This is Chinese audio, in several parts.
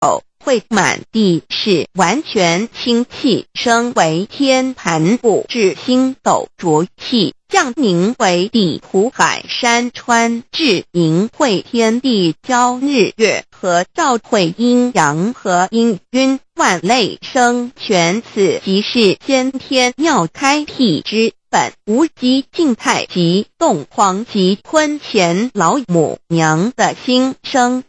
斗会满地是，完全清气升为天盘，物至星斗浊气降凝为地土海山川，至凝会天地交日月合照，会阴阳合阴晕万类生。全此即是先天妙开辟之本，无极静态极动皇及坤乾老母娘的新生。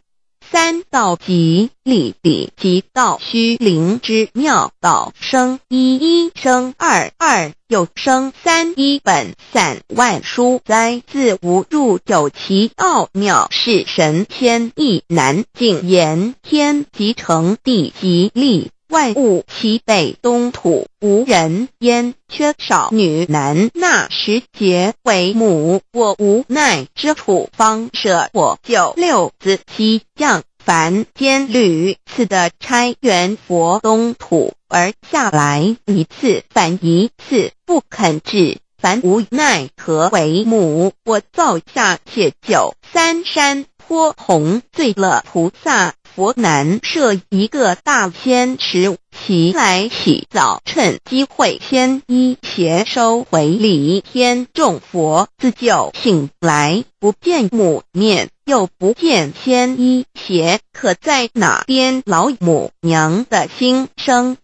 三道极理，理极道虚灵之妙道生一，一生二，二又生三，一本散万书哉。自无入有其奥妙，是神千意难尽言。天即成，地即立。万物齐备，东土无人烟，缺少女男。那时节，为母，我无奈之土方舍我九六子七将凡间屡次的差元佛东土而下来一次反一次不肯止。凡无奈何为母，我造下且酒三山坡红，醉了菩萨。佛南设一个大仙池，洗来洗澡，趁机会先一邪收回礼。天众佛自救醒来，不见母面，又不见仙一邪，可在哪边？老母娘的心声，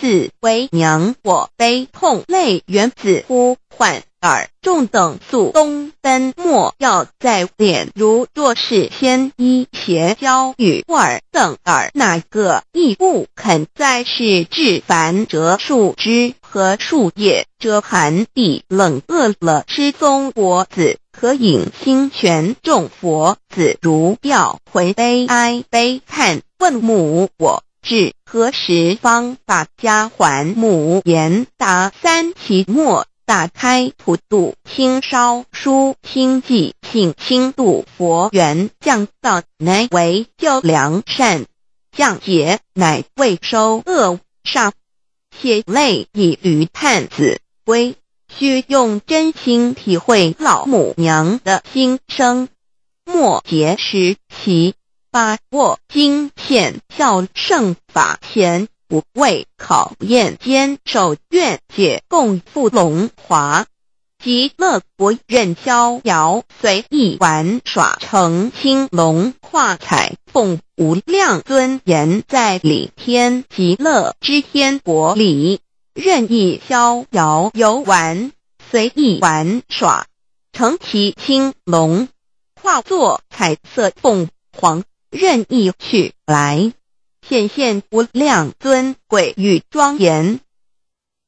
四为娘，我悲痛泪原子呼唤。耳重等速，东奔莫要在脸。如若是先一邪交与坏等耳，哪个亦不肯再是至凡。折树枝和树叶，遮寒地冷饿了吃。踪国子可引清泉，众佛子如要回悲哀悲叹，问母我至何时方把家还母言答三其末。打开普度，轻烧书清请轻度佛缘降道，乃为教良善，降劫乃为收恶煞，血泪一于探子归，需用真心体会老母娘的心声，莫结时其，把握金线孝圣法贤。不畏考验，坚守愿解，共赴龙华。极乐国任逍遥，随意玩耍，成青龙化彩凤。无量尊严在礼天极乐之天国里，任意逍遥游玩，随意玩耍，成其青龙化作彩色凤凰，任意去来。显现无量尊鬼与庄严，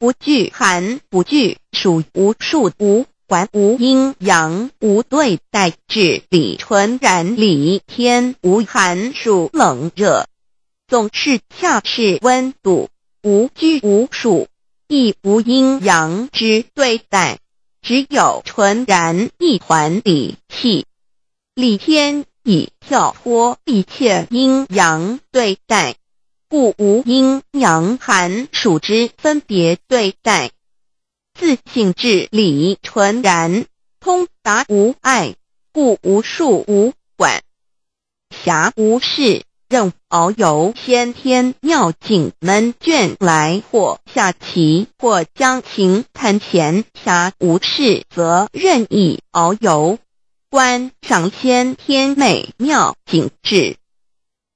无惧寒，无惧属无数无环无阴阳无对待之理，纯然理天无寒暑冷热，总是恰是温度，无拘无束，亦无阴阳之对待，只有纯然一团理气，理天。以跳脱一切阴阳对待，故无阴阳寒暑之分别对待。自性至理纯然通达无碍，故无数无管，暇无事，任遨游。先天妙境门卷来，或下棋，或将行弹弦，暇无事则任意遨游。观赏先天美妙景致，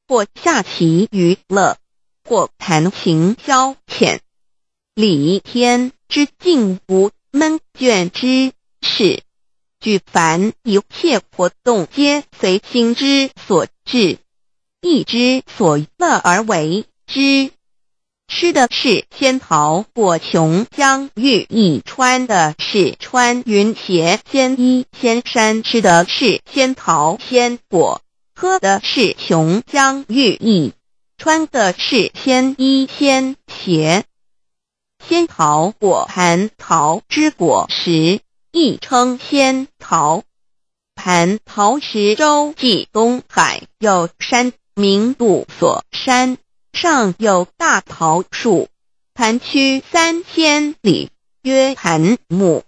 或下棋娱乐，或弹琴消遣，离天之静无闷倦之事，举凡一切活动皆随心之所至，意之所乐而为之。吃的是仙桃果琼浆玉液，穿的是穿云鞋仙衣仙衫。吃的是仙桃仙果，喝的是琼浆玉液，穿的是仙衣仙鞋。仙桃果，蟠桃之果实，亦称仙桃。蟠桃，石洲，即东海有山名不所山。上有大桃树，盘屈三千里，曰盘木。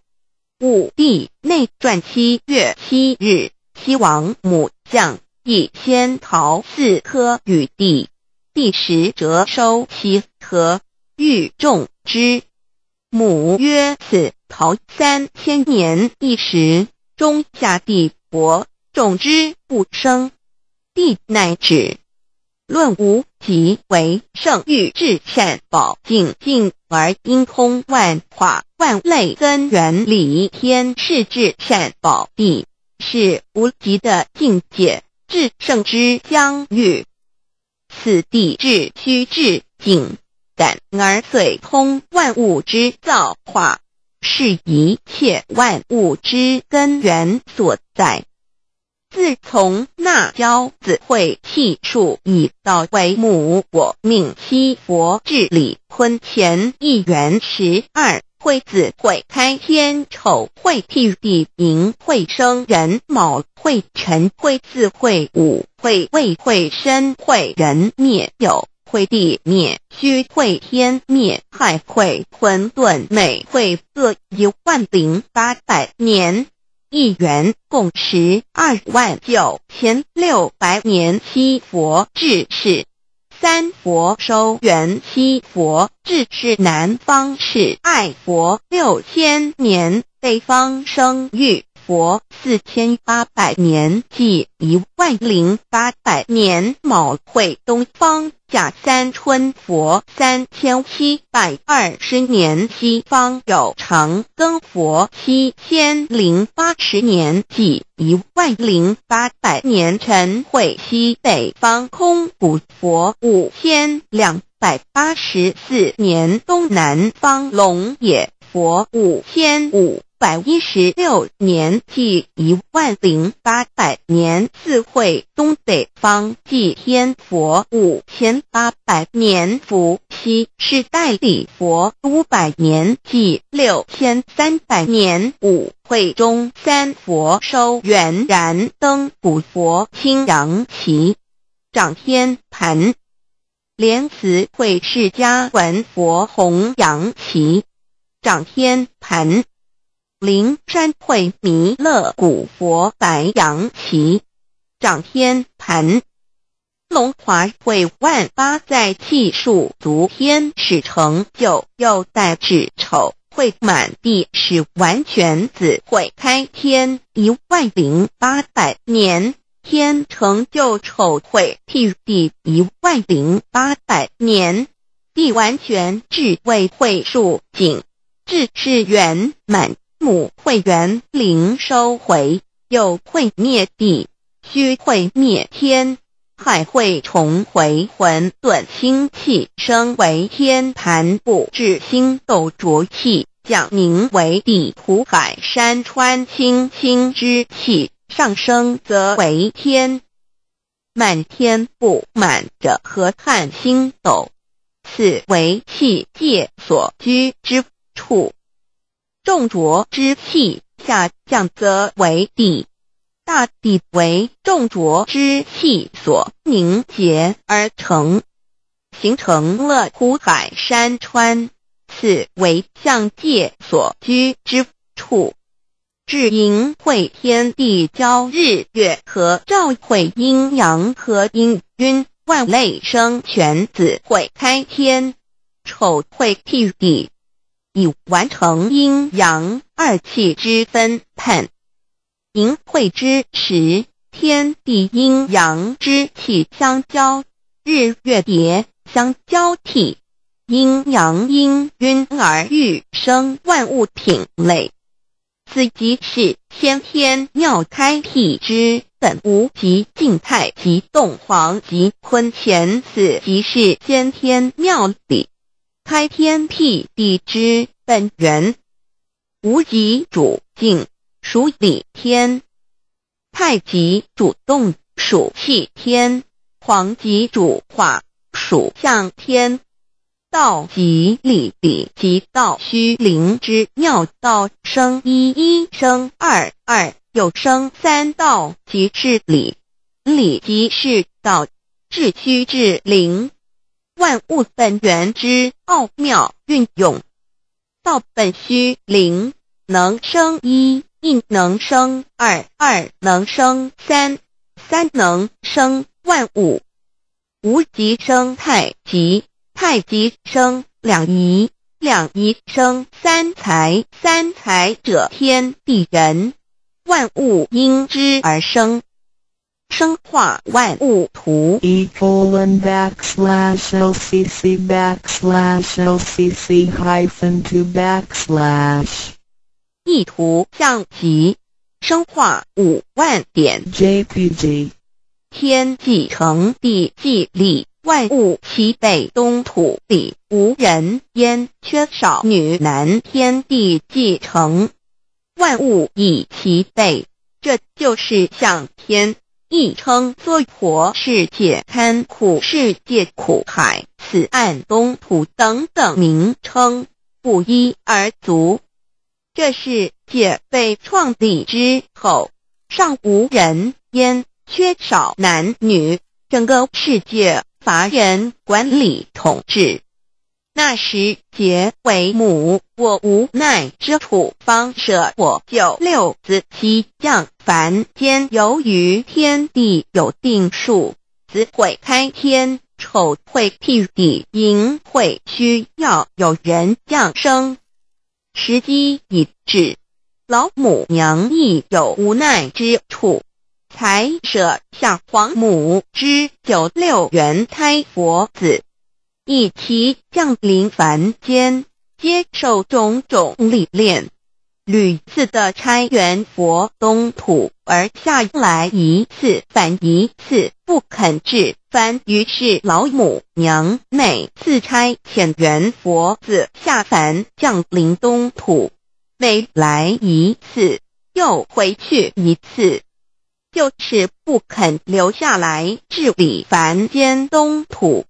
五帝内传七月七日，西王母降，以仙桃四颗与帝。帝食折收其核，欲种之。母曰：此桃三千年一时，中下地薄，种之不生。帝乃止。论无。即为圣欲至善宝境，进而因通万化万类根源理天是至善宝地，是无极的境界，至圣之相遇。此地，至虚至境感而遂通万物之造化，是一切万物之根源所在。自从那教子会气数已到为母，我命七佛治理。坤乾一元十二，会子会开天丑，会地寅，会生人卯，会辰会巳会午，会未会申会人灭有，会地灭虚，会天灭亥，会混沌每会各一万零八百年。一元共十二万九千六百年，西佛治世，三佛收元，西佛治世，南方是爱佛，六千年，北方生育。佛四千八百年，即一万零八百年。卯会东方甲三春佛三千七百二十年，西方有长庚佛七千零八十年，即一万零八百年。辰会西北方空古佛五千两百八十四年，东南方龙野佛五千五。百一十六年，即一万零八百年；四会东北方，即天佛五千八百年；伏羲是代理佛五百年，即六千三百年；五会中三佛收元燃灯古佛，青阳旗掌天盘，莲慈会释迦文佛，弘扬旗掌天盘。灵山会弥勒古佛白羊旗掌天盘，龙华会万八在气数足天使成就，又在指丑会满地是完全子会开天一万零八百年天成就丑会辟地一万零八百年地完全至慧会数尽至是圆满。母会元灵收回，又会灭地，虚会灭天，海会重回，混沌清气升为天盘，布至星斗浊气降名为地土海山川清清之气上升则为天，漫天布满着河汉星斗，此为气界所居之处。重浊之气下降则为地，大地为众浊之气所凝结而成，形成了湖海山川，此为象界所居之处。至淫会天地交，日月合照会阴阳合阴晕，万类生全子会开天，丑会辟地。已完成阴阳二气之分判，淫汇之时，天地阴阳之气相交，日月迭相交替，阴阳因晕而育生万物品类。此即是先天妙开辟之本无极静态即动黄即坤乾。此即是先天妙理。开天辟地之本源，无极主静，属理天；太极主动，属气天；黄极主化，属象天。道极理理即道虚灵之妙道，生一一生二二有生三道即是理，理即是道至虚至灵。万物本源之奥妙运用，道本虚灵，能生一，一能生二，二能生三，三能生万物，无极生太极，太极生两仪，两仪生三才，三才者，天地人，万物因之而生。生化万物图，equal and backslash lcc backslash lcc hyphen t o backslash。意图象极，生化五万点。jpg。天地成地，地理万物齐备，东土里无人烟，缺少女男。天地既成，万物以其备，这就是象天。亦称娑婆世界、堪苦世界、苦海、此岸、东土等等名称不一而足。这世界被创立之后，尚无人烟，缺少男女，整个世界乏人管理统治。那时节为母，我无奈之处，方舍我九六子期降凡间。由于天地有定数，子会开天，丑会辟地，寅会需要有人降生，时机已至，老母娘亦有无奈之处，才舍下皇母之九六元胎佛子。以其降临凡间，接受种种历练，屡次的拆元佛东土而下来一次，反一次不肯置凡。于是老母娘每次差遣元佛子下凡降临东土，每来一次又回去一次，就是不肯留下来治理凡间东土。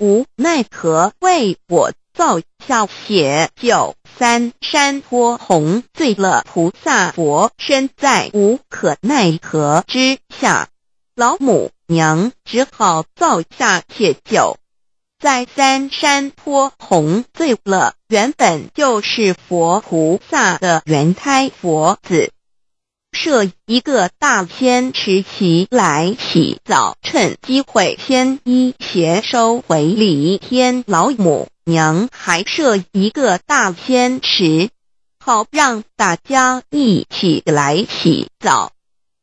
无奈何为我造下写九三山坡红醉了菩萨佛身，在无可奈何之下，老母娘只好造下写九。在三山坡红醉了，原本就是佛菩萨的原胎佛子。设一个大仙池来洗澡，趁机会先一鞋收回礼天老母娘，还设一个大仙池，好让大家一起来洗澡，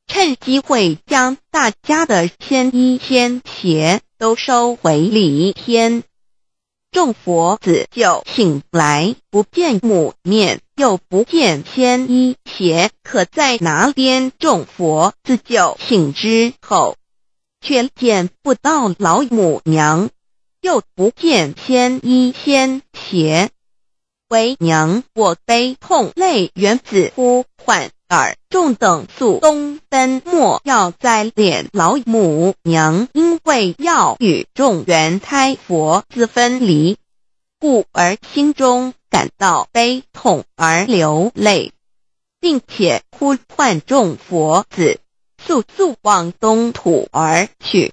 趁机会将大家的仙衣仙鞋都收回礼天。众佛子就醒来，不见母面，又不见仙衣鞋，可在哪边？众佛子就醒之后，却见不到老母娘，又不见仙衣仙鞋。为娘，我悲痛泪原子呼唤。尔众等速东奔，莫要再恋老母娘，因为要与众元胎佛子分离，故而心中感到悲痛而流泪，并且呼唤众佛子速速往东土而去，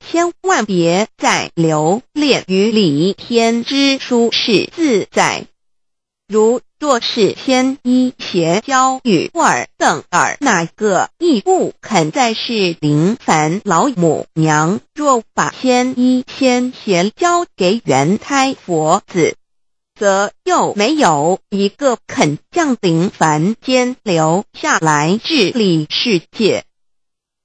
千万别再留恋于离天之舒适自在，如。若是先一邪教与尔等尔，哪个亦不肯再是灵凡老母娘？若把先一先邪交给元胎佛子，则又没有一个肯降临凡间，留下来治理世界。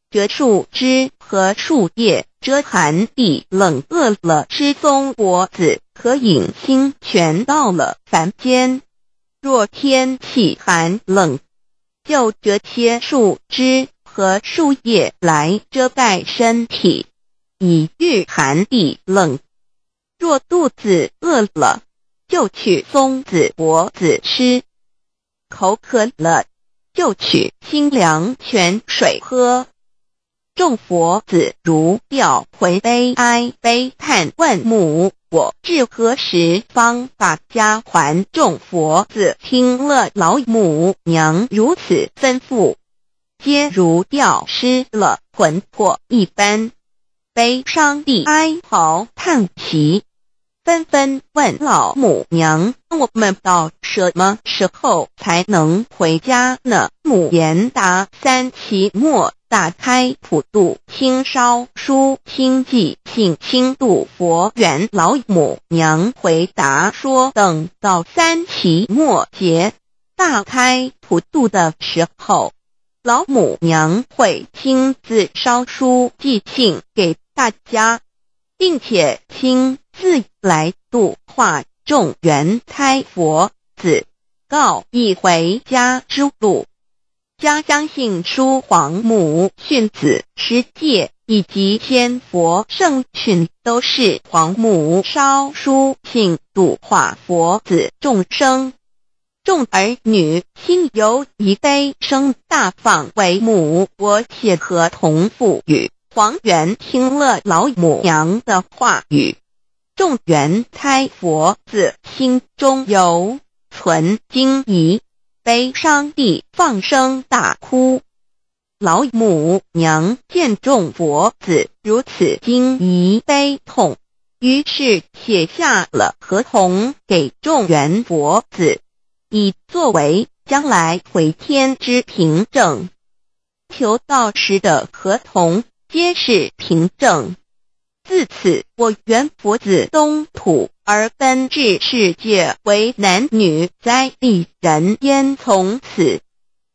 折树枝和树叶，遮寒地冷饿了吃松果子，和影星全到了凡间。若天气寒冷，就折些树枝和树叶来遮盖身体，以御寒避冷。若肚子饿了，就取松子、果子吃；口渴了，就取清凉泉水喝。众佛子如吊魂悲哀悲叹，问母：我至何时方把家还？众佛子听了老母娘如此吩咐，皆如掉失了魂魄一般，悲伤地哀嚎叹息。纷纷问老母娘：“我们到什么时候才能回家呢？”母言答：“三期末打开普渡，轻烧书轻祭请轻度佛缘。”老母娘回答说：“等到三期末节大开普渡的时候，老母娘会亲自烧书寄信给大家，并且轻。”自来度化众缘胎佛子，告一回家之路。家乡姓叔黄母训子师戒，以及天佛圣训都是黄母烧书，信度化佛子众生。众儿女心由一悲生大放为母，我且和同父与黄猿听了老母娘的话语。众缘猜佛子心中有存惊疑，悲伤地放声大哭。老母娘见众佛子如此惊疑悲痛，于是写下了合同给众缘佛子，以作为将来回天之凭证。求道时的合同皆是凭证。自此，我原佛子东土而奔至世界，为男女灾立人烟。从此，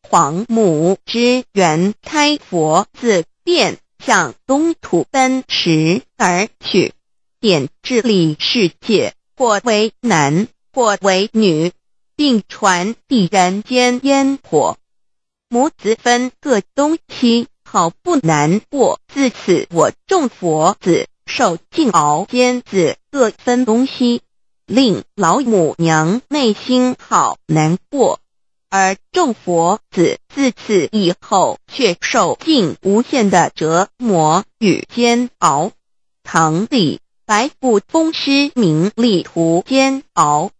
皇母之原开佛子便向东土奔驰而去，点治理世界，或为男，或为女，并传递人间烟火。母子分各东西，好不难过。自此，我众佛子。受尽熬煎，子各分东西，令老母娘内心好难过。而众佛子自此以后，却受尽无限的折磨与煎熬。唐李白不风诗名利图煎熬，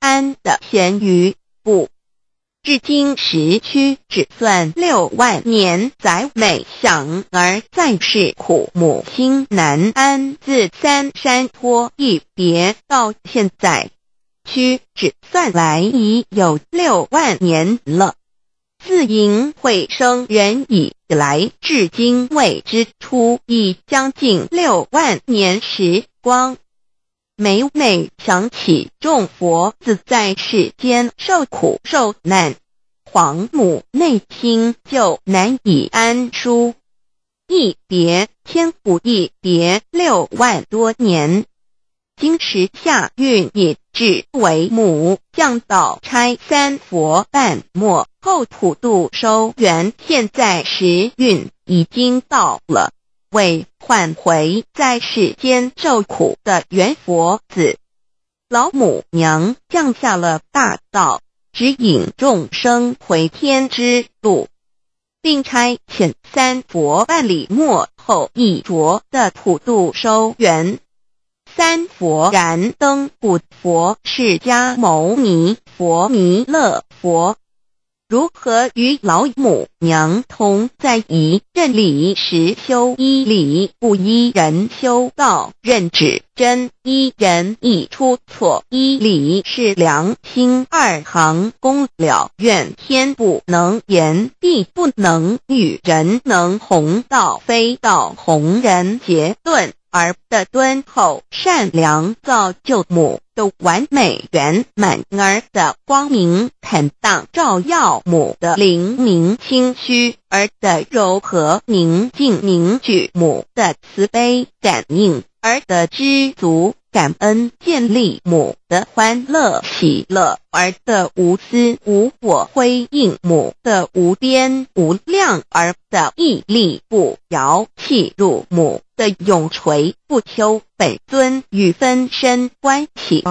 安的咸鱼不。至今时区只算六万年，载每想而在世苦母心难安。自三山坡一别到现在，区只算来已有六万年了。自迎会生人以来，至今未知出，已将近六万年时光。每每想起众佛自在世间受苦受难，皇母内心就难以安舒。一别千古，一别六万多年。今时下运已至，为母降道差三佛，半末后普渡收圆。现在时运已经到了为换回在世间受苦的元佛子，老母娘降下了大道，指引众生回天之路，并差遣三佛办理末后一浊的普渡收圆。三佛燃灯古佛释迦牟尼佛弥勒佛。如何与老母娘同在？一认礼时修一礼，不依人修道；认指真，一人一出错。一礼是良心，二行功了愿，天不能言，地不能与人能红道非道，红人结论。儿的敦厚善良造就母的完美圆满，儿的光明坦荡照耀母的灵明清虚，儿的柔和宁静凝聚母的慈悲感应，儿的知足感恩建立母的欢乐喜乐，儿的无私无我辉映母的无边无量，儿的毅力不摇气入母。的永垂不朽，本尊与分身关系。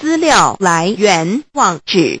资料来源：网址。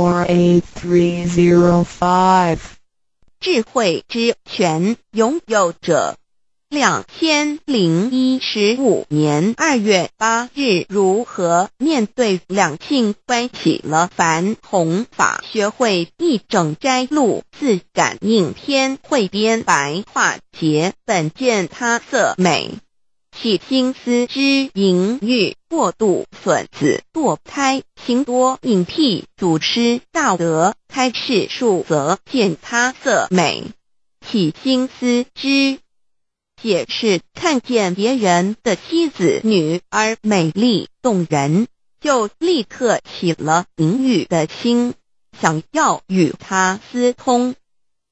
four，eight，three，zero，five。智慧之泉拥有者。两千零一十五年二月八日，如何面对两性关系了？凡弘法学会一整斋录自感应篇汇编白话节本见他色美。起心思之淫欲过度，损子堕胎，行多隐僻，赌吃道德，开示数则见他色美，起心思之，解释看见别人的妻子女儿美丽动人，就立刻起了淫欲的心，想要与他私通，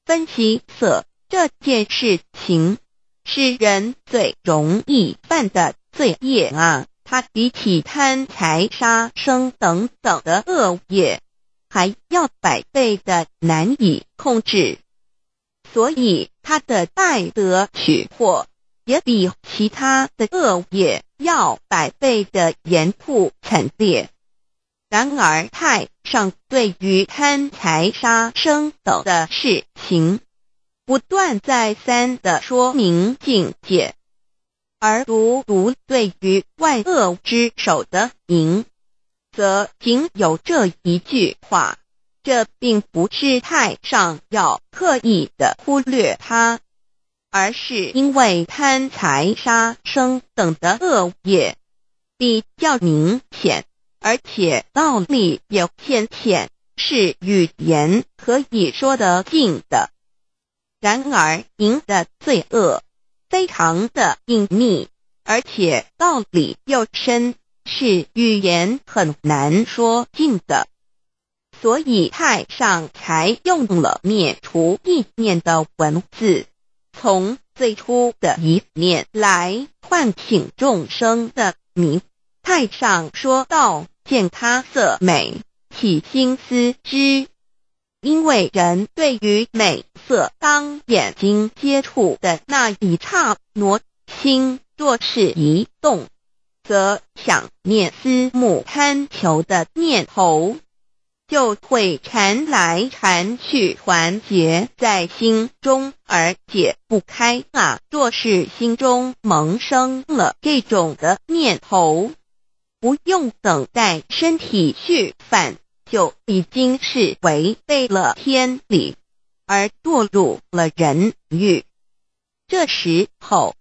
分析色这件事情。是人最容易犯的罪业啊，它比起贪财杀生等等的恶业，还要百倍的难以控制，所以他的带得取货也比其他的恶业要百倍的严酷惨烈。然而，太上对于贪财杀生等的事情，不断再三的说明境界，而独独对于万恶之首的您，则仅有这一句话。这并不是太上要刻意的忽略它，而是因为贪财杀生等的恶业比较明显，而且道理也浅浅，是语言可以说得尽的。然而，您的罪恶非常的隐秘，而且道理又深，是语言很难说尽的。所以太上才用了免除意念的文字，从最初的一面来唤醒众生的迷。太上说道：“见他色美，起心思之。因为人对于美色，当眼睛接触的那一刹那，心若是移动，则想念、思慕、贪求的念头就会缠来缠去，团结在心中而解不开啊。若是心中萌生了这种的念头，不用等待身体去反。就已经是违背了天理，而堕入了人欲。这时候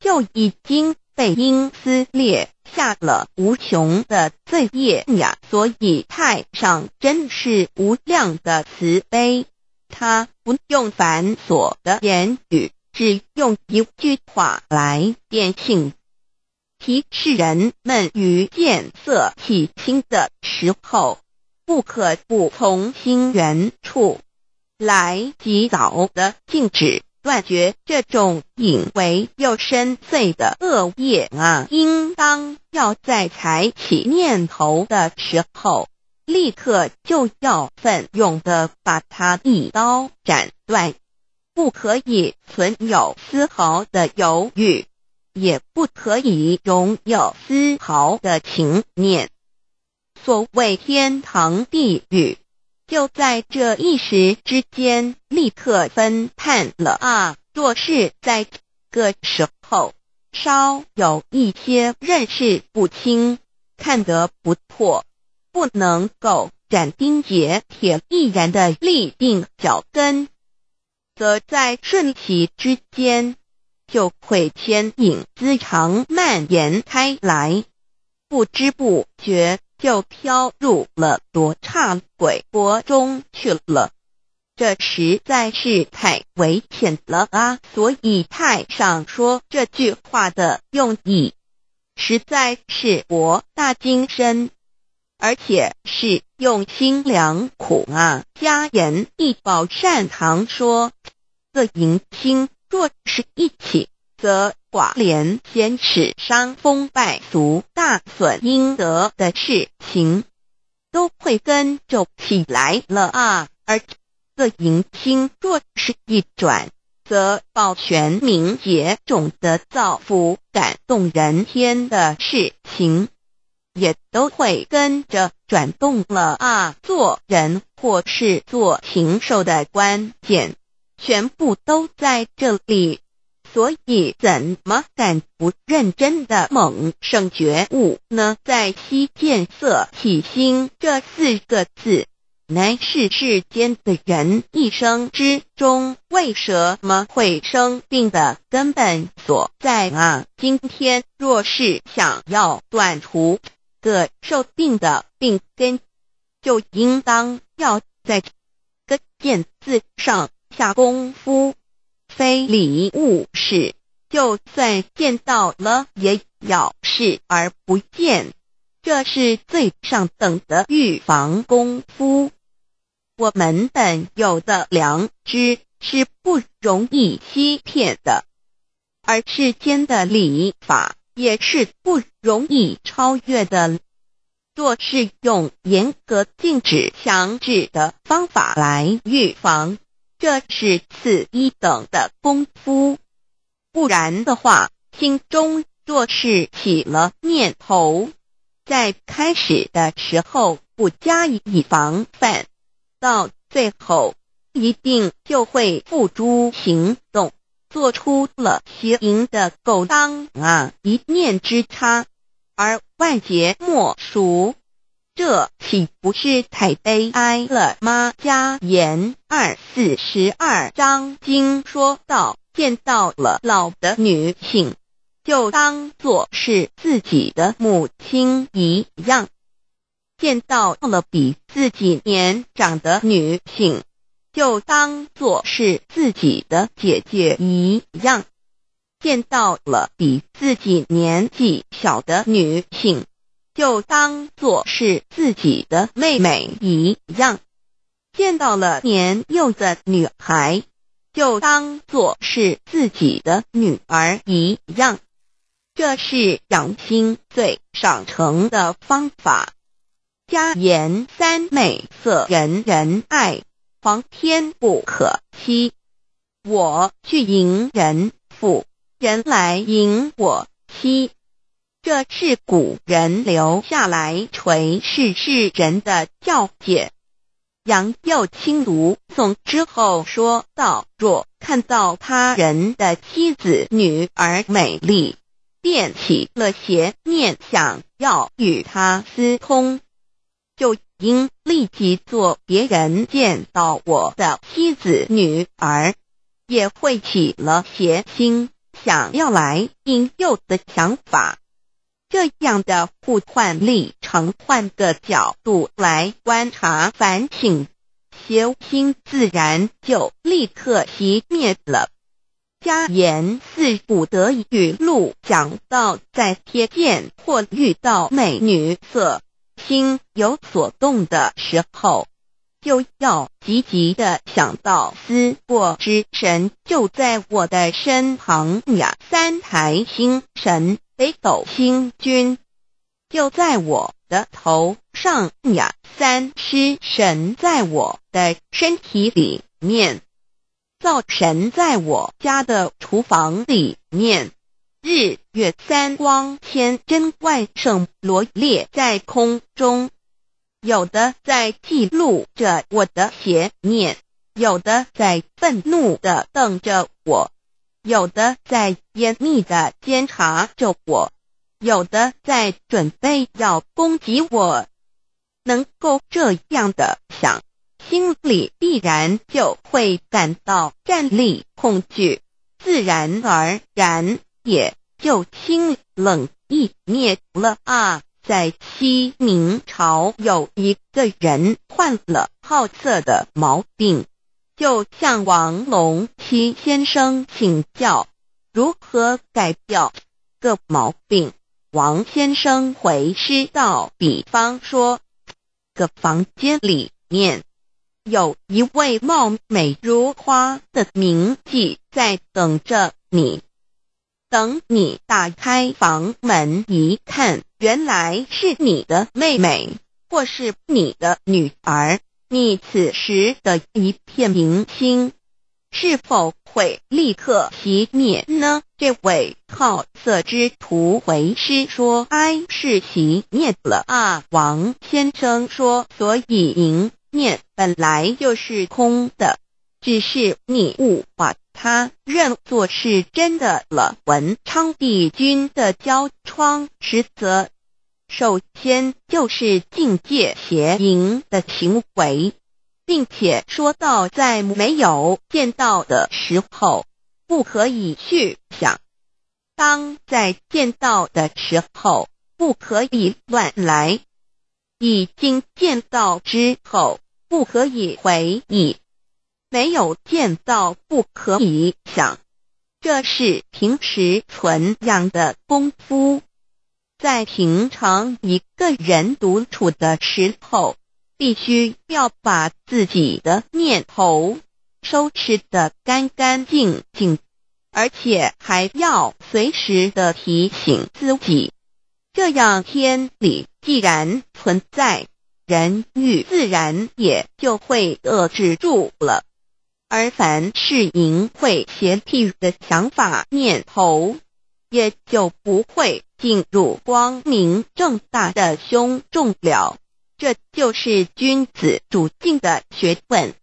就已经被因撕裂下了无穷的罪业呀！所以，太上真是无量的慈悲，他不用繁琐的言语，只用一句话来点醒，提示人们于见色起心的时候。不可不从心源处来及早的禁止断绝这种隐为又深邃的恶业啊！应当要在抬起念头的时候，立刻就要奋勇的把它一刀斩断，不可以存有丝毫的犹豫，也不可以容有丝毫的情念。所谓天堂地狱，就在这一时之间立刻分判了啊！若是在这个时候稍有一些认识不清、看得不破，不能够斩钉截铁、毅然的立定脚跟，则在瞬息之间就会牵引资长、蔓延开来，不知不觉。就飘入了罗刹鬼国中去了，这实在是太危险了啊！所以太上说这句话的用意，实在是博大精深，而且是用心良苦啊！家人一保善堂说的迎亲若是一起。则寡廉鲜耻、伤风败俗、大损阴德的事情，都会跟着起来了啊！而的盈清，若是一转，则保全名节、种的造福、感动人天的事情，也都会跟着转动了啊！做人或是做禽兽的关键，全部都在这里。所以，怎么敢不认真的猛生觉悟呢？在“西见色起心”这四个字，乃是世间的人一生之中为什么会生病的根本所在啊！今天若是想要断除个受病的病根，就应当要在“个见”字上下功夫。非礼勿视，就算见到了，也要视而不见，这是最上等的预防功夫。我们本有的良知是不容易欺骗的，而世间的礼法也是不容易超越的。若是用严格禁止、强制的方法来预防。这是次一等的功夫，不然的话，心中若是起了念头，在开始的时候不加以防范，到最后一定就会付诸行动，做出了邪淫的勾当啊！一念之差，而万劫莫赎。这岂不是太悲哀了吗？家言二四十二章经说道：，见到了老的女性，就当做是自己的母亲一样；，见到了比自己年长的女性，就当做是自己的姐姐一样；，见到了比自己年纪小的女性，就当做是自己的妹妹一样，见到了年幼的女孩，就当做是自己的女儿一样。这是养心最上乘的方法。家言三美色，人人爱，皇天不可欺。我去迎人妇，人来迎我妻。这是古人留下来垂世世人的教诫。杨又清读诵之后，说道：“若看到他人的妻子、女儿美丽，便起了邪念，想要与他私通，就应立即做。别人见到我的妻子、女儿，也会起了邪心，想要来引诱的想法。”这样的互换力，从换个角度来观察，反省邪心自然就立刻熄灭了。嘉言四古德语录讲到，在瞥见或遇到美女色心有所动的时候，就要积极的想到思过之神就在我的身旁呀，三台星神。北斗星君就在我的头上呀，三尸神在我的身体里面，灶神在我家的厨房里面，日月三光，千真万圣罗列在空中，有的在记录着我的邪念，有的在愤怒的瞪着我。有的在严密的监察着我，有的在准备要攻击我。能够这样的想，心里必然就会感到战栗恐惧，自然而然也就清冷一灭了啊。在西明朝，有一个人患了好色的毛病。就向王龙溪先生请教如何改掉个毛病。王先生回师道：“比方说，个房间里面有一位貌美如花的名妓在等着你，等你打开房门一看，原来是你的妹妹或是你的女儿。”你此时的一片明星，是否会立刻熄灭呢？这位好色之徒为师说：“哀是熄灭了啊。”王先生说：“所以明灭本来就是空的，只是你误把它认作是真的了。”文昌帝君的交窗实则。首先就是境界邪淫的行为，并且说到在没有见到的时候，不可以去想；当在见到的时候，不可以乱来；已经见到之后，不可以回忆；没有见到不可以想。这是平时存养的功夫。在平常一个人独处的时候，必须要把自己的念头收拾的干干净净，而且还要随时的提醒自己。这样，天理既然存在，人欲自然也就会遏制住了；而凡是淫秽、邪僻的想法念头，也就不会。进入光明正大的胸中了，这就是君子主静的学问。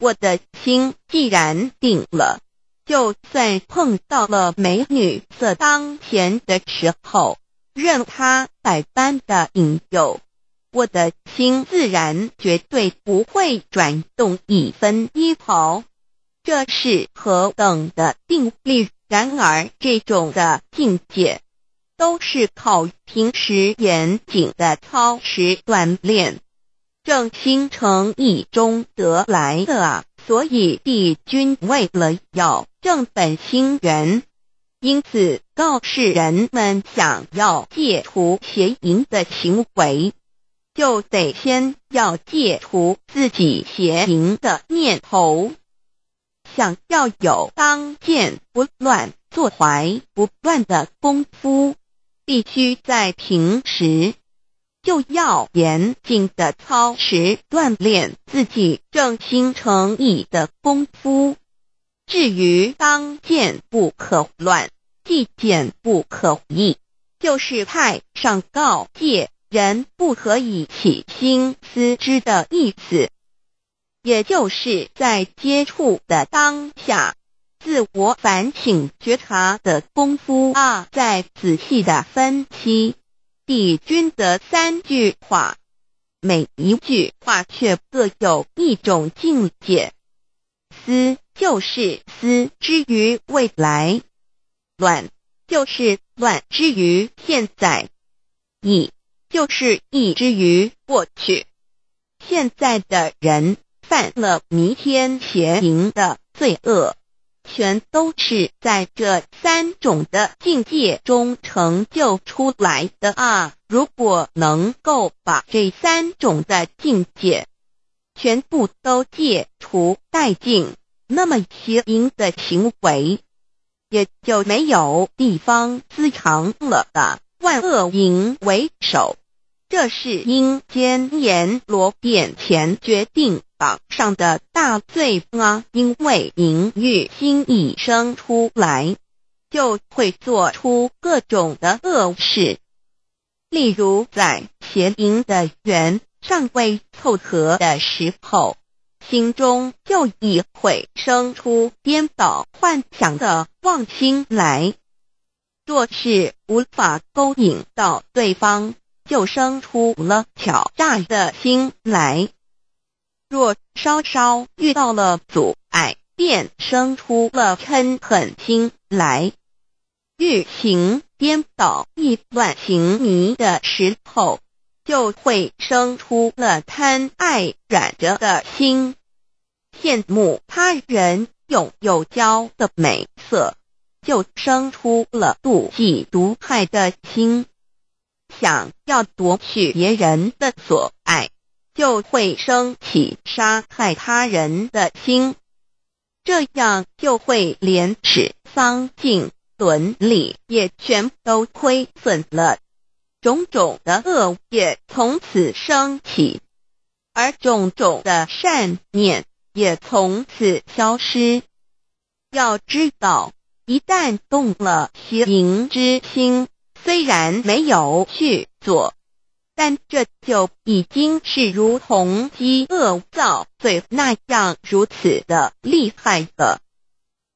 我的心既然定了，就算碰到了美女色当前的时候，任他百般的引诱，我的心自然绝对不会转动一分一毫。这是何等的定力！然而这种的境界。都是靠平时严谨的操持锻炼，正心诚意中得来的啊。所以帝君为了要正本心源，因此告示人们：想要戒除邪淫的行为，就得先要戒除自己邪淫的念头。想要有当剑不乱、坐怀不乱的功夫。必须在平时就要严谨的操持锻炼自己正心诚意的功夫。至于当见不可乱，即见不可易，就是太上告诫人不可以起心思之的意思，也就是在接触的当下。自我反省、觉察的功夫啊，再仔细的分析帝君的三句话，每一句话却各有一种境界。思就是思之于未来，乱就是乱之于现在，意就是意之于过去。现在的人犯了弥天邪淫的罪恶。全都是在这三种的境界中成就出来的啊！如果能够把这三种的境界全部都戒除殆尽，那么邪淫的行为也就没有地方滋长了的。万恶淫为首。这是因奸阎罗变前决定榜上的大罪啊！因为淫欲心一生出来，就会做出各种的恶事。例如，在邪淫的缘尚未凑合的时候，心中就已会生出颠倒幻想的妄心来。若是无法勾引到对方，就生出了巧诈的心来；若稍稍遇到了阻碍，便生出了嗔恨心来；欲行颠倒、意乱情迷的时候，就会生出了贪爱染着的心；羡慕他人有有娇的美色，就生出了妒忌毒害的心。想要夺取别人的所爱，就会升起杀害他人的心，这样就会连耻、丧尽伦理也全都亏损了。种种的恶业从此升起，而种种的善念也从此消失。要知道，一旦动了邪淫之心。虽然没有去做，但这就已经是如同饥饿造罪那样如此的厉害了。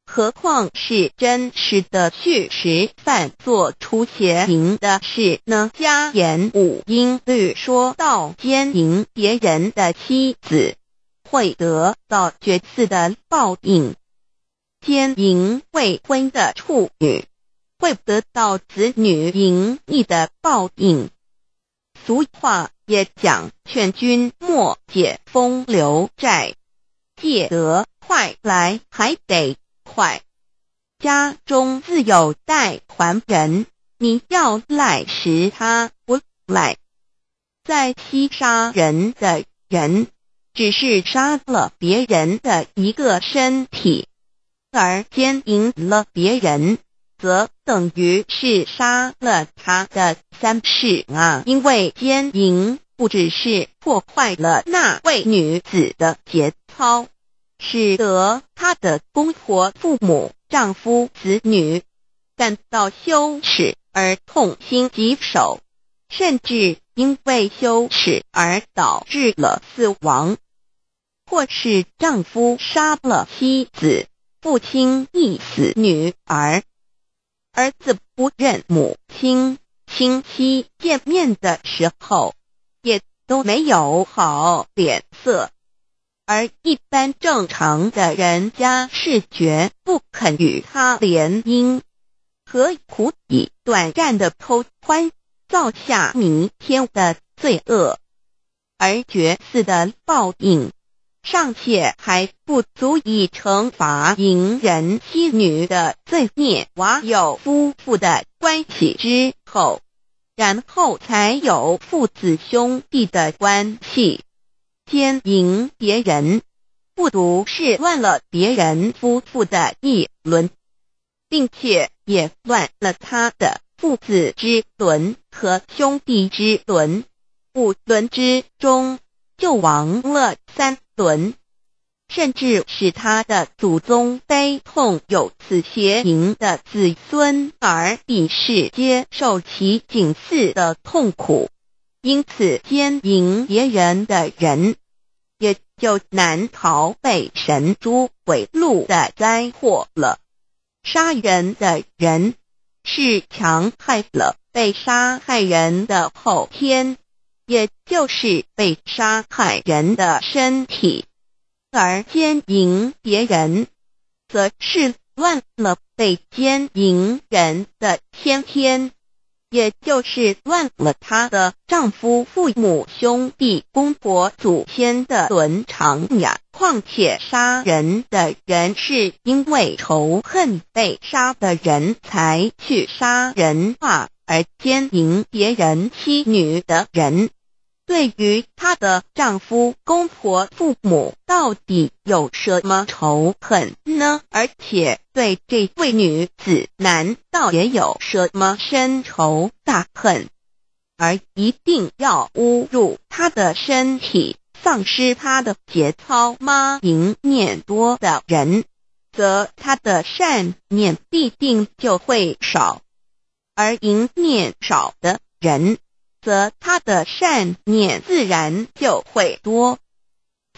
何况是真实的去吃饭做出邪淫的事呢？加言五音律说，到奸淫别人的妻子会得到绝嗣的报应；奸淫未婚的处女。会得到子女淫逸的报应。俗话也讲：“劝君莫解风流债，借得快来还得快。”家中自有债还人，你要赖时他不赖。在西杀人的人，只是杀了别人的一个身体，而奸淫了别人，则。等于是杀了他的三世啊！因为奸淫不只是破坏了那位女子的节操，使得她的公婆、父母、丈夫、子女感到羞耻而痛心疾首，甚至因为羞耻而导致了死亡，或是丈夫杀了妻子，父亲溺死女儿。儿子不认母亲，亲戚见面的时候也都没有好脸色，而一般正常的人家是绝不肯与他联姻，何苦以短暂的偷欢造下弥天的罪恶，而绝嗣的报应？尚且还不足以惩罚淫人妻女的罪孽。娃有夫妇的关系之后，然后才有父子兄弟的关系。奸淫别人，不独是乱了别人夫妇的一轮，并且也乱了他的父子之伦和兄弟之伦。五伦之中，就亡了三。伦，甚至使他的祖宗悲痛，有此邪淫的子孙，而彼是接受其警示的痛苦。因此，奸淫别人的人，也就难逃被神诸鬼录的灾祸了。杀人的人，是强害了被杀害人的后天。也就是被杀害人的身体，而奸淫别人，则是乱了被奸淫人的先天，也就是乱了他的丈夫、父母、兄弟、公婆、祖先的伦常呀。况且杀人的，人是因为仇恨被杀的人才去杀人啊，而奸淫别人妻女的人。对于她的丈夫、公婆、父母，到底有什么仇恨呢？而且对这位女子，难道也有什么深仇大恨，而一定要侮辱她的身体，丧失她的节操吗？淫念多的人，则他的善念必定就会少，而淫念少的人。则他的善念自然就会多，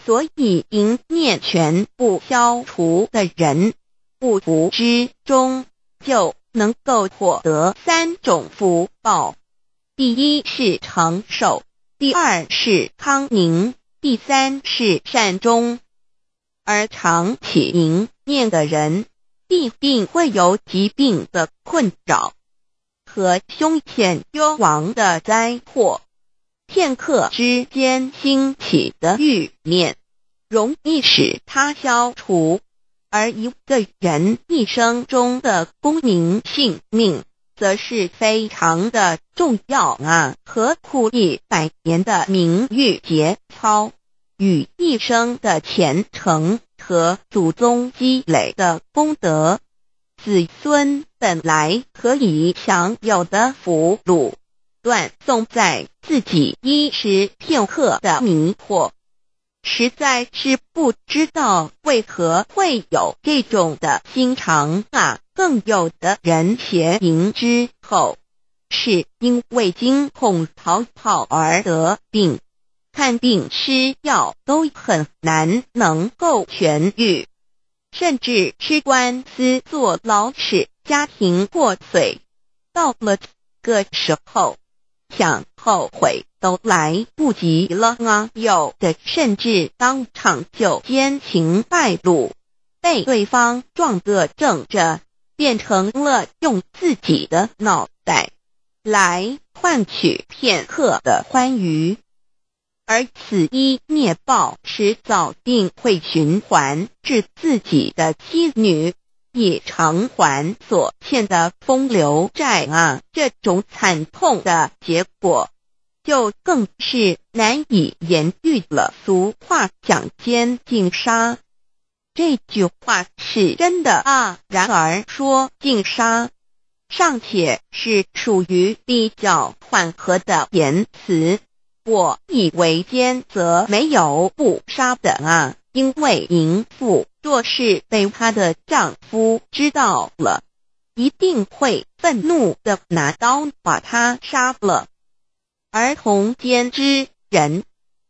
所以淫念全部消除的人，不福之中就能够获得三种福报：第一是长寿，第二是康宁，第三是善终。而常起淫念的人，必定会有疾病的困扰。和凶险幽王的灾祸，片刻之间兴起的欲念，容易使他消除；而一个人一生中的功名性命，则是非常的重要啊！何苦一百年的名誉节操，与一生的前程和祖宗积累的功德、子孙？本来可以享有的俘虏，断送在自己一时片刻的迷惑，实在是不知道为何会有这种的心肠啊！更有的人邪淫之后，是因为惊恐逃跑而得病，看病吃药都很难能够痊愈，甚至吃官司、坐牢耻。家庭破碎到了这个时候，想后悔都来不及了啊！有的甚至当场就奸情败露，被对方撞个正着，变成了用自己的脑袋来换取片刻的欢愉。而此一灭暴，迟早定会循环至自己的妻女。以偿还所欠的风流债啊，这种惨痛的结果就更是难以言喻了。俗话讲奸禁杀，这句话是真的啊。然而说竟杀，尚且是属于比较缓和的言辞。我以为奸则没有不杀的啊，因为淫妇。若是被她的丈夫知道了，一定会愤怒的拿刀把她杀了。儿童奸之人，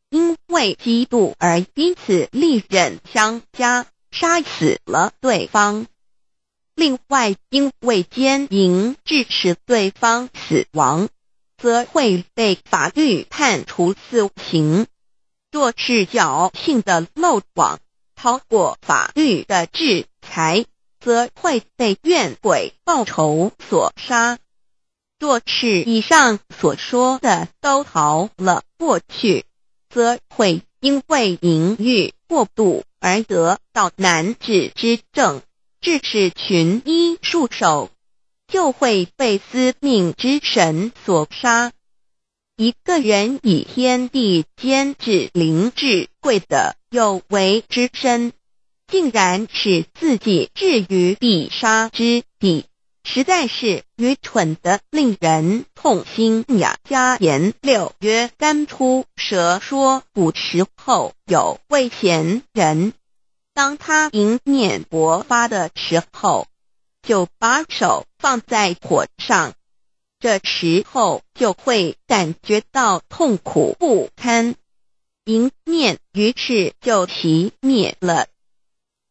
因为嫉妒而因此利刃相加，杀死了对方。另外，因为奸淫致使对方死亡，则会被法律判处死刑。若是侥幸的漏网，超过法律的制裁，则会被怨鬼报仇所杀；若是以上所说的都逃了过去，则会因为淫欲过度而得到难治之症；致使群医束手，就会被司命之神所杀。一个人以天地间至灵智贵的。有为之身，竟然使自己置于必杀之地，实在是愚蠢的，令人痛心呀！加言六曰：干出舌说，古时后有位贤人，当他迎面勃发的时候，就把手放在火上，这时候就会感觉到痛苦不堪。迎面于是就熄灭了。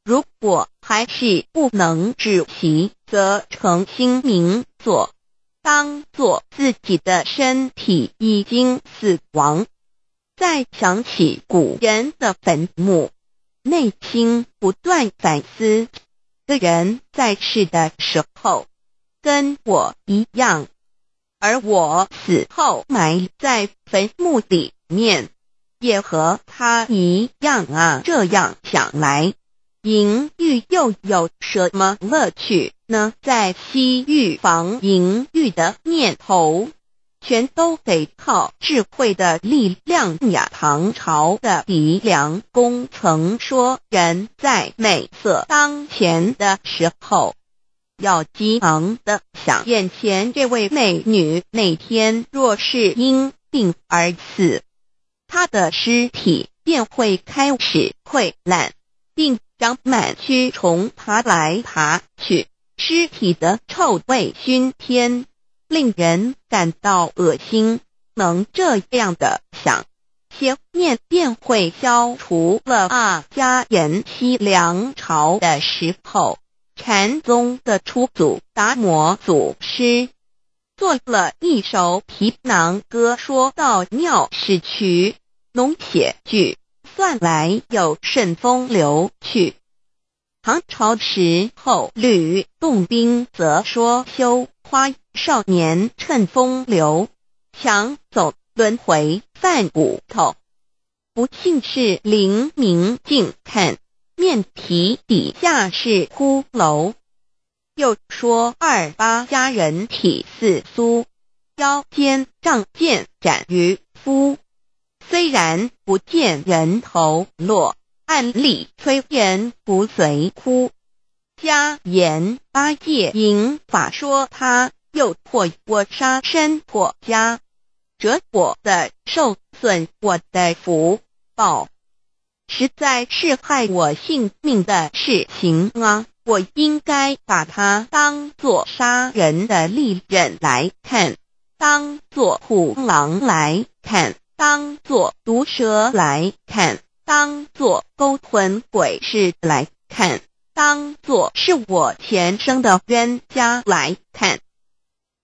如果还是不能止息，则诚心明做，当做自己的身体已经死亡，再想起古人的坟墓，内心不断反思的人，在世的时候跟我一样，而我死后埋在坟墓里面。也和他一样啊！这样想来，淫欲又有什么乐趣呢？在西域防淫欲的念头，全都得靠智慧的力量呀。唐朝的狄梁公曾说：“人在美色当前的时候，要激昂的想，眼前这位美女哪天若是因病而死。”他的尸体便会开始溃烂，并长满蛆虫，爬来爬去。尸体的臭味熏天，令人感到恶心。能这样的想，邪念便会消除了啊！家人西凉朝的时候，禅宗的初祖达摩祖师做了一首皮囊歌，说到尿屎渠。浓且句，算来有顺风流趣？唐朝时候，吕洞宾则说：修花少年趁风流，强走轮回犯骨头。不信是灵明镜，看面皮底下是骷髅。又说二八佳人体似酥，腰间仗剑斩于夫。虽然不见人头落，暗里催人骨髓枯。家言八戒，引法说他又破我杀身破家，折我的受损，我的福报，实在是害我性命的事情啊！我应该把他当作杀人的利刃来看，当作虎狼来看。当做毒蛇来看，当做勾魂鬼事来看，当做是我前生的冤家来看。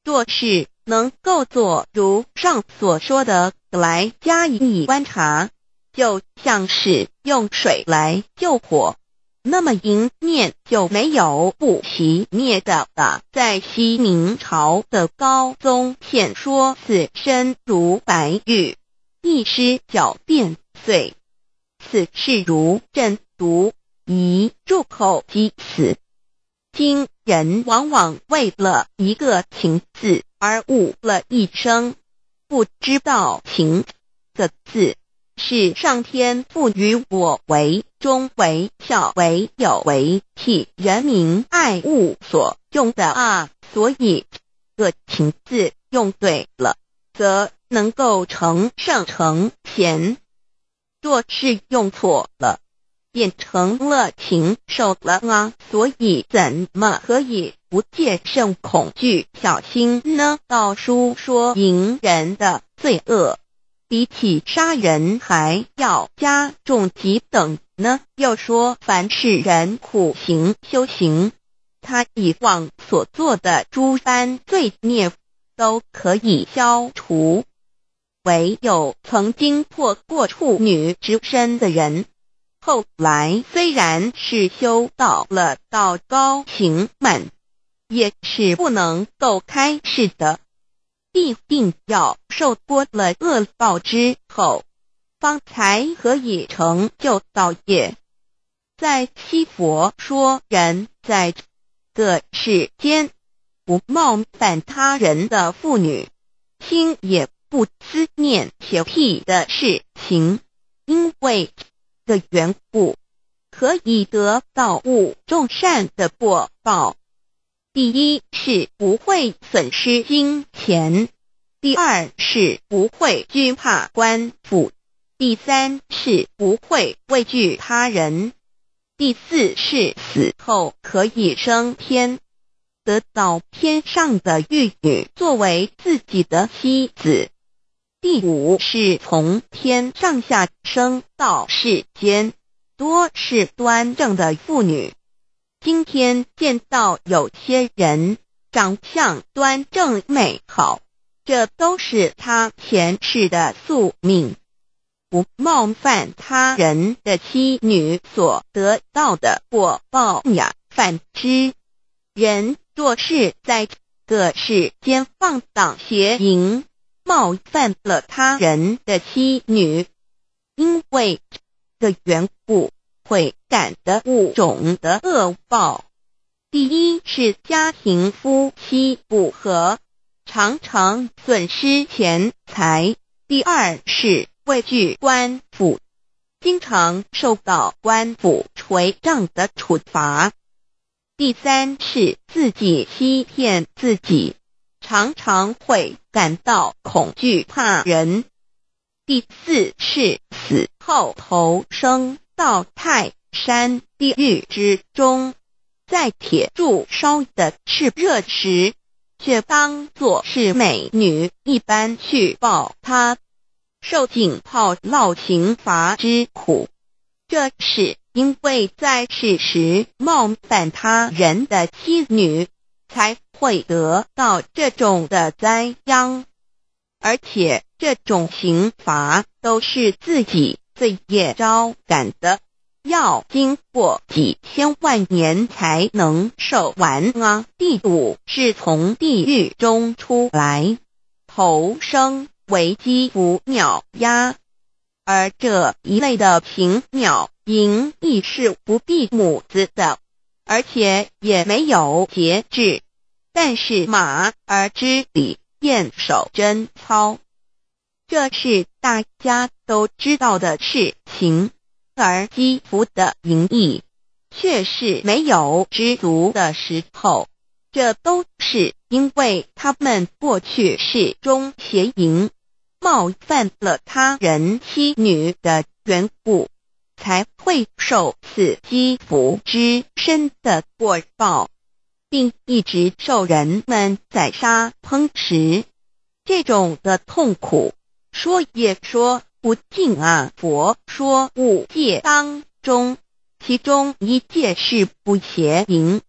若是能够做如上所说的来加以观察，就像是用水来救火，那么迎面就没有不熄灭的了。在西明朝的高宗，先说此身如白玉。一失狡辩碎。此事如朕毒，一住口即死。今人往往为了一个情字而误了一生，不知道情的字是上天赋予我为忠为孝为友为替人民爱物所用的啊，所以个情字用对了，则。能够成圣成贤，若是用错了，变成了禽兽了啊！所以怎么可以不戒慎恐惧、小心呢？道书说，淫人的罪恶，比起杀人还要加重几等呢？又说，凡是人苦行修行，他以往所做的诸般罪孽，都可以消除。唯有曾经破过处女之身的人，后来虽然是修到了道高情满，也是不能够开始的，必定要受过了恶报之后，方才可以成就道业。在西佛说人在这世间，不冒犯他人的妇女，心也。不思念邪屁的事情，因为的缘故，可以得到五种善的果报。第一是不会损失金钱，第二是不会惧怕官府，第三是不会畏惧他人，第四是死后可以升天，得到天上的玉女作为自己的妻子。第五是从天上下生到世间，多是端正的妇女。今天见到有些人长相端正美好，这都是他前世的宿命，不冒犯他人的妻女所得到的果报呀。反之，人若是在个世间放荡邪淫。冒犯了他人的妻女，因为的缘故，会感的物种的恶报：第一是家庭夫妻不和，常常损失钱财；第二是畏惧官府，经常受到官府垂杖的处罚；第三是自己欺骗自己。常常会感到恐惧怕人。第四是死后投生到泰山地狱之中，在铁柱烧的炽热时，却当作是美女一般去抱他，受浸泡烙刑罚之苦。这是因为在世时冒犯他人的妻女。才会得到这种的灾殃，而且这种刑罚都是自己罪业招感的，要经过几千万年才能受完啊！地主是从地狱中出来，投生为鸡、乌鸟、鸭，而这一类的禽鸟，营意是不避母子的。而且也没有节制，但是马而之礼燕守贞操，这是大家都知道的事情。而姬服的淫逸，却是没有知足的时候，这都是因为他们过去是中邪淫，冒犯了他人妻女的缘故。才会受此积福之身的过报，并一直受人们宰杀烹食，这种的痛苦说也说不尽啊！佛说五戒当中，其中一戒是不邪淫，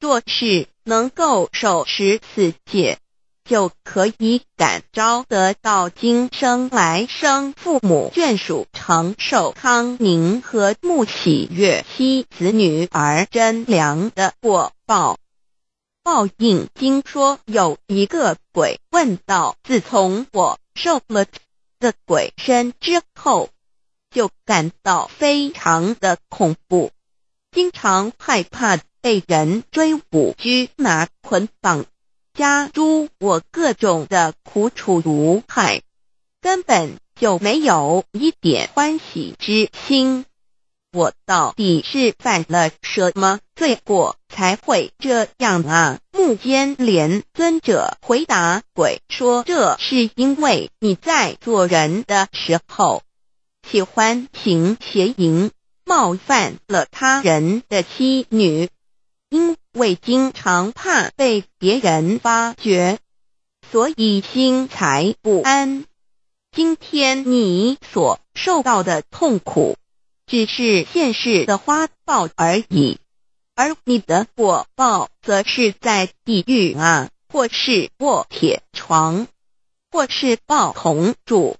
若是能够守持此戒。就可以感召得到今生来生父母眷属长寿康宁和穆喜悦妻子女儿贞良的果报报应。经说有一个鬼问道：“自从我受了的鬼身之后，就感到非常的恐怖，经常害怕被人追捕拘拿捆绑。”加诸我各种的苦楚如害，根本就没有一点欢喜之心。我到底是犯了什么罪过才会这样啊？目犍连尊者回答鬼说，这是因为你在做人的时候喜欢行邪淫，冒犯了他人的妻女。因未经常怕被别人发觉，所以心才不安。今天你所受到的痛苦，只是现世的花报而已，而你的果报，则是在地狱啊，或是卧铁床，或是抱铜柱，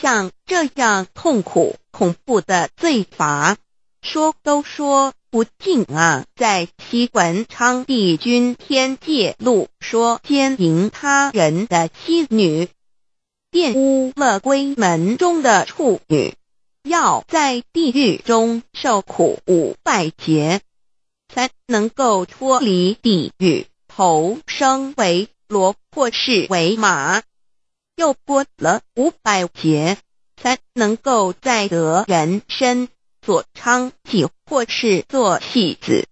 像这样痛苦恐怖的罪罚，说都说。不敬啊，在西文昌帝君天界录说，奸淫他人的妻女，玷污了闺门中的处女，要在地狱中受苦五百劫，三能够脱离地狱，投生为罗或是为马，又过了五百劫，才能够再得人身。做娼妓或是做戏子，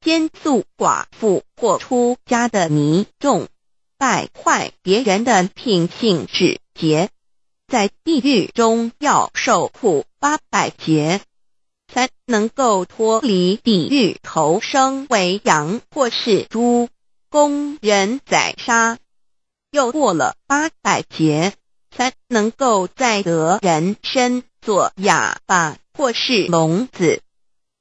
奸宿寡妇或出家的尼众，败坏别人的品性指节，在地狱中要受苦八百劫。三能够脱离地狱，投生为羊或是猪，供人宰杀，又过了八百劫，才能够再得人身。做哑巴，或是聋子，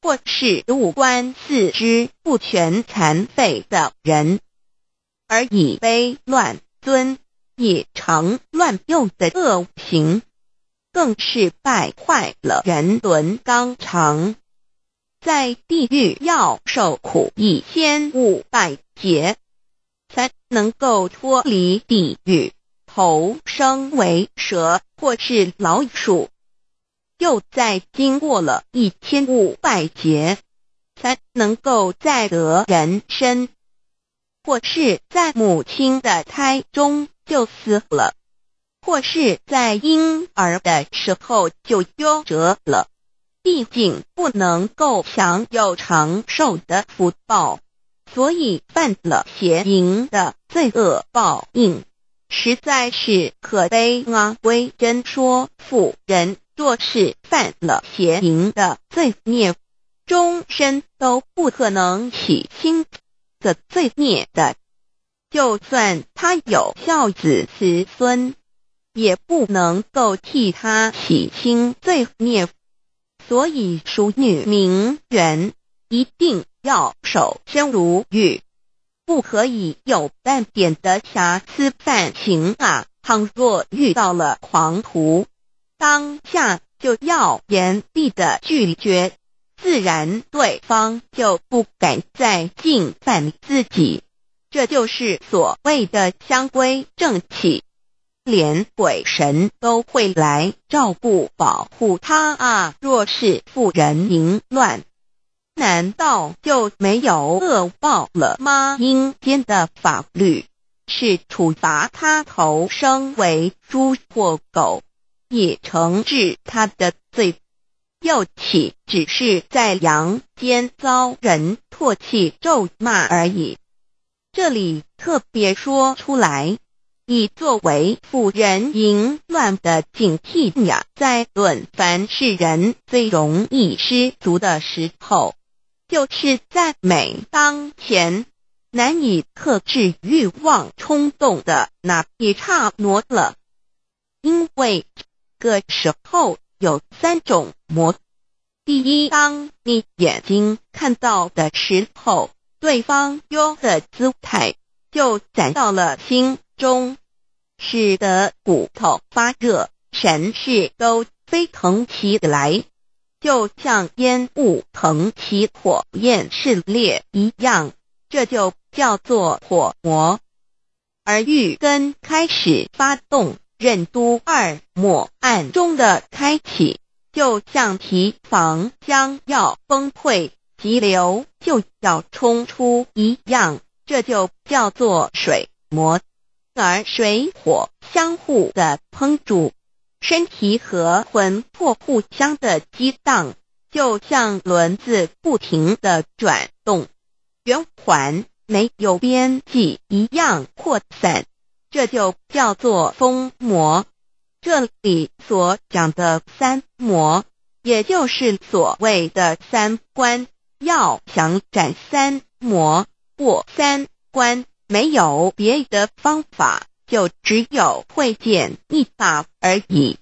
或是五官四肢不全残废的人，而以卑乱尊，以长乱幼的恶行，更是败坏了人伦纲常，在地狱要受苦一千五百劫，才能够脱离地狱，投生为蛇，或是老鼠。又再经过了一千五百劫，才能够再得人身，或是在母亲的胎中就死了，或是在婴儿的时候就夭折了，毕竟不能够享有长寿的福报，所以犯了邪淫的罪恶，报应实在是可悲啊！为真说妇人。若是犯了邪淫的罪孽，终身都不可能洗清的罪孽的，就算他有孝子慈孙，也不能够替他洗清罪孽。所以，淑女名媛一定要守身如玉，不可以有半点的瑕疵犯情啊！倘若遇到了狂徒，当下就要严厉的拒绝，自然对方就不敢再侵犯自己。这就是所谓的相规正气，连鬼神都会来照顾保护他啊！若是妇人淫乱，难道就没有恶报了吗？阴间的法律是处罚他投生为猪或狗。也惩治他的罪，又岂只是在阳间遭人唾弃咒骂而已。这里特别说出来，以作为妇人淫乱的警惕呀。在论凡是人最容易失足的时候，就是在美当前难以克制欲望冲动的那也差那了，因为。个时候有三种魔。第一，当你眼睛看到的时候，对方用的姿态就展到了心中，使得骨头发热，神识都飞腾起来，就像烟雾腾起，火焰炽烈一样，这就叫做火魔。而欲根开始发动。任督二脉暗中的开启，就像提防将要崩溃，急流就要冲出一样，这就叫做水魔。而水火相互的烹煮，身体和魂魄互相的激荡，就像轮子不停的转动，圆环没有边际一样扩散。这就叫做“疯魔”，这里所讲的“三魔”，也就是所谓的“三观。要想斩三魔，过三关，没有别的方法，就只有会见一把而已。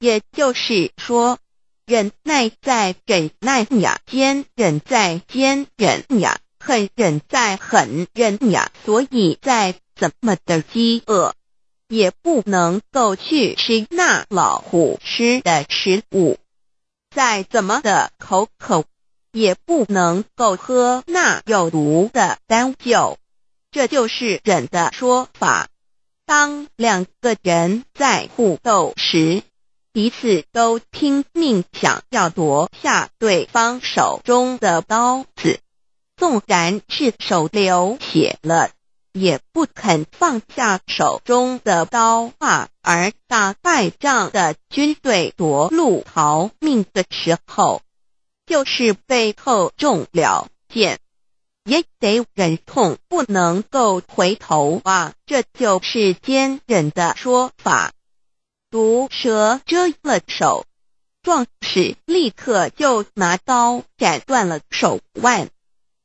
也就是说，忍耐在忍耐呀，坚忍在坚忍呀，狠忍在狠忍呀，所以在。怎么的饥饿也不能够去吃那老虎吃的食物，再怎么的口渴也不能够喝那有毒的丹酒。这就是忍的说法。当两个人在互斗时，彼此都拼命想要夺下对方手中的刀子，纵然是手流血了。也不肯放下手中的刀啊！而打败仗的军队夺路逃命的时候，就是背后中了箭，也得忍痛不能够回头啊！这就是坚忍的说法。毒蛇遮了手，壮士立刻就拿刀斩断了手腕；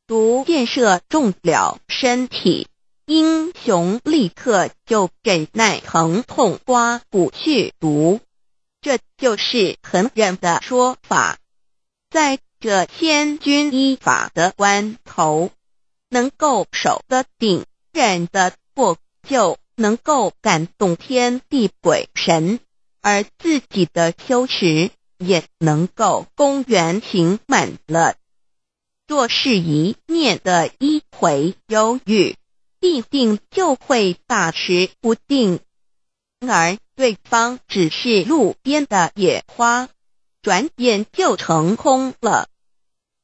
毒箭射中了身体。英雄立刻就忍耐疼痛，刮骨去毒，这就是很忍的说法。在这千钧一发的关头，能够守得定、忍得过，就能够感动天地鬼神，而自己的羞耻也能够公园行满了。若是一念的一回犹豫。必定就会大持不定，而对方只是路边的野花，转眼就成空了；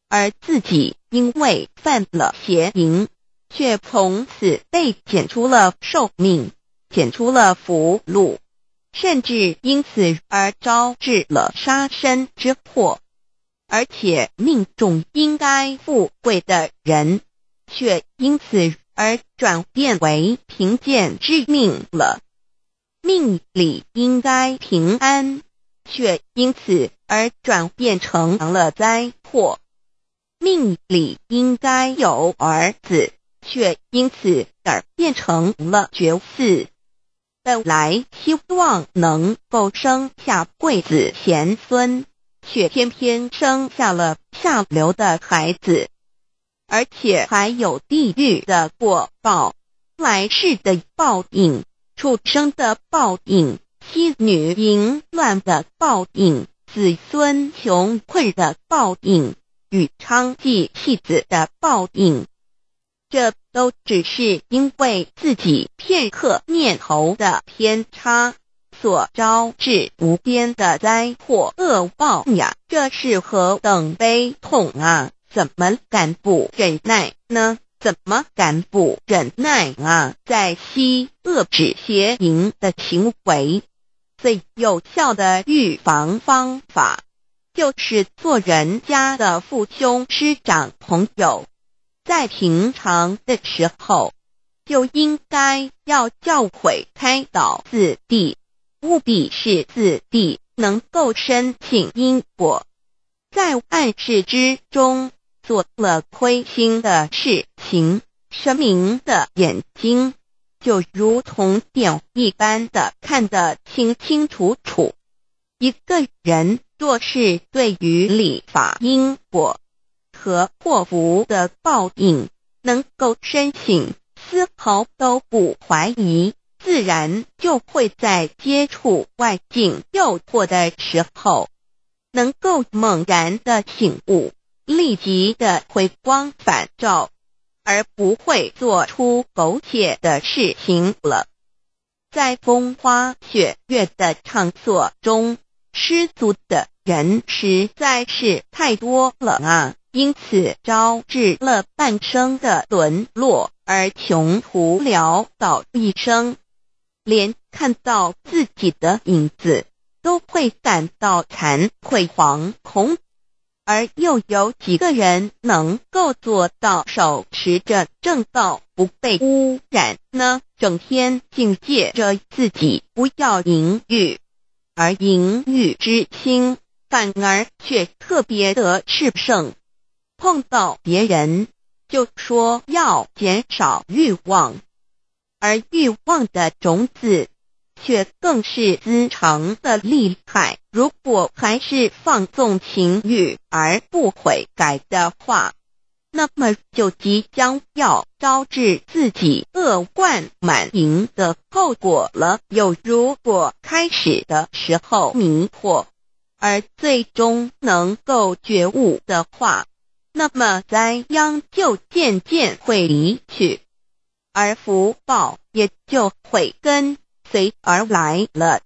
而自己因为犯了邪淫，却从此被减出了寿命，减出了福禄，甚至因此而招致了杀身之祸。而且命中应该富贵的人，却因此。而转变为贫贱之命了，命里应该平安，却因此而转变成了灾祸；命里应该有儿子，却因此而变成了绝嗣。本来希望能够生下贵子贤孙，却偏偏生下了下流的孩子。而且还有地狱的果报，来世的报应，畜生的报应，妻女淫乱的报应，子孙穷困的报应，与娼妓弃子的报应，这都只是因为自己片刻念头的偏差所招致无边的灾祸恶报呀！这是何等悲痛啊！怎么敢不忍耐呢？怎么敢不忍耐啊？在西恶、指邪淫的行为最有效的预防方法，就是做人家的父兄、师长、朋友，在平常的时候，就应该要教诲、开导子弟，务必使子弟能够申请因果，在暗示之中。做了亏心的事情，神明的眼睛就如同电一般的看得清清楚楚。一个人若是对于礼法因果和祸福的报应，能够深信，丝毫都不怀疑，自然就会在接触外境诱惑的时候，能够猛然的醒悟。立即的回光返照，而不会做出苟且的事情了。在风花雪月的场所中失足的人实在是太多了啊，因此招致了半生的沦落而穷途潦倒一生，连看到自己的影子都会感到惭愧惶恐。而又有几个人能够做到手持着正道不被污染呢？整天警戒着自己不要淫欲，而淫欲之心反而却特别的炽盛。碰到别人就说要减少欲望，而欲望的种子。却更是滋长的厉害。如果还是放纵情欲而不悔改的话，那么就即将要招致自己恶贯满盈的后果了。又如果开始的时候迷惑，而最终能够觉悟的话，那么灾殃就渐渐会离去，而福报也就会跟。随而来了。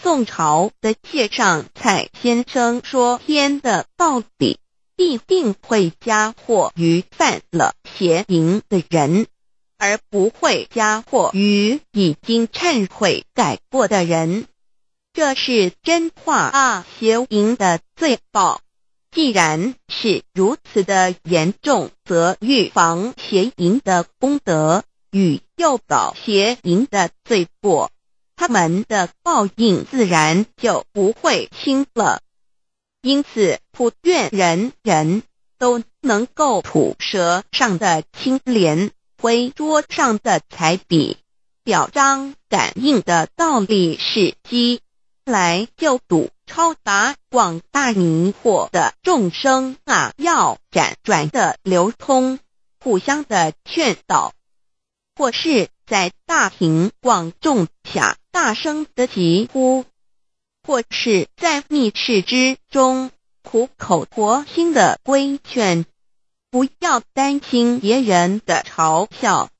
宋朝的谢尚蔡先生说：“天的道理必定会加祸于犯了邪淫的人，而不会加祸于已经忏悔改过的人。这是真话啊！邪淫的罪报，既然是如此的严重，则预防邪淫的功德与。”诱导邪淫的罪过，他们的报应自然就不会轻了。因此，普愿人人都能够吐舌上的青莲挥桌上的彩笔，表彰感应的道理是机来就堵。超达广大迷惑的众生啊，要辗转的流通，互相的劝导。或是在大庭广众下大声的疾呼，或是在密室之中苦口婆心的规劝，不要担心别人的嘲笑，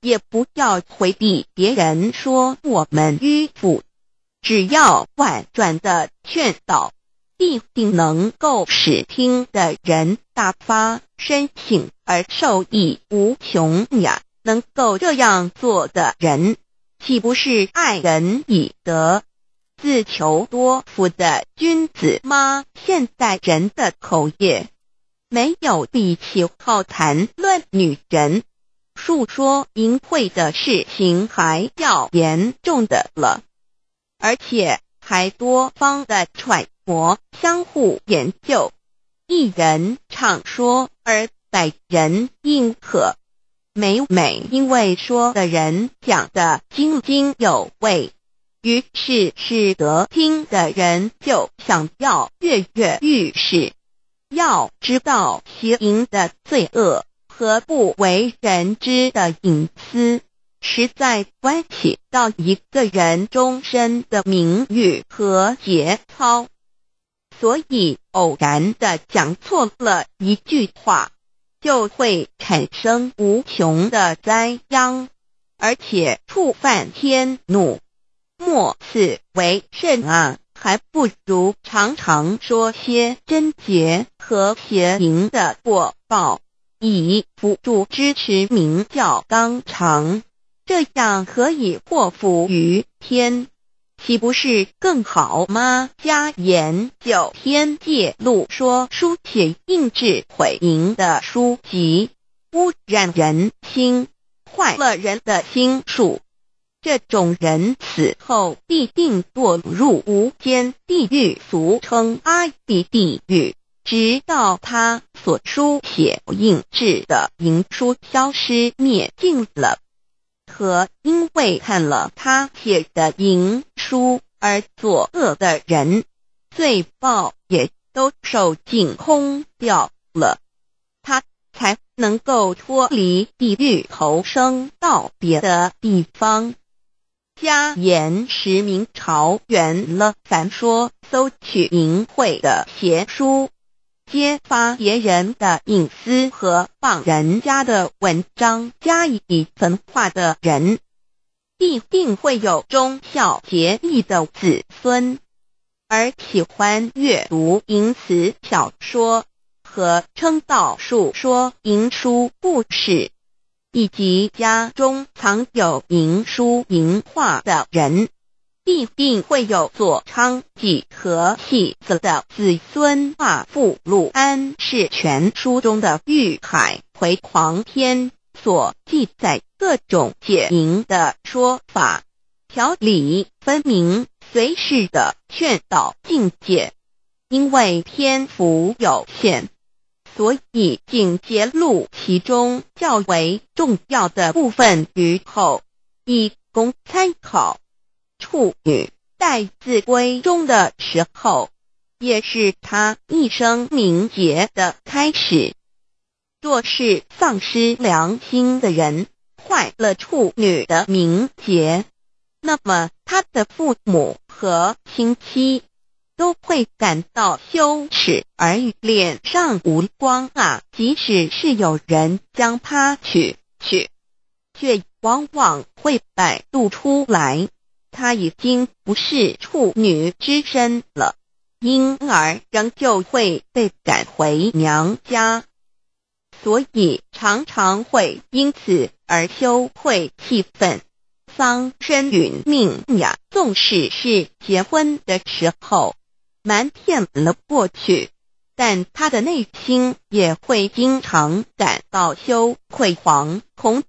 也不要回避别人说我们迂腐，只要婉转的劝导，必定能够使听的人大发深省而受益无穷呀。能够这样做的人，岂不是爱人以德、自求多福的君子吗？现在人的口业，没有比起好谈论女人、述说淫秽的事情还要严重的了，而且还多方的揣摩、相互研究，一人畅说，而百人应可。美美，因为说的人讲的津津有味，于是使得听的人就想要跃跃欲试。要知道邪淫的罪恶和不为人知的隐私，实在关系到一个人终身的名誉和节操。所以偶然的讲错了一句话。就会产生无穷的灾殃，而且触犯天怒，莫此为甚啊！还不如常常说些贞洁和谐明的过报，以辅助支持明教纲常，这样可以祸福于天。岂不是更好吗？家言九天界录说，书写印制毁淫的书籍，污染人心，坏了人的心术。这种人死后必定堕入无间地狱，俗称阿鼻地狱，直到他所书写印制的淫书消失灭尽了。和因为看了他写的淫书而作恶的人，罪报也都受尽空掉了，他才能够脱离地狱，投生到别的地方。加严实明朝元了凡说：“搜取淫秽的邪书。”揭发别人的隐私和放人家的文章加以焚化的人，必定会有忠孝节义的子孙；而喜欢阅读淫词小说和称道述说淫书故事，以及家中藏有淫书淫画的人。必定会有左昌几和系子的子孙吧。《富禄安是全书》中的《遇海回狂篇》所记载各种解明的说法，条理分明，随时的劝导境界。因为篇幅有限，所以仅揭录其中较为重要的部分与后，以供参考。处女待字闺中的时候，也是他一生名节的开始。若是丧失良心的人坏了处女的名节，那么他的父母和亲戚都会感到羞耻而脸上无光啊！即使是有人将他娶去，却往往会摆露出来。她已经不是处女之身了，因而仍旧会被赶回娘家，所以常常会因此而羞愧气愤。桑身殒命呀，纵使是结婚的时候瞒骗了过去，但她的内心也会经常感到羞愧惶恐，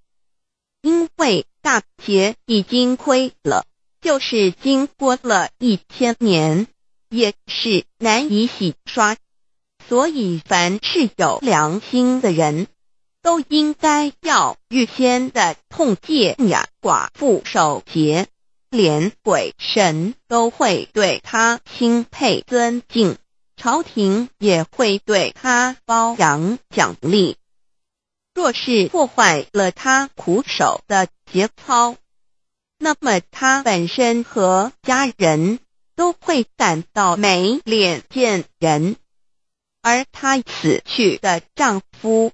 因为大姐已经亏了。就是经过了一千年，也是难以洗刷。所以，凡是有良心的人，都应该要预先的痛戒呀，寡妇守节，连鬼神都会对他钦佩尊敬，朝廷也会对他褒扬奖励。若是破坏了他苦守的节操，那么她本身和家人都会感到没脸见人，而她死去的丈夫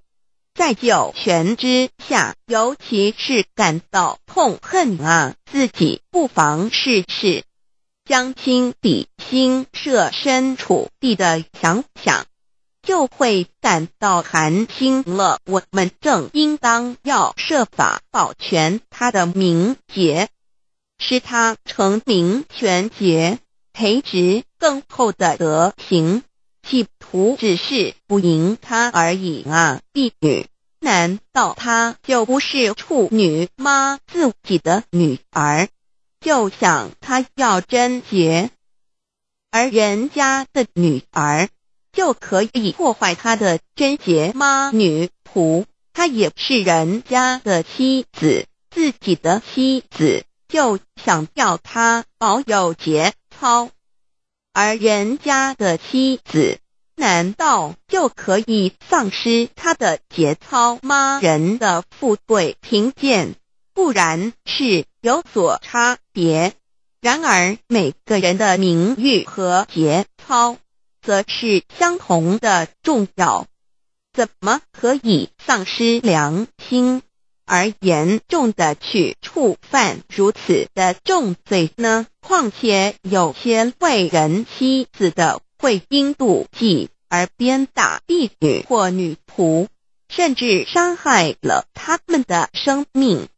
在九泉之下，尤其是感到痛恨啊自己，不妨试试将心比心，设身处地的想想，就会感到寒心了。我们正应当要设法保全他的名节。是他成名全节、培植更厚的德行，企图只是不赢他而已啊！婢女，难道他就不是处女吗？自己的女儿就想他要贞洁，而人家的女儿就可以破坏他的贞洁吗？女仆，她也是人家的妻子，自己的妻子。就想要他保有节操，而人家的妻子难道就可以丧失他的节操吗？人的富贵贫贱，固然是有所差别，然而每个人的名誉和节操，则是相同的重要。怎么可以丧失良心？而严重的去触犯如此的重罪呢？况且有些为人妻子的会因妒忌而鞭打婢女或女仆，甚至伤害了他们的生命。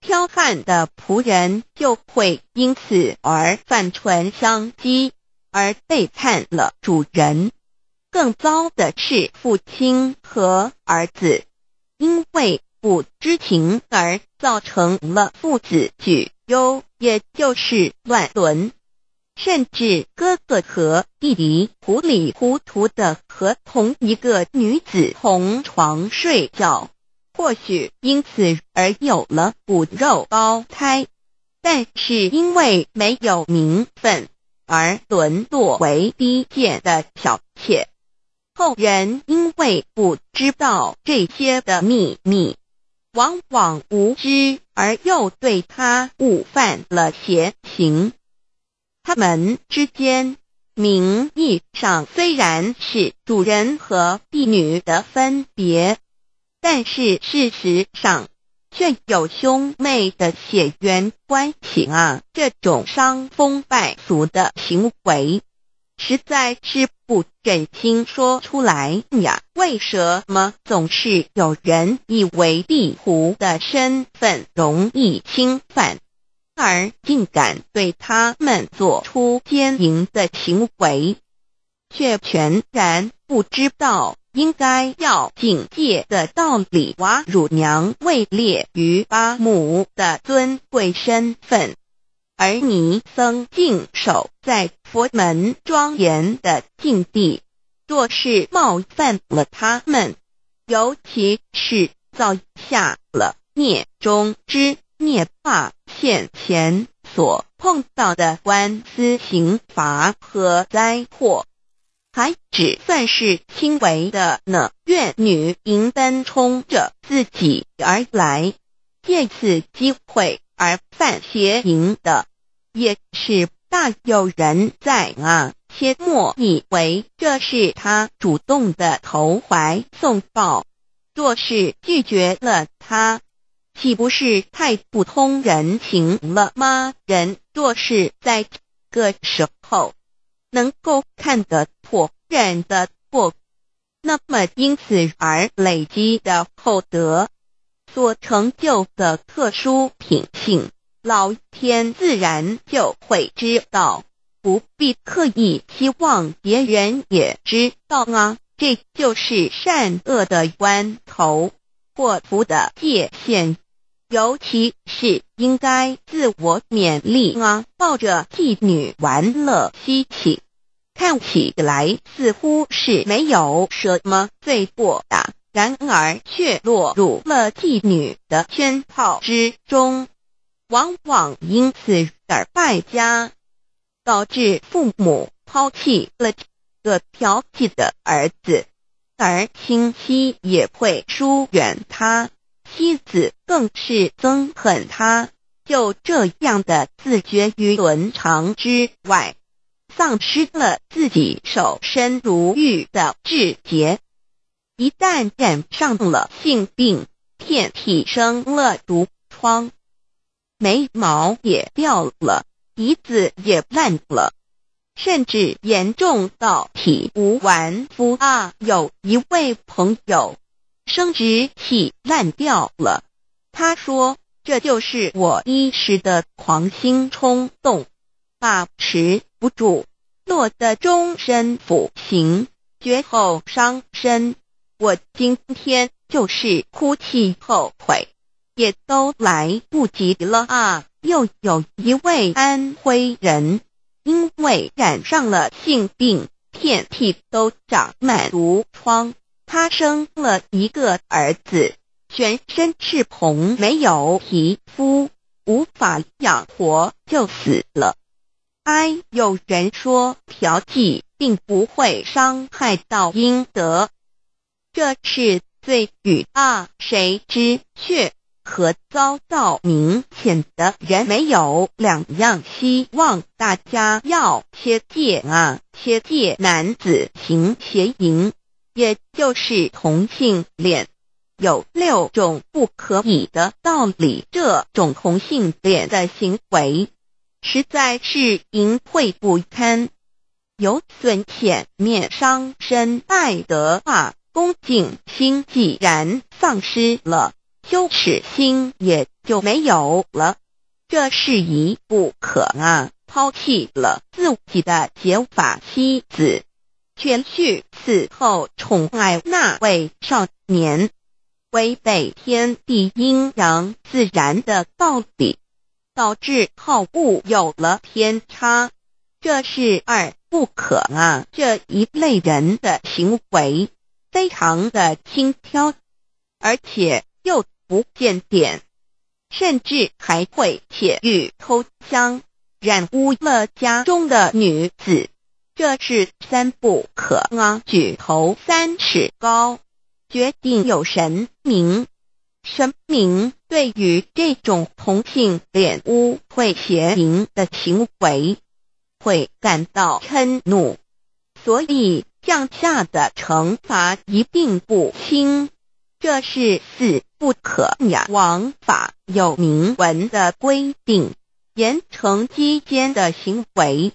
彪悍的仆人就会因此而犯唇伤机而背叛了主人。更糟的是，父亲和儿子，因为。不知情而造成了父子举忧，也就是乱伦，甚至哥哥和弟弟糊里糊涂的和同一个女子同床睡觉，或许因此而有了骨肉胞胎，但是因为没有名分而沦落为低贱的小妾。后人因为不知道这些的秘密。往往无知而又对他误犯了邪行。他们之间名义上虽然是主人和婢女的分别，但是事实上却有兄妹的血缘关系啊！这种伤风败俗的行为。实在是不忍心说出来呀！为什么总是有人以为地府的身份容易侵犯，而竟敢对他们做出奸淫的行为？却全然不知道应该要警戒的道理哇！乳娘位列于八母的尊贵身份，而尼僧净守在。佛门庄严的境地，若是冒犯了他们，尤其是造下了孽中之孽，霸，现前所碰到的官司、刑罚和灾祸，还只算是轻微的呢。怨女迎奔冲着自己而来，借此机会而犯邪淫的，也是。大有人在啊！切莫以为这是他主动的投怀送抱，若是拒绝了他，岂不是太不通人情了吗？人若是在这个时候能够看得破人的过，那么因此而累积的厚德，所成就的特殊品性。老天自然就会知道，不必刻意希望别人也知道啊！这就是善恶的关头，祸福的界限，尤其是应该自我勉励啊！抱着妓女玩乐，稀奇，看起来似乎是没有什么罪过的，然而却落入了妓女的圈套之中。往往因此而败家，导致父母抛弃了个调皮的儿子，而亲戚也会疏远他，妻子更是憎恨他。就这样的自绝于伦常之外，丧失了自己守身如玉的志节。一旦染上了性病，遍体生了毒疮。眉毛也掉了，鼻子也烂了，甚至严重到体无完肤啊！有一位朋友生殖器烂掉了，他说：“这就是我一时的狂心冲动，把持不住，落得终身腐刑，绝后伤身。”我今天就是哭泣后悔。也都来不及了啊！又有一位安徽人，因为染上了性病，遍体都长满毒疮。他生了一个儿子，全身赤红，没有皮肤，无法养活，就死了。哎，有人说嫖妓并不会伤害到阴德，这是罪与啊？谁知却。和遭到明显的人没有两样，希望大家要切戒啊，切戒男子行邪淫，也就是同性恋，有六种不可以的道理。这种同性恋的行为，实在是淫秽不堪，有损浅面，伤身败德啊，恭敬心既然丧失了。羞耻心也就没有了，这是一不可啊！抛弃了自己的结发妻子，全去伺候宠爱那位少年，违背天地阴阳自然的道理，导致好恶有了偏差，这是二不可啊！这一类人的行为非常的轻佻，而且又。不检点，甚至还会窃欲偷香，染污了家中的女子，这是三不可啊！举头三尺高，决定有神明。神明对于这种同性恋污秽邪淫的行为，会感到嗔怒，所以降下的惩罚一定不轻。这是四。不可呀！王法有明文的规定，严惩击奸的行为，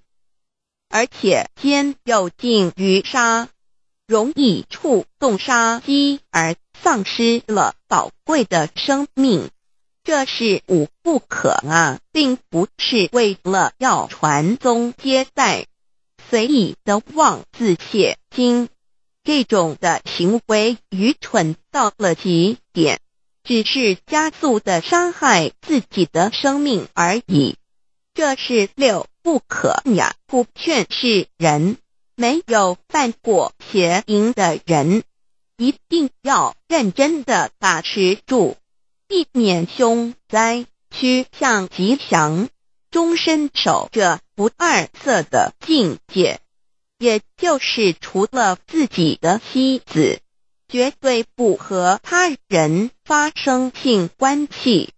而且奸又近于杀，容易触动杀机而丧失了宝贵的生命，这是五不可啊！并不是为了要传宗接代，随意的妄自窃金，这种的行为愚蠢到了极点。只是加速的伤害自己的生命而已，这是六不可呀！不劝世人没有犯过邪淫的人，一定要认真的把持住，避免凶灾，趋向吉祥，终身守着不二色的境界，也就是除了自己的妻子。绝对不和他人发生性关系。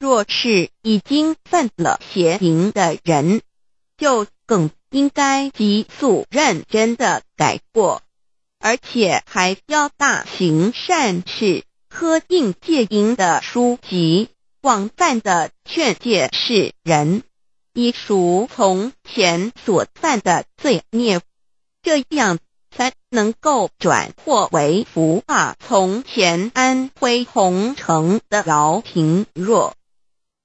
若是已经犯了邪淫的人，就更应该急速认真的改过，而且还要大行善事，喝定戒淫的书籍，广泛的劝诫世人，以赎从前所犯的罪孽。这样。能够转祸为福啊！从前安徽桐城的饶平若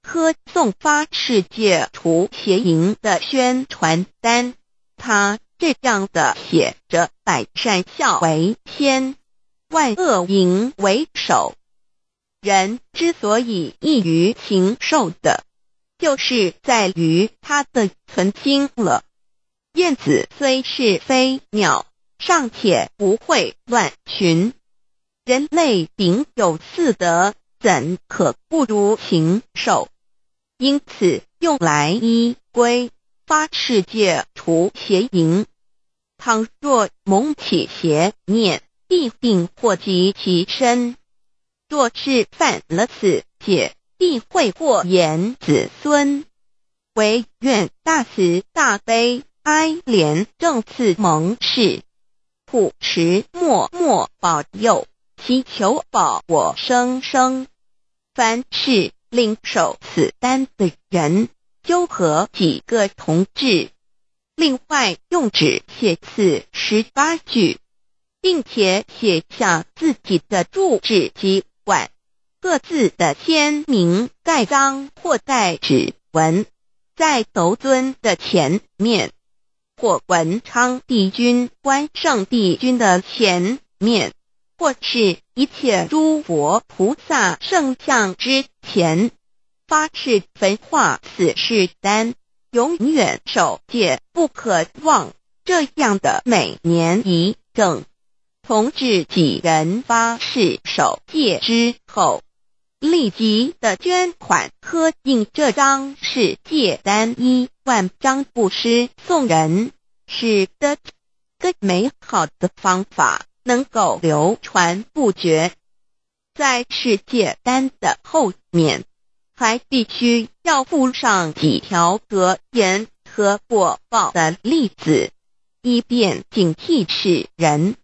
科送发世界除邪淫的宣传单，他这样的写着：“百善孝为先，万恶淫为首。人之所以易于禽兽的，就是在于他的存心了。”燕子虽是飞鸟。尚且不会乱群，人类秉有四德，怎可不如禽兽？因此用来依规，发世界除邪淫。倘若蒙起邪念，必定祸及其身；若是犯了此戒，必会祸延子孙。唯愿大慈大悲，哀怜正次蒙氏。护持默默保佑，祈求保我生生。凡是领受此单的人，纠合几个同志，另外用纸写此十八句，并且写下自己的住址及馆，各自的签名盖章或带指纹，在头尊的前面。或文昌帝君、关圣帝君的前面，或是一切诸佛菩萨圣像之前发誓焚化此世丹，永远守戒不可忘。这样的每年一更，同自几人发誓守戒之后。立即的捐款，刻印这张世界单一万张不施送人，使得个美好的方法，能够流传不绝。在世界单的后面，还必须要附上几条格言和播报的例子，以便警惕世人，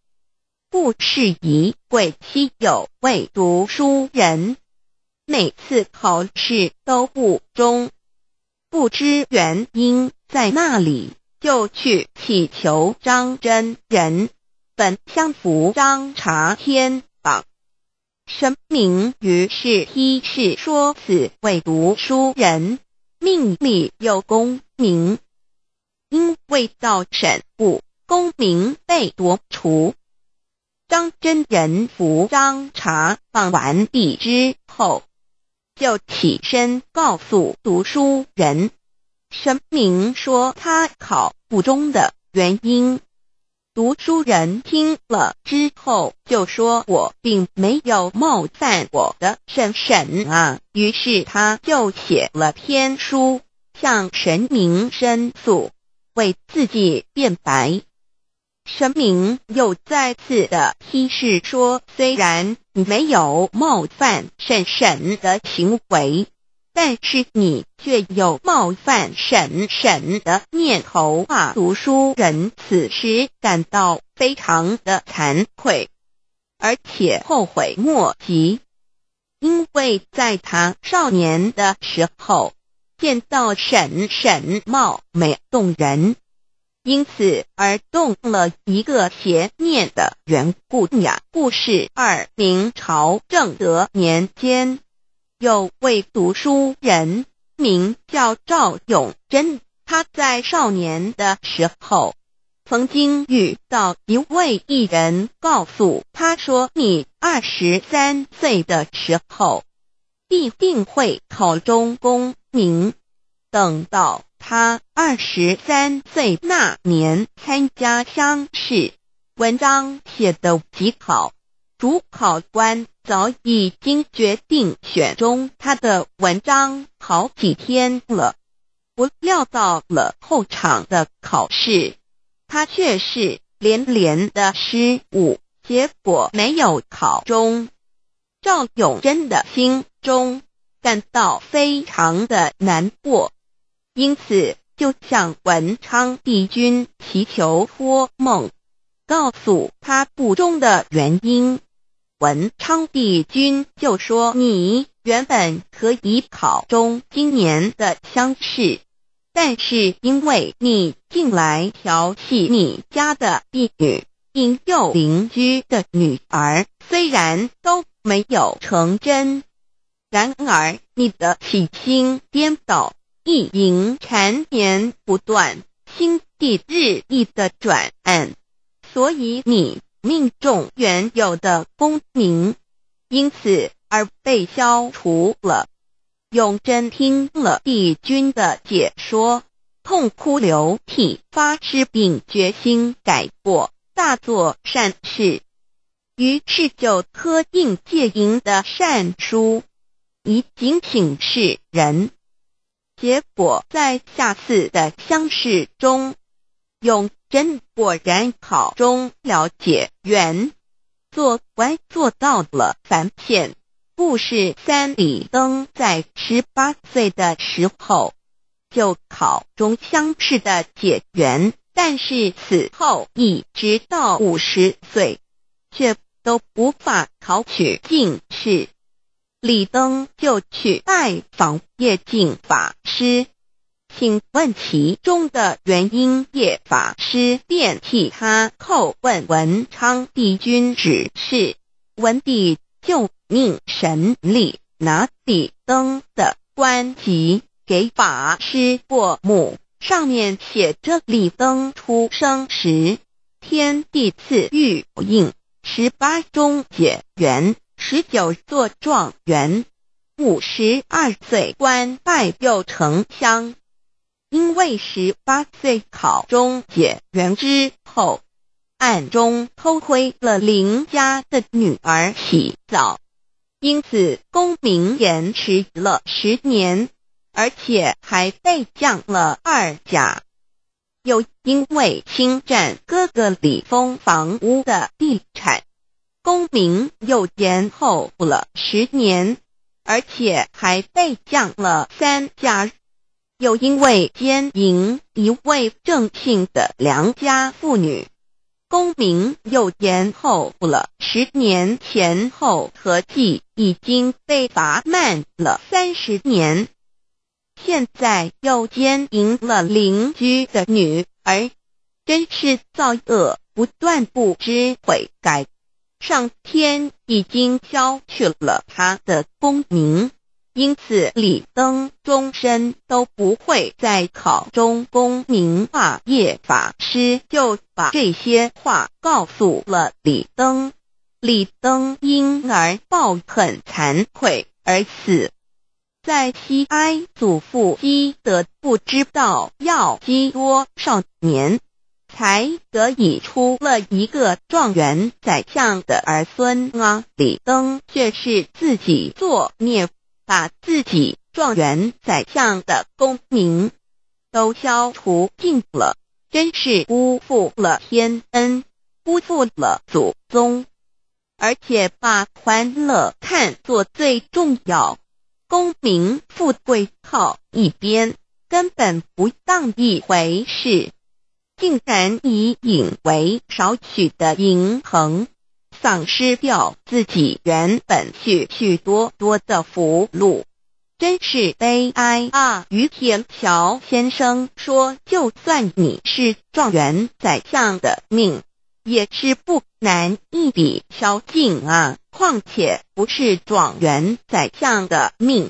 不适宜为欺有位读书人。每次考试都不中，不知原因，在那里就去祈求张真人。本相符张查天榜，神明于是批示说：“此未读书人，命里有功名，因未造神故，功名被夺除。”张真人扶张查榜完毕之后。就起身告诉读书人，神明说他考不中的原因。读书人听了之后就说：“我并没有冒犯我的神神啊。”于是他就写了篇书向神明申诉，为自己辩白。神明又再次的批示说：“虽然。”没有冒犯婶婶的行为，但是你却有冒犯婶婶的念头啊！读书人此时感到非常的惭愧，而且后悔莫及，因为在他少年的时候见到婶婶貌美动人。因此而动了一个邪念的缘故呀。故事二：明朝正德年间，有位读书人名叫赵永贞。他在少年的时候，曾经遇到一位艺人，告诉他说：“你二十三岁的时候，必定会考中功名。”等到。他二十三岁那年参加乡试，文章写得极好，主考官早已经决定选中他的文章好几天了。不料到了后场的考试，他却是连连的失误，结果没有考中。赵永贞的心中感到非常的难过。因此，就向文昌帝君祈求托梦，告诉他不忠的原因。文昌帝君就说：“你原本可以考中今年的乡试，但是因为你近来调戏你家的婢女，引诱邻居的女儿，虽然都没有成真，然而你的喜心颠倒。”意淫缠绵不断，心地日益的转暗，所以你命中原有的功名，因此而被消除了。永贞听了帝君的解说，痛哭流涕，发誓并决心改过，大做善事，于是就喝应戒银的善书，以警醒世人。结果在下次的相试中，永真果然考中了解元。做乖做到了凡片。故事三里登，在十八岁的时候就考中相识的解元，但是此后一直到五十岁，却都无法考取进士。李登就去拜访叶静法师，请问其中的原因。叶法师便替他叩问文昌帝君指示，文帝就命神力拿李登的官籍给法师过目，上面写着李登出生时天地赐玉印十八中解缘。十九做状元，五十二岁官拜右丞相。因为十八岁考中解元之后，暗中偷窥了林家的女儿洗澡，因此功名延迟了十年，而且还被降了二甲。又因为侵占哥哥李峰房屋的地产。功名又延后了十年，而且还被降了三甲。又因为奸淫一位正姓的良家妇女，功名又延后了十年。前后合计已经被罚慢了三十年。现在又奸淫了邻居的女儿，真是造恶不断，不知悔改。上天已经消去了他的功名，因此李登终身都不会再考中功名。化业法师就把这些话告诉了李登，李登因而抱很惭愧而死。在西哀祖父基的不知道要基多少年。才得以出了一个状元宰相的儿孙啊！李登却是自己作孽，把自己状元宰相的功名都消除尽了，真是辜负了天恩，辜负了祖宗，而且把欢乐看作最重要，功名富贵靠一边，根本不当一回事。竟然以引为少许的银横，丧失掉自己原本许许多多的福禄，真是悲哀啊！于天桥先生说：“就算你是状元宰相的命，也是不难一笔消尽啊。况且不是状元宰相的命，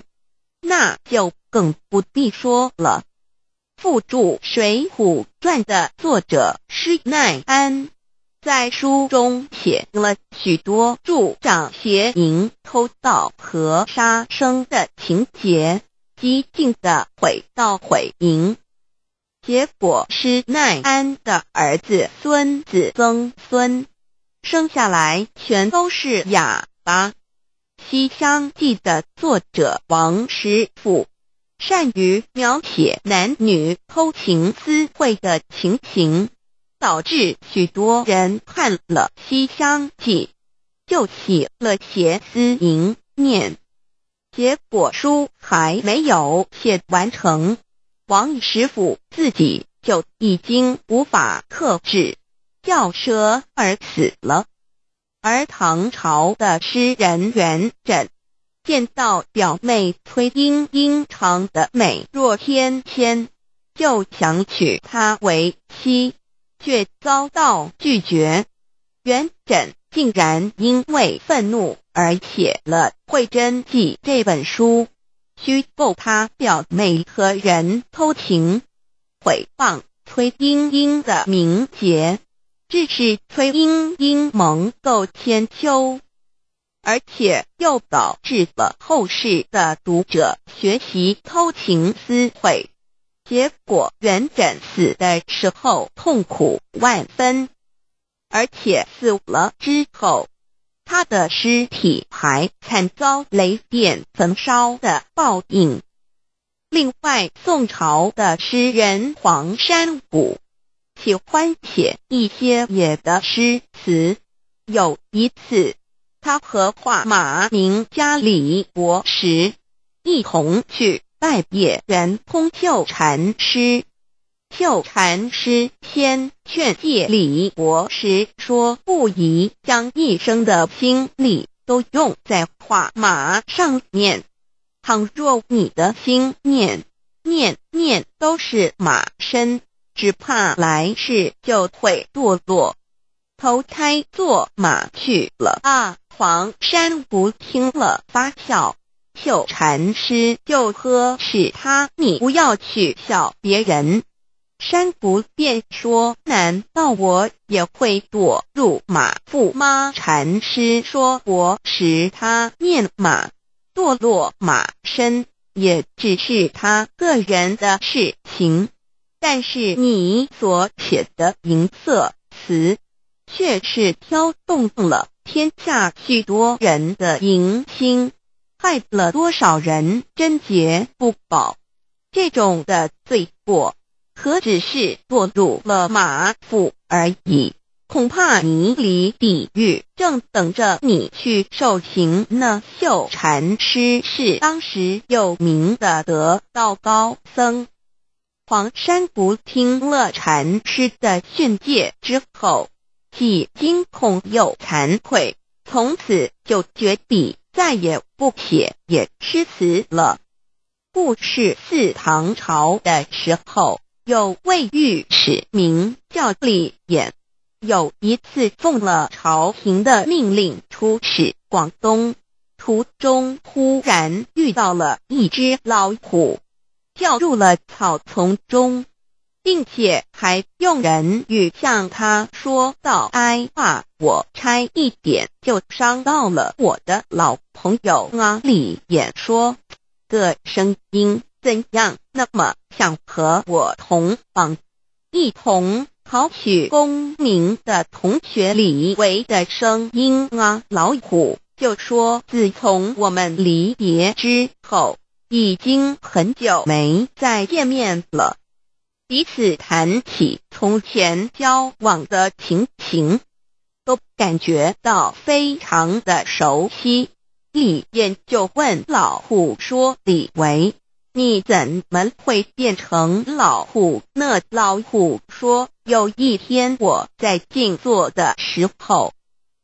那就更不必说了。”《附注水浒传》的作者施耐庵，在书中写了许多助长邪淫、偷盗和杀生的情节，激进的毁道毁淫，结果施耐庵的儿子、孙子、曾孙生下来全都是哑巴。《西厢记》的作者王实甫。善于描写男女偷情私会的情形，导致许多人看了《西厢记》，就起了邪思淫念，结果书还没有写完成，王实甫自己就已经无法克制，叫奢而死了。而唐朝的诗人元稹。见到表妹崔莺莺长得美若天仙，就想娶她为妻，却遭到拒绝。元稹竟然因为愤怒而写了《会贞记》这本书，虚构他表妹和人偷情，毁谤崔莺莺的名节，致使崔莺莺蒙受千秋。而且又导致了后世的读者学习偷情私会，结果元稹死的时候痛苦万分，而且死了之后，他的尸体还惨遭雷电焚烧的报应。另外，宋朝的诗人黄山谷喜欢写一些野的诗词，有一次。他和画马名家李伯时一同去拜谒圆通秀禅师，秀禅师先劝诫李伯时说，不宜将一生的心力都用在画马上面。倘若你的心念念念都是马身，只怕来世就会堕落。投胎做马去了啊！黄山不听了发笑，就禅师就呵斥他：“你不要取笑别人。”山不便说：“难道我也会躲入马腹吗？”禅师说：“我使他念马，堕落马身，也只是他个人的事情。但是你所写的银色词。”却是挑动了天下许多人的淫心，害死了多少人贞洁不保！这种的罪过，何止是堕入了马府而已？恐怕你离地狱正等着你去受刑呢。秀禅师是当时有名的得道高僧。黄山谷听了禅师的训诫之后。既惊恐又惭愧，从此就绝笔，再也不写也诗词了。故事四：唐朝的时候，有位御史名叫李衍，有一次奉了朝廷的命令出使广东，途中忽然遇到了一只老虎，跳入了草丛中。并且还用人语向他说道：“哎爸，我差一点就伤到了我的老朋友啊！”李也说：“个声音怎样？那么想和我同榜一同考取功名的同学李维的声音啊！”老虎就说：“自从我们离别之后，已经很久没再见面了。”彼此谈起从前交往的情形，都感觉到非常的熟悉。李燕就问老虎说：“李维，你怎么会变成老虎呢？”老虎说：“有一天我在静坐的时候，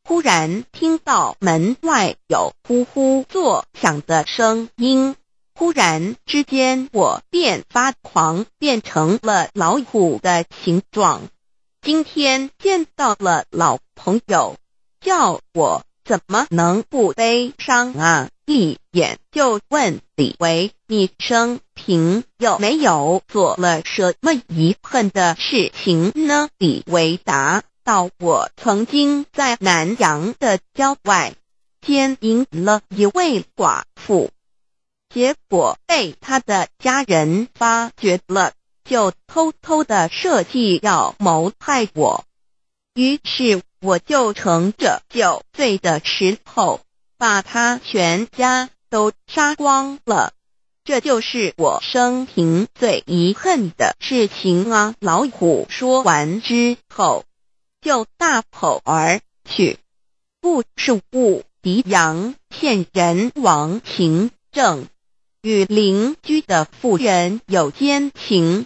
忽然听到门外有呼呼作响的声音。”忽然之间，我便发狂，变成了老虎的形状。今天见到了老朋友，叫我怎么能不悲伤啊！一眼就问李维：“你生平有没有做了什么遗憾的事情呢？”李维答道：“我曾经在南阳的郊外奸淫了一位寡妇。”结果被他的家人发觉了，就偷偷的设计要谋害我，于是我就乘着酒醉的时候，把他全家都杀光了。这就是我生平最遗恨的事情啊！老虎说完之后，就大吼而去。不，是戊狄阳县人王廷正。与邻居的妇人有奸情，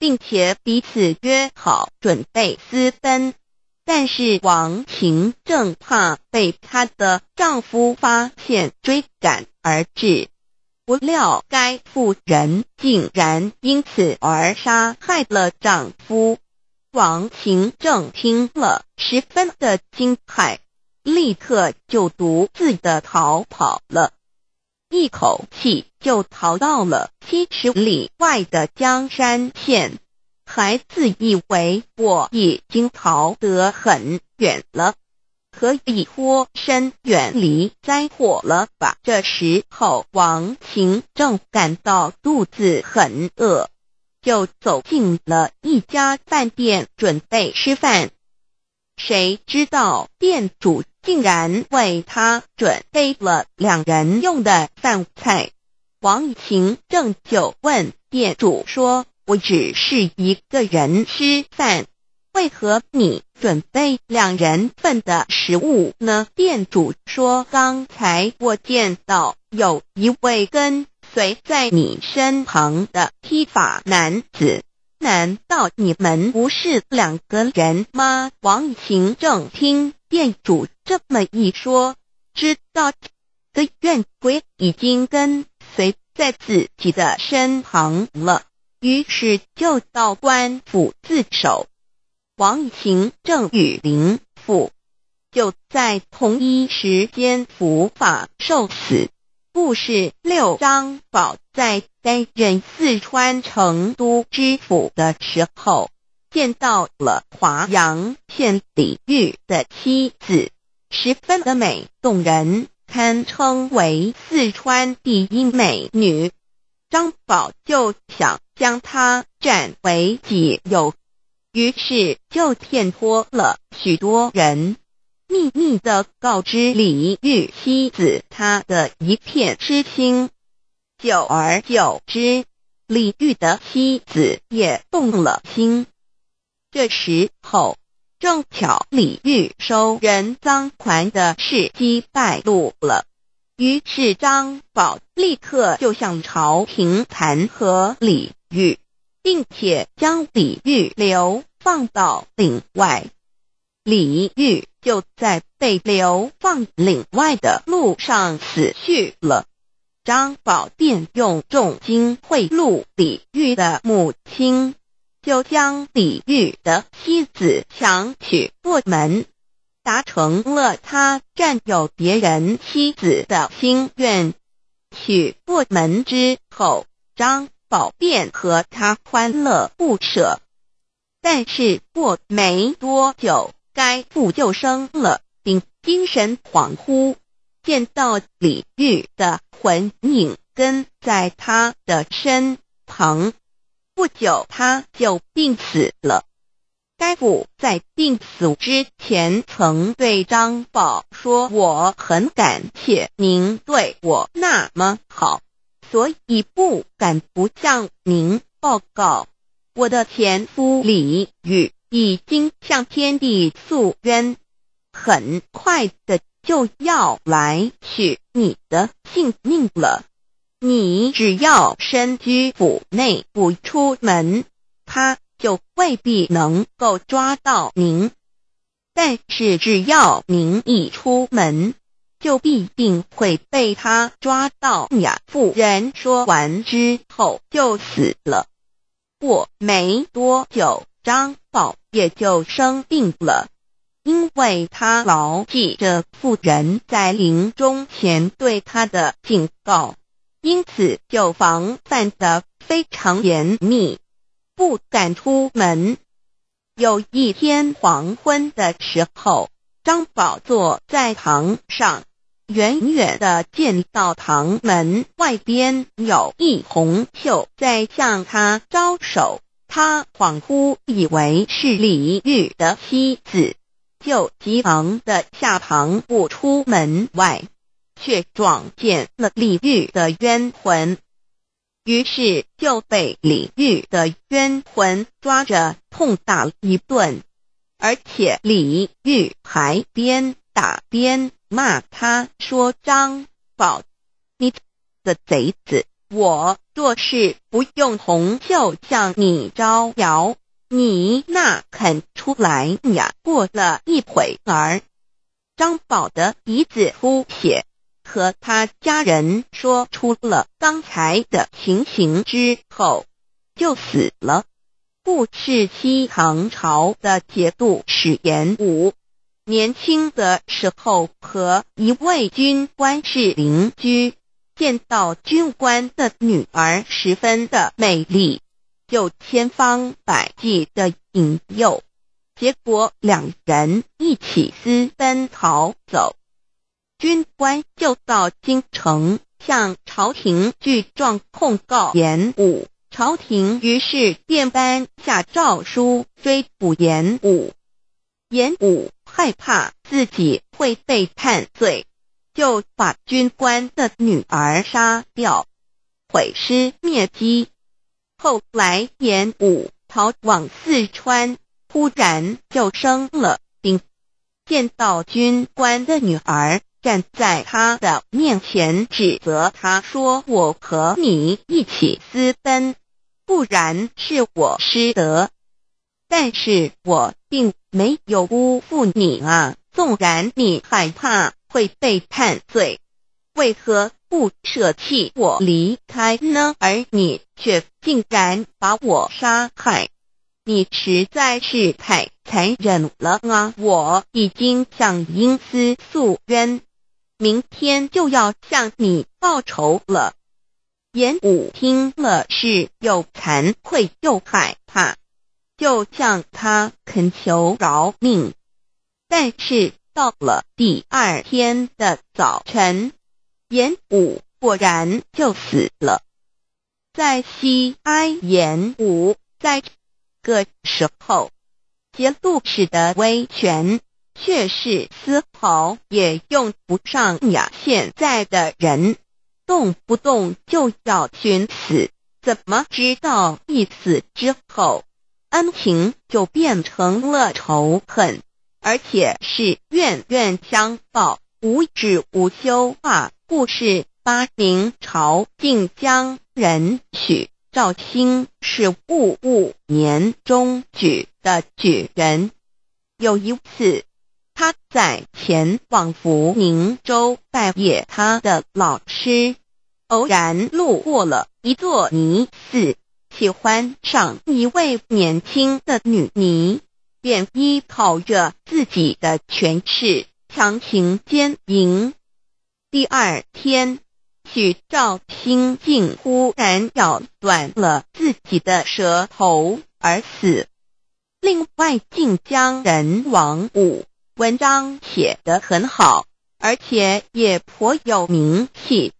并且彼此约好准备私奔，但是王情正怕被她的丈夫发现追赶而至，不料该妇人竟然因此而杀害了丈夫。王情正听了十分的惊骇，立刻就独自的逃跑了。一口气就逃到了七十里外的江山县，还自以为我已经逃得很远了，可以脱身远离灾祸了吧？这时候王平正感到肚子很饿，就走进了一家饭店准备吃饭，谁知道店主。竟然为他准备了两人用的饭菜。王雨晴正就问店主说：“我只是一个人吃饭，为何你准备两人份的食物呢？”店主说：“刚才我见到有一位跟随在你身旁的披发男子。”难道你们不是两个人吗？王以晴正听店主这么一说，知道个怨鬼已经跟随在自己的身旁了，于是就到官府自首。王以晴、郑与林府就在同一时间伏法受死。故事六张宝在。担任四川成都知府的时候，见到了华阳县李煜的妻子，十分的美动人，堪称为四川第一美女。张宝就想将她占为己有，于是就骗托了许多人，秘密的告知李煜妻子他的一片痴心。久而久之，李煜的妻子也动了心。这时候，正巧李煜收人赃款的事迹败露了，于是张宝立刻就向朝廷弹劾李煜，并且将李煜流放到岭外。李煜就在被流放岭外的路上死去了。张宝殿用重金贿赂李煜的母亲，就将李煜的妻子强娶过门，达成了他占有别人妻子的心愿。娶过门之后，张宝便和他欢乐不舍，但是过没多久，该妇就生了病，精神恍惚。见到李煜的魂影跟在他的身旁，不久他就病死了。该府在病死之前曾对张宝说：“我很感谢您对我那么好，所以不敢不向您报告。我的前夫李煜已经向天地诉冤，很快的。”就要来取你的性命了。你只要身居府内不出门，他就未必能够抓到您。但是只要您一出门，就必定会被他抓到呀。妇人说完之后就死了。过没多久，张宝也就生病了。因为他牢记着妇人在临终前对他的警告，因此就防范得非常严密，不敢出门。有一天黄昏的时候，张宝坐在堂上，远远的见到堂门外边有一红袖在向他招手，他恍惚以为是李玉的妻子。又急忙的下堂不出门外，却撞见了李玉的冤魂，于是就被李玉的冤魂抓着痛打一顿，而且李玉还边打边骂他，说张宝，你个贼子，我若是不用红袖向你招摇。你那肯出来呀？过了一会儿，张宝的鼻子出血，和他家人说出了刚才的情形之后，就死了。故事：西唐朝的节度使严武，年轻的时候和一位军官是邻居，见到军官的女儿十分的美丽。就千方百计的引诱，结果两人一起私奔逃走。军官就到京城向朝廷具状控告严武，朝廷于是便颁下诏书追捕严武。严武害怕自己会被判罪，就把军官的女儿杀掉，毁尸灭迹。后来，颜武逃往四川，忽然就生了病。见到军官的女儿站在他的面前，指责他说：“我和你一起私奔，不然是我失德。但是我并没有辜负你啊！纵然你害怕会被判罪，为何不舍弃我离开呢？而你……”却竟然把我杀害，你实在是太残忍了啊！我已经向英司诉冤，明天就要向你报仇了。严武听了，是又惭愧又害怕，就向他恳求饶命。但是到了第二天的早晨，严武果然就死了。在西安演五在个时候，节度使的威权却是丝毫也用不上呀。现在的人动不动就要寻死，怎么知道一死之后，恩情就变成了仇恨，而且是怨怨相报，无止无休啊？故事八，明朝晋江。人许肇兴是戊戊年中举的举人。有一次，他在前往福宁州拜谒他的老师，偶然路过了一座尼寺，喜欢上一位年轻的女尼，便依靠着自己的权势，强行奸淫。第二天。许赵兴竟忽然咬断了自己的舌头而死。另外，晋江人王武文章写得很好，而且也颇有名气。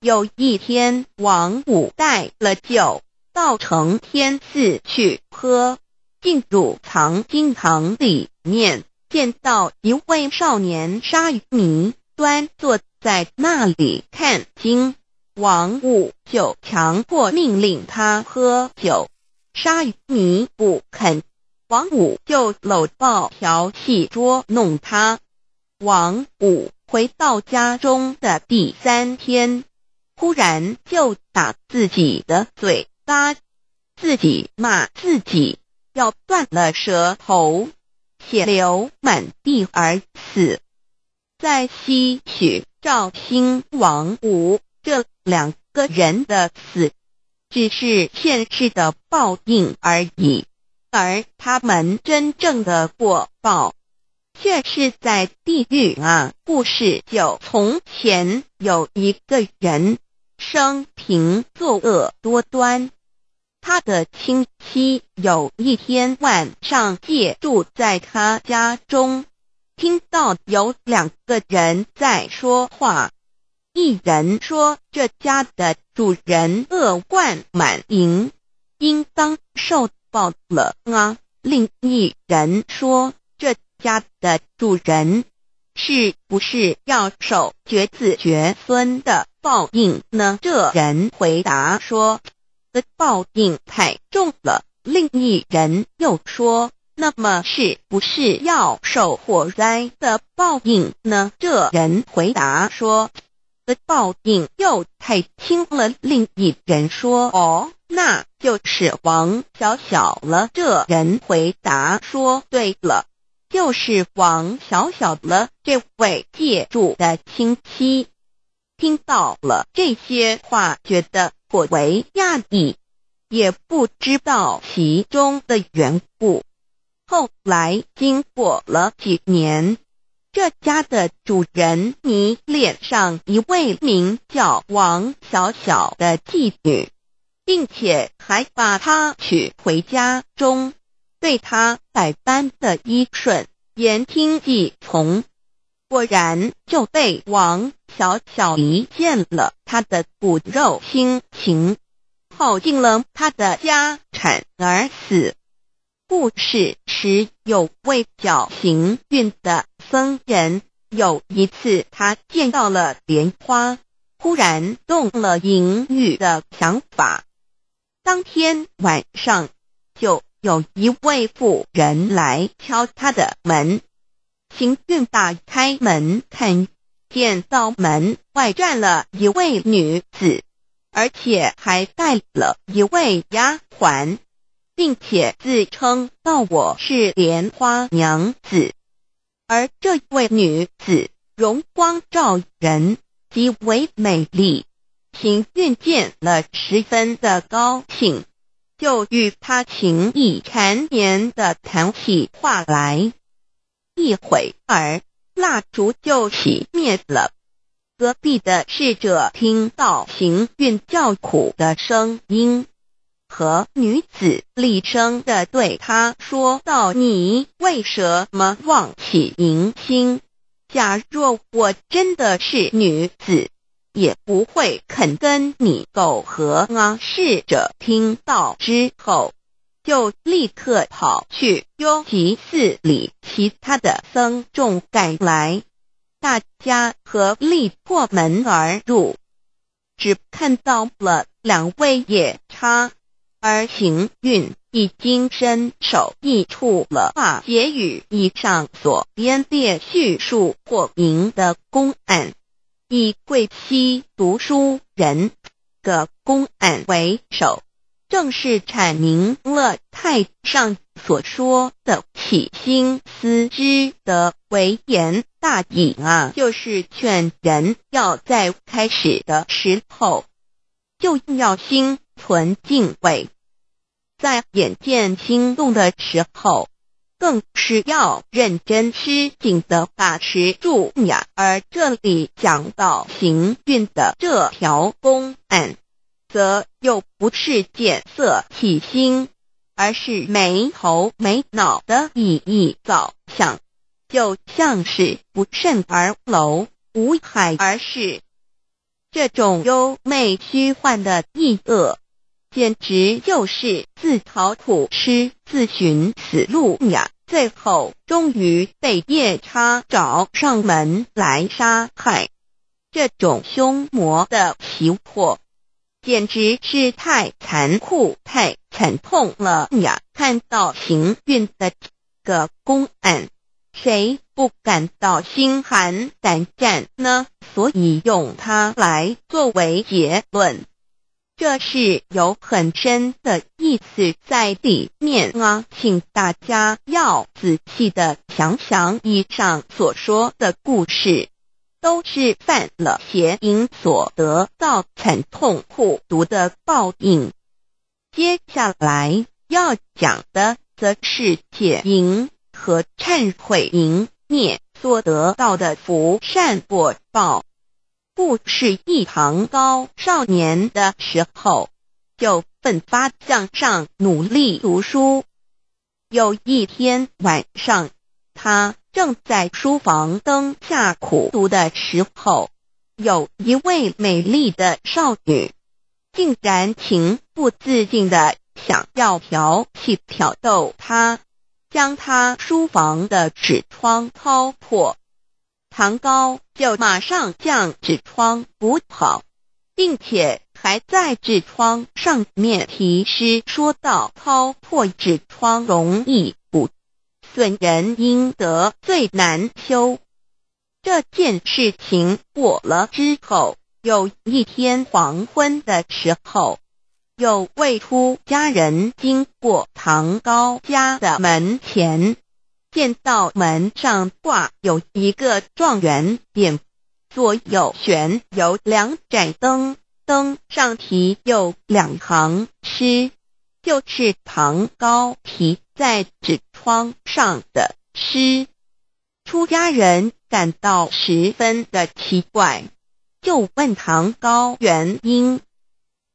有一天，王武带了酒到承天寺去喝，进入藏经堂里面，见到一位少年沙弥端坐。在那里看经，王五就强迫命令他喝酒，沙弥不肯，王五就搂抱调戏捉弄他。王五回到家中的第三天，忽然就打自己的嘴巴，自己骂自己，要断了舌头，血流满地而死，在吸取赵兴王五这两个人的死，只是现世的报应而已，而他们真正的果报，却是在地狱啊！故事就从前有一个人，生平作恶多端，他的亲戚有一天晚上借住在他家中。听到有两个人在说话，一人说：“这家的主人恶贯满盈，应当受报了啊！”另一人说：“这家的主人是不是要受绝子绝孙的报应呢？”这人回答说：“的报应太重了。”另一人又说。那么是不是要受火灾的报应呢？这人回答说：“的报应又太轻了。”另一人说：“哦，那就是王小小了。”这人回答说：“对了，就是王小小了。”这位借主的亲戚听到了这些话，觉得颇为讶异，也不知道其中的缘故。后来经过了几年，这家的主人迷恋上一位名叫王小小的妓女，并且还把她娶回家中，对她百般的依顺，言听计从。果然就被王小小离间了，他的骨肉亲情耗尽了他的家产而死。故事时有位叫行运的僧人，有一次他见到了莲花，忽然动了淫欲的想法。当天晚上就有一位妇人来敲他的门，行运打开门，看见到门外站了一位女子，而且还带了一位丫鬟。并且自称道我是莲花娘子，而这位女子容光照人，极为美丽，行运见了十分的高兴，就与她情意缠绵的谈起话来。一会儿，蜡烛就熄灭了，隔壁的侍者听到行运叫苦的声音。和女子厉声的对他说道：“你为什么妄起淫心？假若我真的是女子，也不会肯跟你苟合啊！”侍者听到之后，就立刻跑去雍集寺里，其他的僧众赶来，大家合力破门而入，只看到了两位野叉。而行运已经身手异处了啊，结语以上所编列叙述或明的公案，以贵溪读书人的公案为首，正是阐明了太上所说的起心思之的为言大矣啊，就是劝人要在开始的时候，就要心存敬畏。在眼见心动的时候，更是要认真、吃紧的把持住呀。而这里讲到行运的这条公案，则又不是见色起心，而是眉头没脑的意意早想，就像是不慎而楼无海，而是这种优美虚幻的意恶。简直就是自讨苦吃、自寻死路呀！最后终于被夜叉找上门来杀害，这种凶魔的奇祸，简直是太残酷、太惨痛了呀！看到行运的这个公案，谁不感到心寒胆战呢？所以用它来作为结论。这是有很深的意思在里面啊，请大家要仔细的想想以上所说的故事，都是犯了邪淫所得到惨痛苦毒的报应。接下来要讲的，则是解淫和忏悔淫孽所得到的福善果报。故事一旁，高少年的时候就奋发向上，努力读书。有一天晚上，他正在书房灯下苦读的时候，有一位美丽的少女，竟然情不自禁的想要调戏挑逗他，将他书房的纸窗敲破。唐高就马上将纸窗补好，并且还在纸窗上面题诗，说道：“敲破纸窗容易补，损人阴得最难修。”这件事情过了之后，有一天黄昏的时候，有位出家人经过唐高家的门前。见到门上挂有一个状元匾，左右悬有两盏灯，灯上题有两行诗，就是唐高题在纸窗上的诗。出家人感到十分的奇怪，就问唐高原因。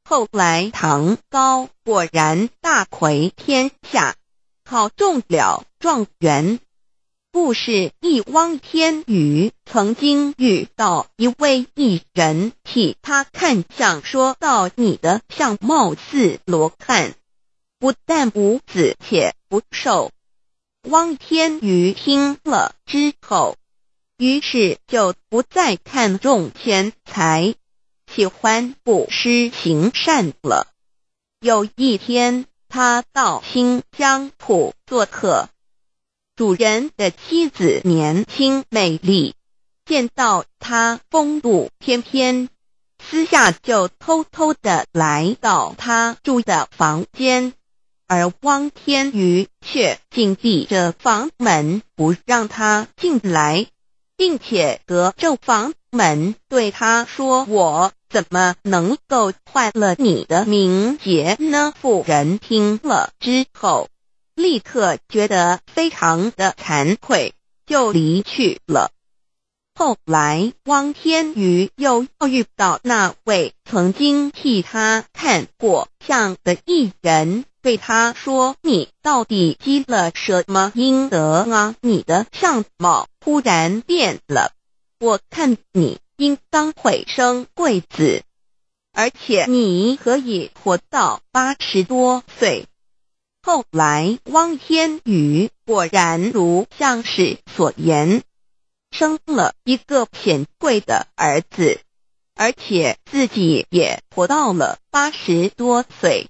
后来唐高果然大魁天下。考中了状元，故事一汪天宇曾经遇到一位艺人，替他看相，说到你的相貌似罗汉，不但无子，且不寿。汪天宇听了之后，于是就不再看重钱财，喜欢布施行善了。有一天。他到清江浦做客，主人的妻子年轻美丽，见到他风度翩翩，私下就偷偷的来到他住的房间，而汪天宇却紧闭着房门不让他进来。并且隔着房门对他说：“我怎么能够坏了你的名节呢？”妇人听了之后，立刻觉得非常的惭愧，就离去了。后来汪天宇又遇到那位曾经替他看过相的艺人，对他说：“你到底积了什么阴德啊？你的相貌。”忽然变了，我看你应当会生贵子，而且你可以活到八十多岁。后来汪天宇果然如相氏所言，生了一个显贵的儿子，而且自己也活到了八十多岁。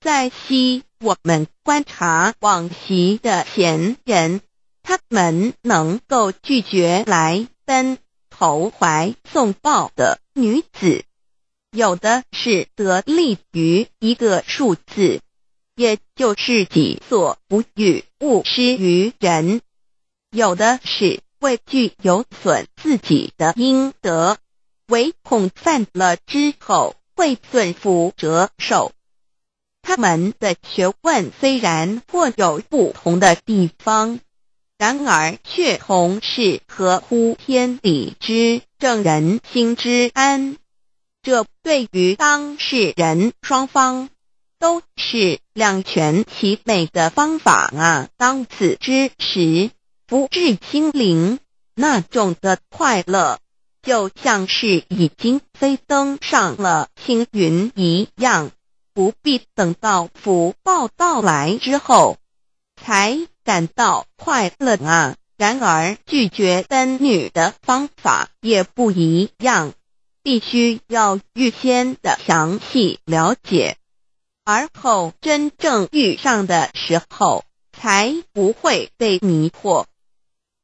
在西，我们观察往昔的贤人。他们能够拒绝来奔投怀送抱的女子，有的是得利于一个数字，也就是己所不欲，勿施于人；有的是畏惧有损自己的应德，唯恐犯了之后会损福折寿。他们的学问虽然或有不同的地方。然而却同是合乎天理之正人心之安，这对于当事人双方都是两全其美的方法啊！当此之时，福至心灵那种的快乐，就像是已经飞登上了青云一样，不必等到福报到来之后才。感到快乐啊！然而拒绝单女的方法也不一样，必须要预先的详细了解，而后真正遇上的时候才不会被迷惑。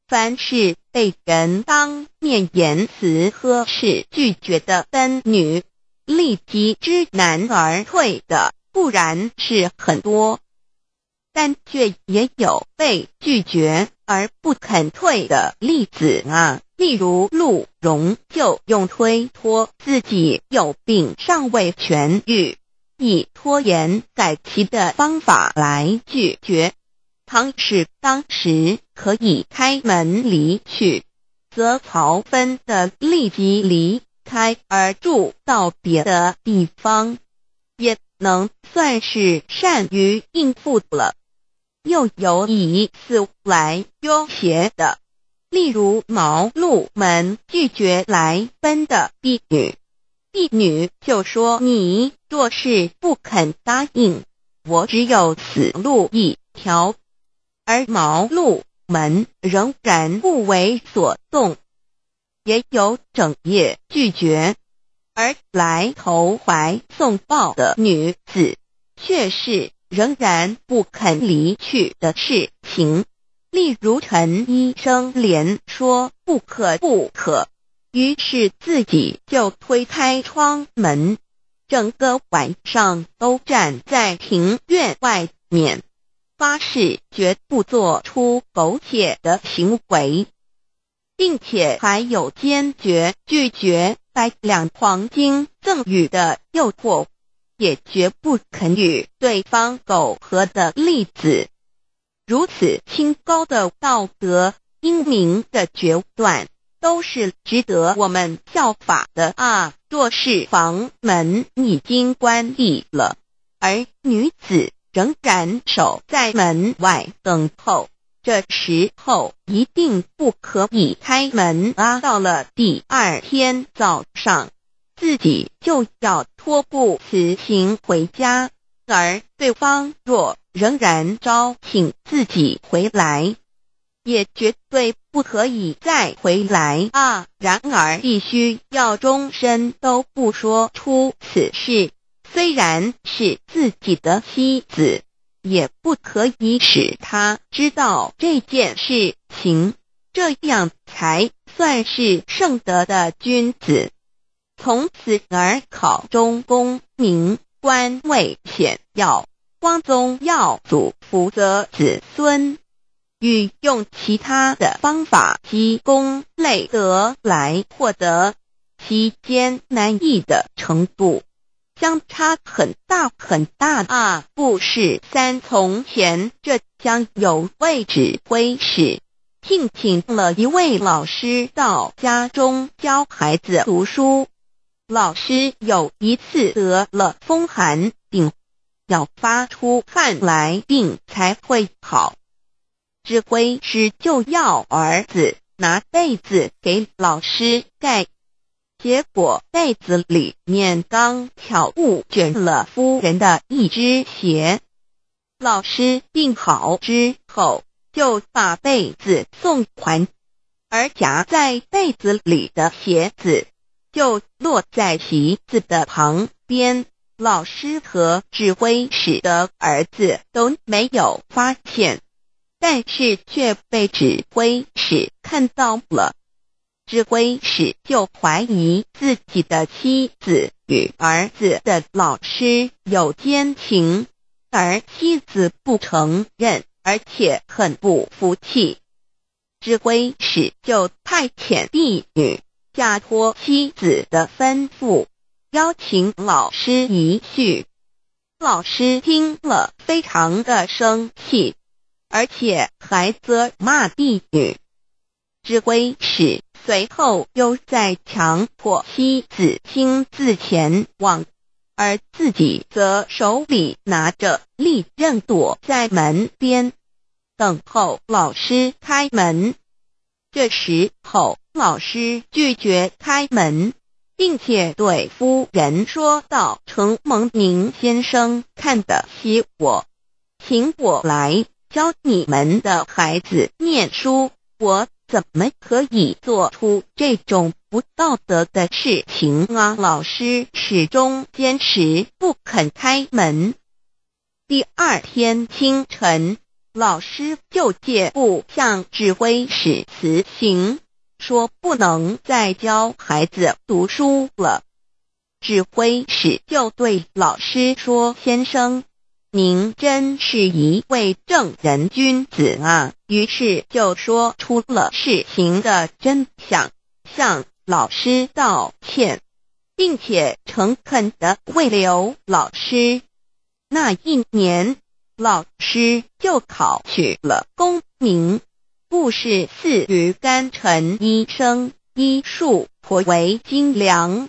凡是被人当面言辞呵斥拒绝的单女，立即知难而退的，不然是很多。但却也有被拒绝而不肯退的例子啊，例如陆荣就用推脱自己有病尚未痊愈，以拖延改期的方法来拒绝。倘使当时可以开门离去，则曹芬的立即离开而住到别的地方，也能算是善于应付了。又有以此来优胁的，例如毛鹿门拒绝来奔的婢女，婢女就说：“你若是不肯答应，我只有死路一条。”而毛鹿门仍然不为所动。也有整夜拒绝，而来投怀送抱的女子，却是。仍然不肯离去的事情，例如陈医生连说不可不可，于是自己就推开窗门，整个晚上都站在庭院外面，发誓绝不做出苟且的行为，并且还有坚决拒绝拜两黄金赠予的诱惑。也绝不肯与对方苟合的例子，如此清高的道德、英明的决断，都是值得我们效法的啊！若是房门已经关闭了，而女子仍然守在门外等候，这时候一定不可以开门啊！到了第二天早上。自己就要托步辞行回家，而对方若仍然招请自己回来，也绝对不可以再回来啊！然而必须要终身都不说出此事，虽然是自己的妻子，也不可以使他知道这件事情，这样才算是圣德的君子。从此而考中功名官位显耀，光宗耀祖，福泽子孙。与用其他的方法积功累德来获得其间难易的程度，相差很大很大啊！故事三：从前，浙江有位指挥使聘请了一位老师到家中教孩子读书。老师有一次得了风寒，病要发出汗来，病才会好。指挥师就要儿子拿被子给老师盖，结果被子里面刚巧误卷了夫人的一只鞋。老师病好之后，就把被子送还，而夹在被子里的鞋子。就落在席子的旁边，老师和指挥使的儿子都没有发现，但是却被指挥使看到了。指挥使就怀疑自己的妻子与儿子的老师有奸情，而妻子不承认，而且很不服气。指挥使就派遣婢女。下托妻子的吩咐，邀请老师一叙。老师听了，非常的生气，而且还责骂婢女，指挥使。随后又在强迫妻子亲自前往，而自己则手里拿着利刃，躲在门边，等候老师开门。这时候，老师拒绝开门，并且对夫人说道：“承蒙您先生看得起我，请我来教你们的孩子念书，我怎么可以做出这种不道德的事情啊？”老师始终坚持不肯开门。第二天清晨。老师就借故向指挥使辞行，说不能再教孩子读书了。指挥使就对老师说：“先生，您真是一位正人君子啊！”于是就说出了事情的真相，向老师道歉，并且诚恳地慰留老师。那一年。老师就考取了功名，不是四于干陈医生医术颇为精良。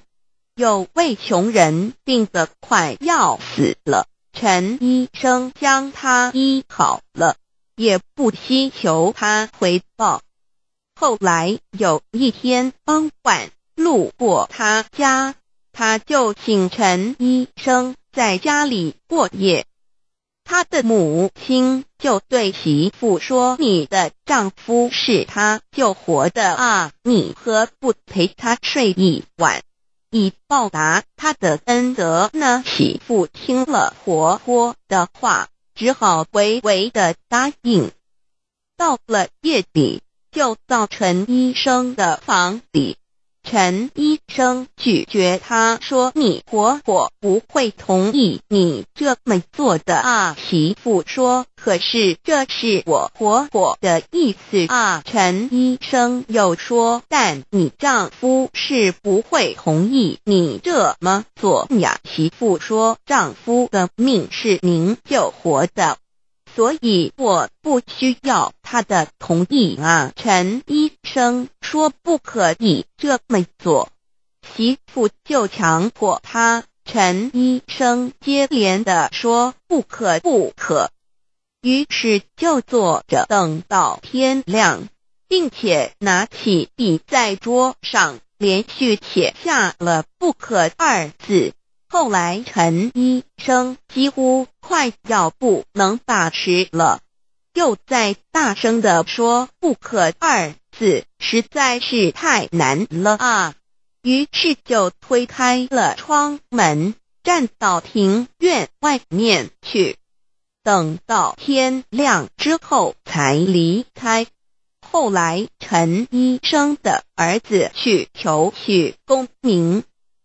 有位穷人病得快要死了，陈医生将他医好了，也不希求他回报。后来有一天傍晚路过他家，他就请陈医生在家里过夜。他的母亲就对媳妇说：“你的丈夫是他救活的啊，你何不陪他睡一晚，以报答他的恩德呢？”媳妇听了婆婆的话，只好唯唯的答应。到了夜里，就到陈医生的房里。陈医生拒绝他说：“你婆婆不会同意你这么做的。”啊。”媳妇说：“可是这是我婆婆的意思啊。”陈医生又说：“但你丈夫是不会同意你这么做呀。”媳妇说：“丈夫的命是您救活的。”所以我不需要他的同意啊！陈医生说不可以这么做，媳妇就强迫他。陈医生接连的说不可不可，于是就坐着等到天亮，并且拿起笔在桌上连续写下了“不可”二字。后来陈医生几乎快要不能把持了，又在大声地说：“不可！”二字实在是太难了啊。于是就推开了窗门，站到庭院外面去，等到天亮之后才离开。后来陈医生的儿子去求取功名。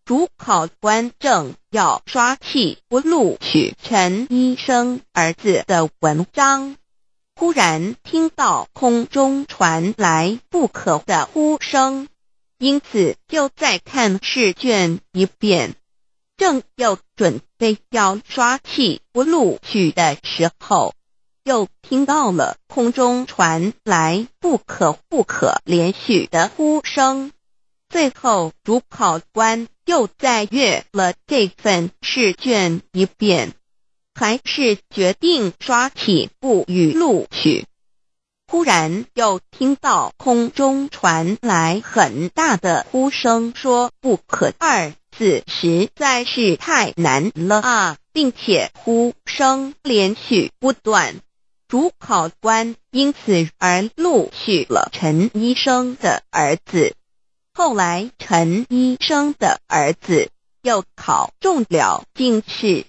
主考官正要刷弃不录取陈医生儿子的文章，忽然听到空中传来不可的呼声，因此又再看试卷一遍。正要准备要刷弃不录取的时候，又听到了空中传来不可不可连续的呼声。最后，主考官。又再阅了这份试卷一遍，还是决定刷题不予录取。忽然又听到空中传来很大的呼声，说不可二，此时实在是太难了啊，并且呼声连续不断，主考官因此而录取了陈医生的儿子。后来，陈医生的儿子又考中了进士。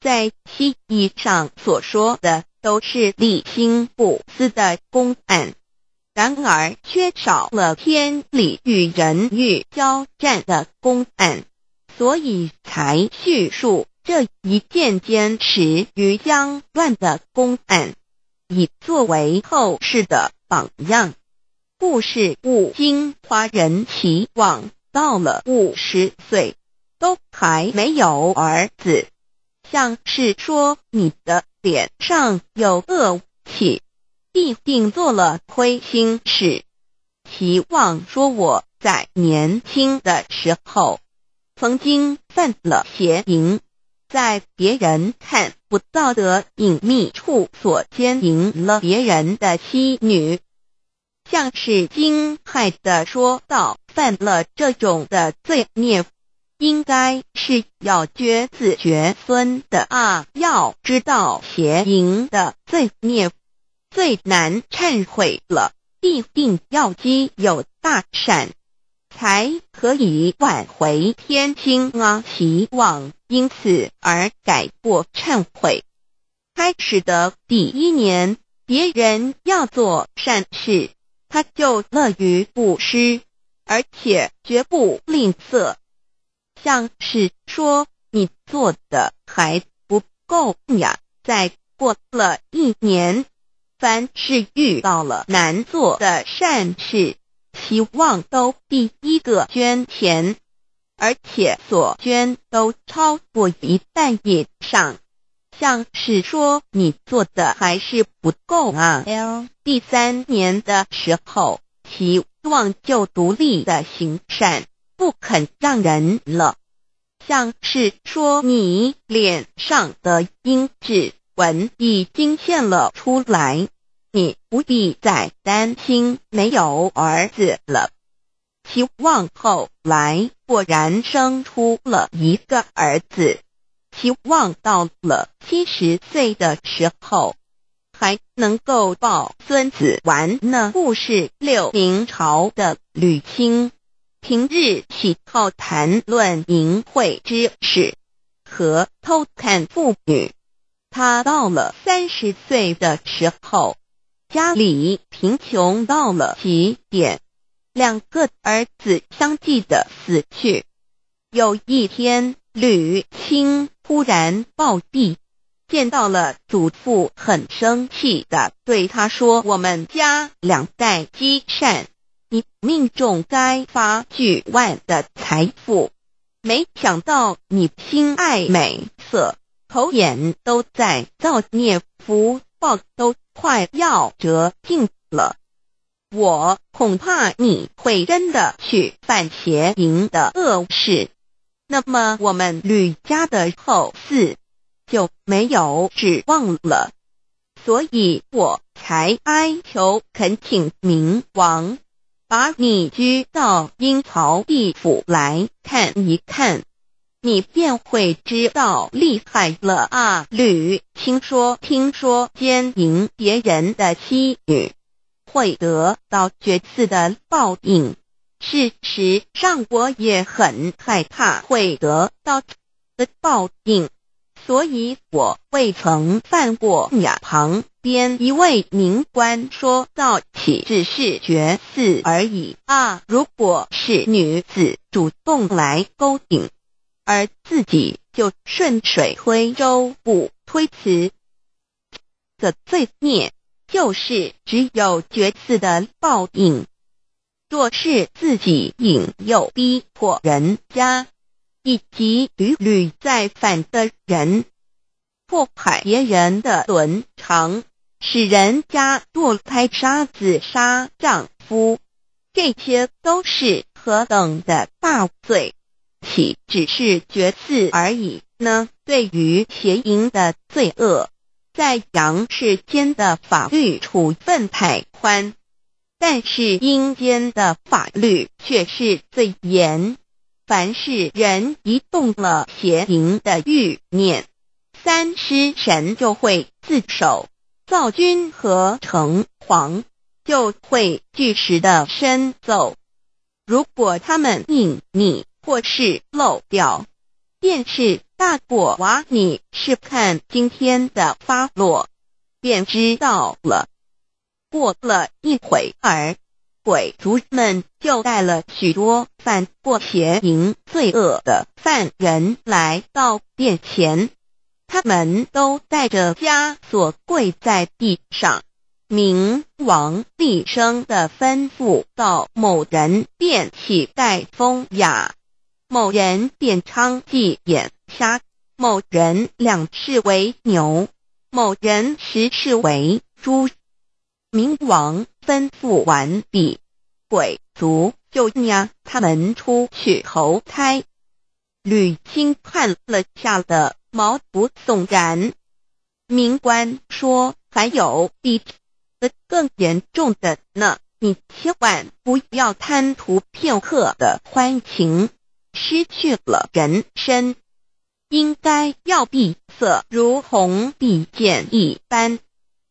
在西医上所说的都是理心不私的公案，然而缺少了天理与人欲交战的公案，所以才叙述这一件坚持于江乱的公案，以作为后世的榜样。故事，悟经花人齐望到了五十岁都还没有儿子，像是说你的脸上有恶气，必定做了亏心事。齐望说：“我在年轻的时候曾经犯了邪淫，在别人看不到的隐秘处所奸淫了别人的妻女。”像是惊骇的说道：“犯了这种的罪孽，应该是要绝子绝孙的啊！要知道，邪淫的罪孽最难忏悔了，必定要积有大善，才可以挽回天心啊！希望因此而改过忏悔。”开始的第一年，别人要做善事。他就乐于布施，而且绝不吝啬，像是说你做的还不够呀。再过了一年，凡是遇到了难做的善事，希望都第一个捐钱，而且所捐都超过一半以上。像是说你做的还是不够啊。第三年的时候，齐望就独立的行善，不肯让人了。像是说你脸上的英骘纹已经现了出来，你不必再担心没有儿子了。齐望后来果然生出了一个儿子。希望到了七十岁的时候还能够抱孙子玩呢。故事六：明朝的吕清，平日喜好谈论淫秽之事和偷看妇女。他到了三十岁的时候，家里贫穷到了极点，两个儿子相继的死去。有一天，吕清。忽然暴毙，见到了祖父，很生气的对他说：“我们家两代积善，你命中该发巨万的财富，没想到你心爱美色，口眼都在造孽，福报都快要折尽了。我恐怕你会真的去犯邪淫的恶事。”那么我们吕家的后嗣就没有指望了，所以我才哀求恳请明王把你拘到阴曹地府来看一看，你便会知道厉害了啊！吕，听说听说奸淫别人的妻女会得到绝嗣的报应。事实上，我也很害怕会得到的报应，所以我未曾犯过呀。旁边一位名官说道：“起只是绝嗣而已啊，如果是女子主动来勾引，而自己就顺水推舟不推辞的罪孽，就是只有绝嗣的报应。”若是自己引诱逼迫人家，以及屡屡再犯的人，破坏别人的伦常，使人家堕胎杀子杀丈夫，这些都是何等的大罪？岂只是绝嗣而已呢？对于邪淫的罪恶，在阳世间的法律处分太宽。但是阴间的法律却是最严，凡是人一动了邪淫的欲念，三尸神就会自首；灶君和城隍就会据实的身走。如果他们命你或是漏掉，便是大过娃，你是看今天的发落便知道了。过了一会儿，鬼卒们就带了许多犯过邪淫罪恶的犯人来到殿前，他们都带着枷锁跪在地上。冥王厉声的吩咐道：“某人便乞丐风雅，某人便娼妓眼瞎，某人两翅为牛，某人十翅为猪。”冥王吩咐完毕，鬼卒就呀他们出去投胎。吕青看了吓得毛骨悚然。冥官说：“还有比这更严重的呢，你千万不要贪图片刻的欢情，失去了人身，应该要闭塞如鸿闭剑一般。”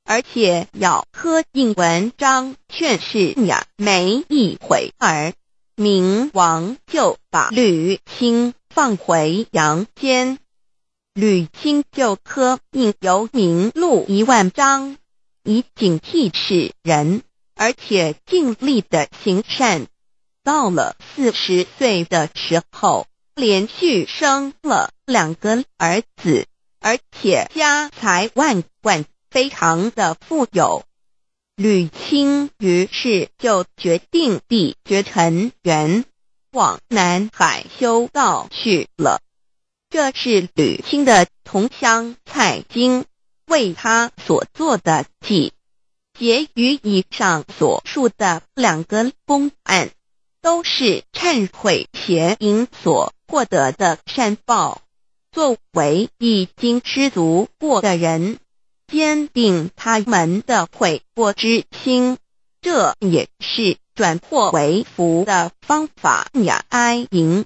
而且要刻印文章劝世呀，没一会，明王就把吕钦放回阳间。吕钦就刻印由名录一万章，以警惕世人，而且尽力的行善。到了四十岁的时候，连续生了两个儿子，而且家财万贯。非常的富有，吕青于是就决定缔绝尘缘，往南海修道去了。这是吕青的同乡蔡京为他所做的记。结于以上所述的两个公案，都是忏悔邪淫所获得的善报。作为已经知足过的人。坚定他们的悔过之心，这也是转祸为福的方法呀！哀迎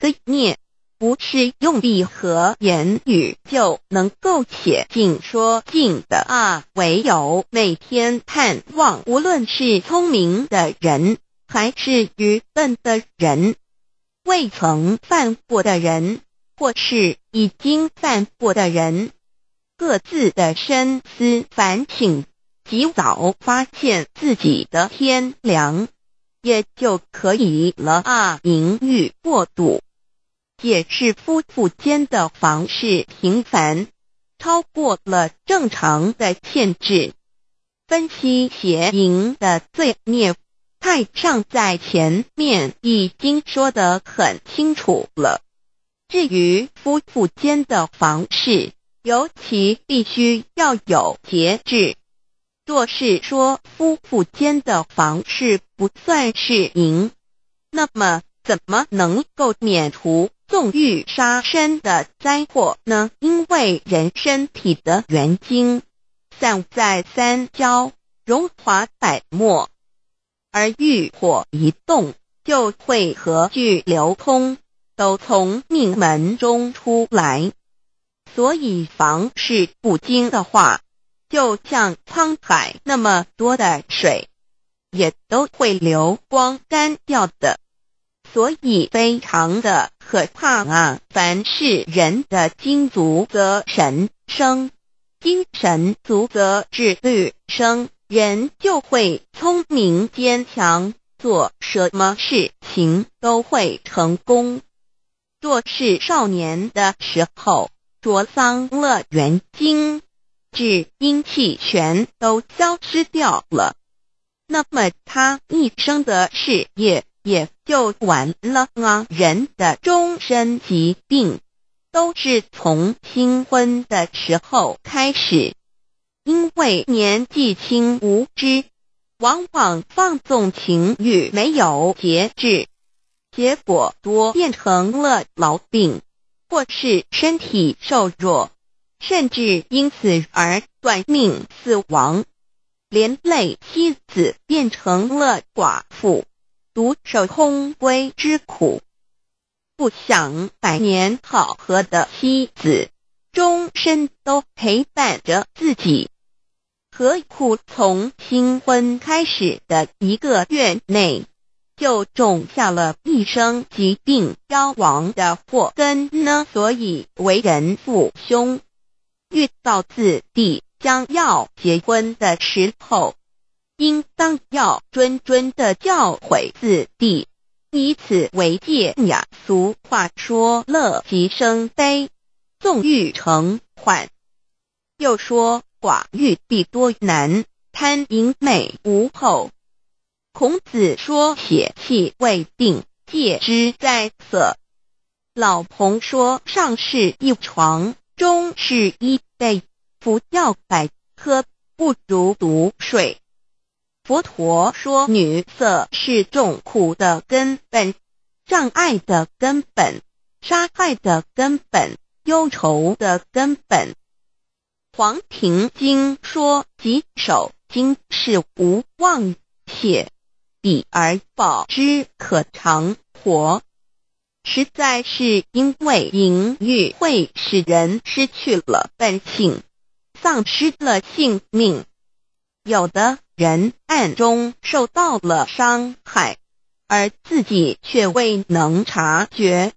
的孽不是用力和言语就能够写尽说尽的啊！唯有每天盼望，无论是聪明的人，还是愚笨的人，未曾犯过的人，或是已经犯过的人。各自的深思反请及早发现自己的天良，也就可以了啊！淫欲过度解释夫妇间的房事频繁超过了正常的限制。分析邪淫的罪孽，太上在前面已经说得很清楚了。至于夫妇间的房事，尤其必须要有节制。若是说夫妇间的房事不算是淫，那么怎么能够免除纵欲杀身的灾祸呢？因为人身体的元精散在三焦，荣华百末，而欲火一动，就会和聚流通，都从命门中出来。所以，房是不精的话，就像沧海那么多的水，也都会流光干掉的。所以，非常的可怕啊！凡是人的精足则神生，精神足则智律生，人就会聪明坚强，做什么事情都会成功。若是少年的时候，灼伤了元精，致阴气全都消失掉了，那么他一生的事业也就完了啊！人的终身疾病，都是从新婚的时候开始，因为年纪轻无知，往往放纵情欲，没有节制，结果多变成了痨病。或是身体瘦弱，甚至因此而短命死亡，连累妻子变成了寡妇，独守空闺之苦。不想百年好合的妻子，终身都陪伴着自己，何苦从新婚开始的一个月内？就种下了一生疾病夭亡的祸根呢，所以为人父兄，遇到子弟将要结婚的时候，应当要谆谆的教诲子弟，以此为戒呀。俗话说：“乐极生悲，纵欲成患。”又说：“寡欲必多难，贪淫美无后。”孔子说：“血气未定，戒之在色。”老彭说：“上是一床，中是一被，服药百科不如读睡。”佛陀说：“女色是众苦的根本，障碍的根本，杀害的根本，忧愁的根本。”《黄庭经》说：“吉首经是无妄，血。”以而保之可长活，实在是因为淫欲会使人失去了本性，丧失了性命。有的人暗中受到了伤害，而自己却未能察觉；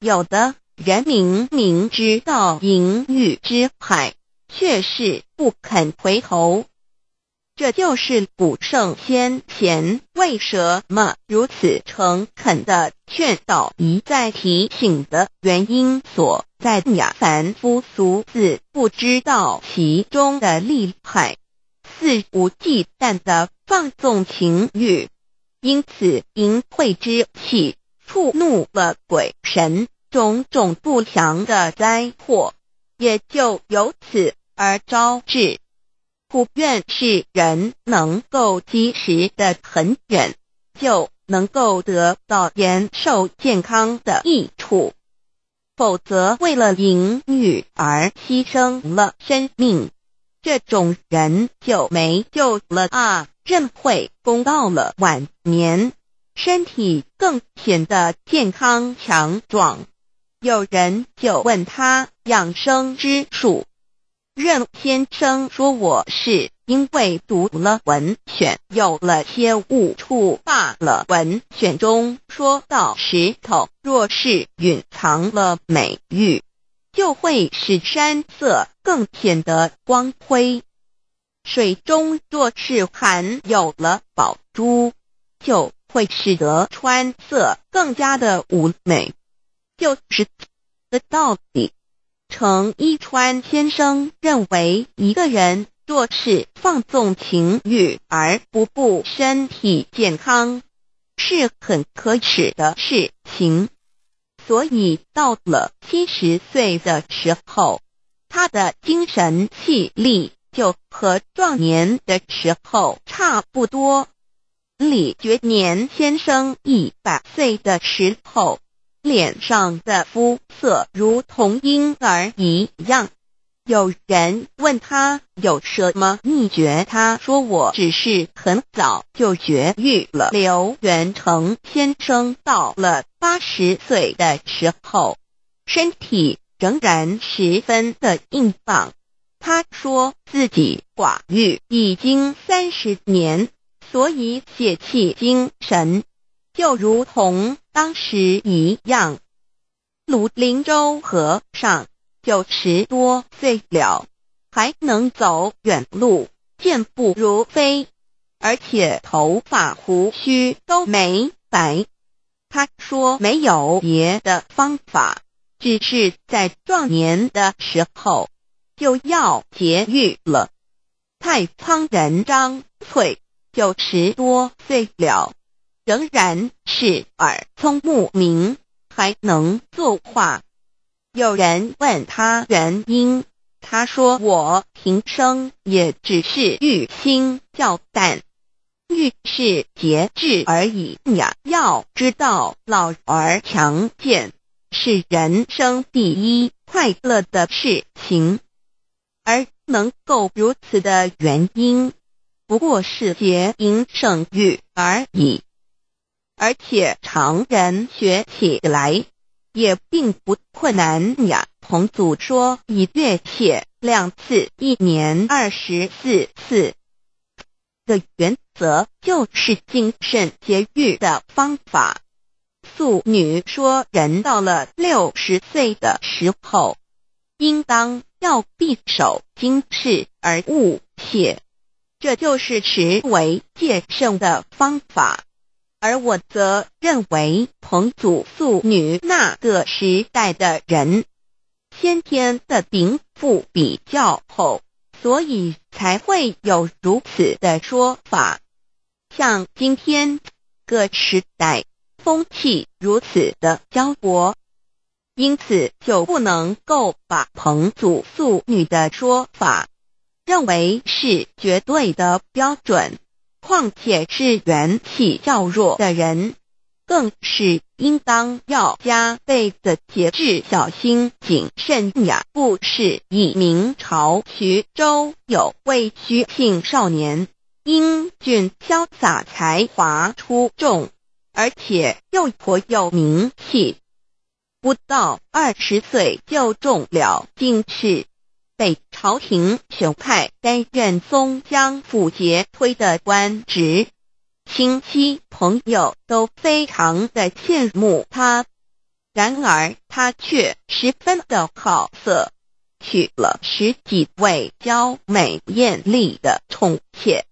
有的人明明知道淫欲之害，却是不肯回头。这就是古圣先贤为什么如此诚恳的劝导、一再提醒的原因所在呀！凡夫俗子不知道其中的厉害，肆无忌惮的放纵情欲，因此淫秽之气触怒了鬼神，种种不祥的灾祸也就由此而招致。不愿世人能够及时的很忍，就能够得到延寿健康的益处。否则，为了迎女而牺牲了生命，这种人就没救了啊！任会公到了晚年，身体更显得健康强壮。有人就问他养生之术。任先生说：“我是因为读了《文选》，有了些悟处罢了。《文选》中说到，石头若是隐藏了美玉，就会使山色更显得光辉；水中若是含有了宝珠，就会使得川色更加的妩媚。就是的道理。”程一川先生认为，一个人若是放纵情欲而不顾身体健康，是很可耻的事情。所以到了七十岁的时候，他的精神气力就和壮年的时候差不多。李觉年先生一百岁的时候。脸上的肤色如同婴儿一样。有人问他有什么秘诀，他说我只是很早就绝育了。刘元成先生到了八十岁的时候，身体仍然十分的硬棒。他说自己寡欲已经三十年，所以血气精神。就如同当时一样，鲁陵州和尚九十多岁了，还能走远路，健步如飞，而且头发胡须都没白。他说没有别的方法，只是在壮年的时候就要节育了。太仓人张翠九十多岁了。仍然是耳聪目明，还能作画。有人问他原因，他说：“我平生也只是欲心较淡，欲是节制而已呀。”要知道，老而强健是人生第一快乐的事情，而能够如此的原因，不过是节淫胜欲而已。而且常人学起来也并不困难呀。童子说：“一月写两次，一年二十次，次的原则就是精肾节育的方法。”素女说：“人到了六十岁的时候，应当要避守精室而勿泄，这就是持为戒肾的方法。”而我则认为，彭祖素女那个时代的人，先天的禀赋比较厚，所以才会有如此的说法。像今天个时代风气如此的焦薄，因此就不能够把彭祖素女的说法认为是绝对的标准。况且是元气较弱的人，更是应当要加倍的节制小心，谨慎呀。不是，以明朝徐州有位徐姓少年，英俊潇洒，才华出众，而且又颇有名气，不到二十岁就中了进士。被朝廷选派担任松江府节推的官职，亲戚朋友都非常的羡慕他。然而他却十分的好色，娶了十几位娇美艳丽的宠妾，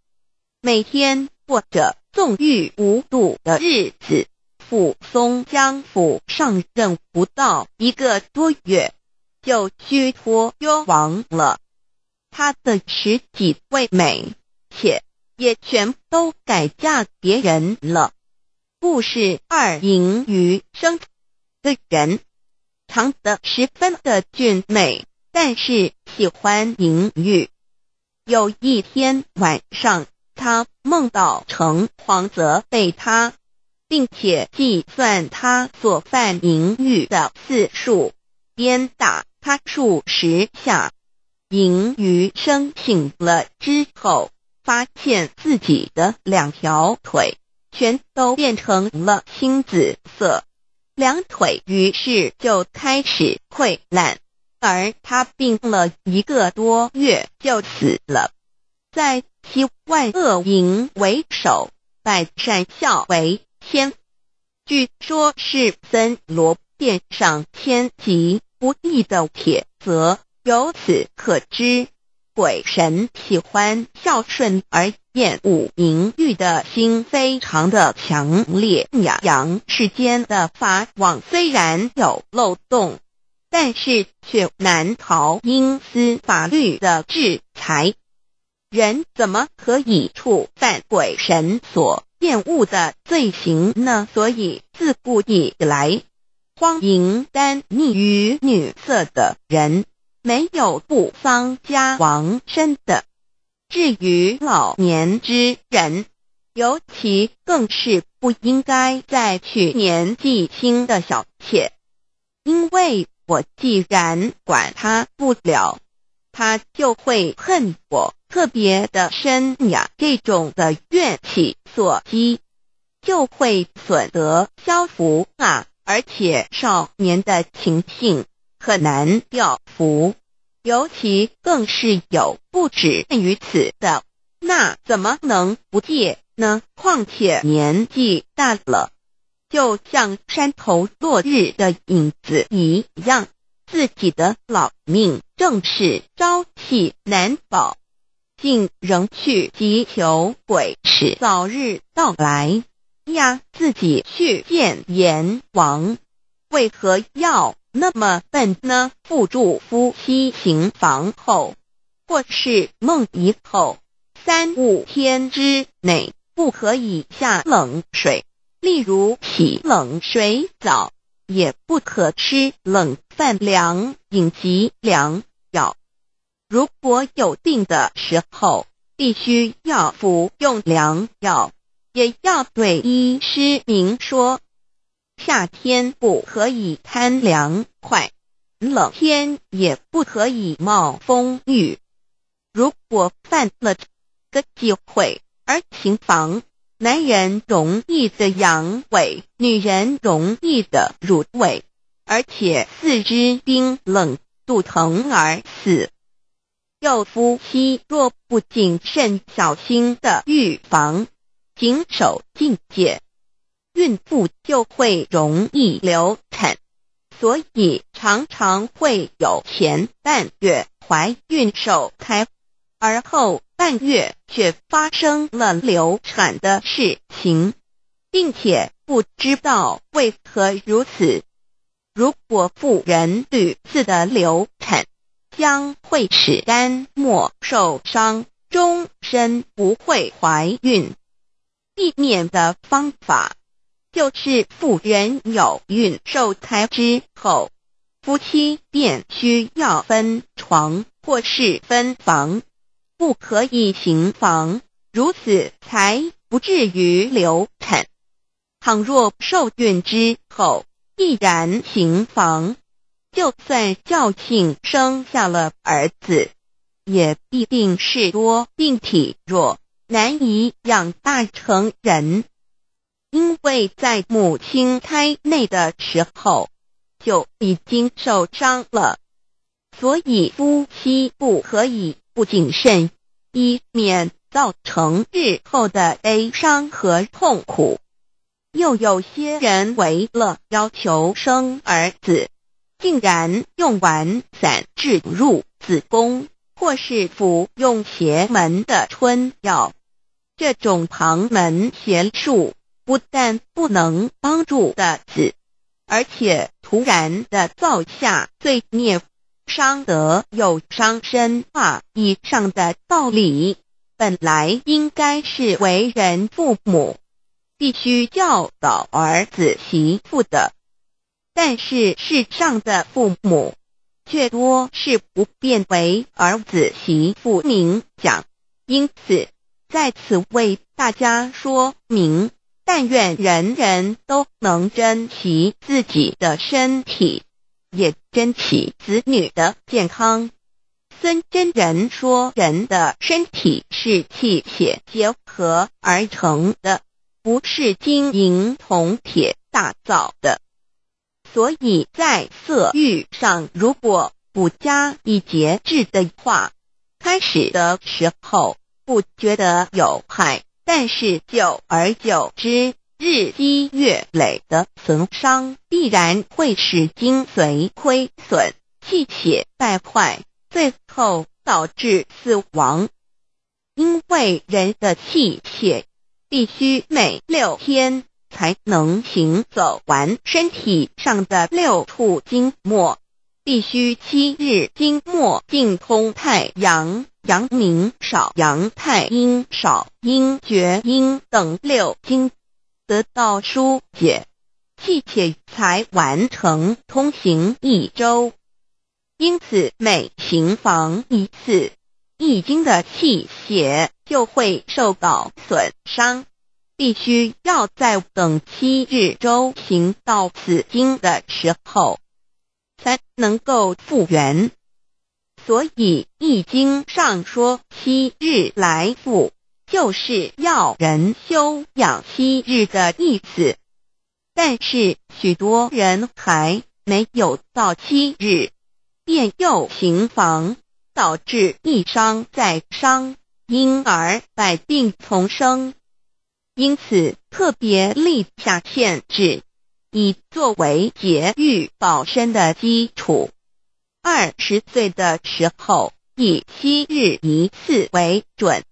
每天过着纵欲无度的日子。松江府上任不到一个多月。就虚脱幽王了。他的十几位美妾也全都改嫁别人了。故事二淫于生的人长得十分的俊美，但是喜欢淫欲。有一天晚上，他梦到城隍泽被他，并且计算他所犯淫欲的次数，鞭打。他数十下，银鱼生醒了之后，发现自己的两条腿全都变成了青紫色，两腿于是就开始溃烂，而他病了一个多月就死了。在其万恶淫为首，百善孝为先，据说是森罗殿上天级。不义的铁则由此可知，鬼神喜欢孝顺而厌恶名誉的心非常的强烈阳世间的法网虽然有漏洞，但是却难逃阴司法律的制裁。人怎么可以触犯鬼神所厌恶的罪行呢？所以自古以来。荒淫丹溺于女色的人，没有不丧家亡身的。至于老年之人，尤其更是不应该再娶年纪轻的小妾，因为我既然管他不了，他就会恨我，特别的深呀。这种的怨气所积，就会损德消福啊。而且少年的情性很难调伏，尤其更是有不止于此的，那怎么能不戒呢？况且年纪大了，就像山头落日的影子一样，自己的老命正是朝气难保，竟仍去祈求鬼使早日到来。呀，自己去见阎王，为何要那么笨呢？付住夫妻行房后，或是梦以后，三五天之内不可以下冷水，例如洗冷水澡，也不可吃冷饭、凉饮及凉药。如果有病的时候，必须要服用凉药。也要对医师明说，夏天不可以贪凉快，冷天也不可以冒风雨。如果犯了这个忌讳而行房，男人容易的阳痿，女人容易的乳痿，而且四肢冰冷，肚疼而死。又夫妻若不谨慎小心的预防。谨守禁忌，孕妇就会容易流产，所以常常会有前半月怀孕守开，而后半月却发生了流产的事情，并且不知道为何如此。如果妇人屡次的流产，将会使肝末受伤，终身不会怀孕。避免的方法就是妇人有孕受胎之后，夫妻便需要分床或是分房，不可以行房，如此才不至于流产。倘若受孕之后依然行房，就算侥庆生下了儿子，也必定是多病体弱。难以养大成人，因为在母亲胎内的时候就已经受伤了，所以夫妻不可以不谨慎，以免造成日后的悲伤和痛苦。又有些人为了要求生儿子，竟然用丸散置入子宫，或是服用邪门的春药。这种旁门邪术不但不能帮助的子，而且突然的造下罪孽，伤德又伤身。化以上的道理本来应该是为人父母必须教导儿子媳妇的，但是世上的父母却多是不便为儿子媳妇明讲，因此。在此为大家说明，但愿人人都能珍惜自己的身体，也珍惜子女的健康。孙真人说：“人的身体是气血结合而成的，不是金银铜铁打造的。所以在色欲上如果不加以节制的话，开始的时候。”不觉得有害，但是久而久之，日积月累的损伤必然会使精髓亏损，气血败坏，最后导致死亡。因为人的气血必须每六天才能行走完身体上的六处经脉，必须七日经脉进通太阳。阳明少阳、太阴少阴、厥阴等六经得到疏解，气血才完成通行一周。因此，每行房一次，一经的气血就会受到损伤，必须要在等七日周行到此经的时候，才能够复原。所以《易经》上说“七日来复”，就是要人修养七日的意思。但是许多人还没有到七日，便又行房，导致一伤再伤，因而百病丛生。因此，特别立下限制，以作为节欲保身的基础。二十岁的时候，以七日一次为准；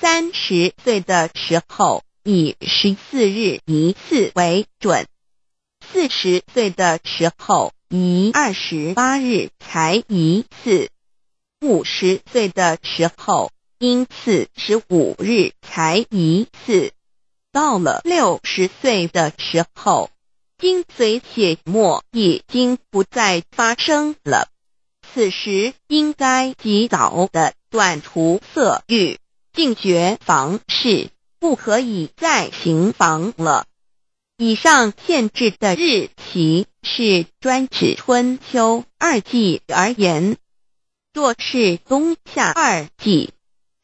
三十岁的时候，以十四日一次为准；四十岁的时候，以二十八日才一次；五十岁的时候，因四十五日才一次；到了六十岁的时候。精髓血沫已经不再发生了，此时应该及早的断除色欲，进绝房事，不可以再行房了。以上限制的日期是专指春秋二季而言，若是冬夏二季，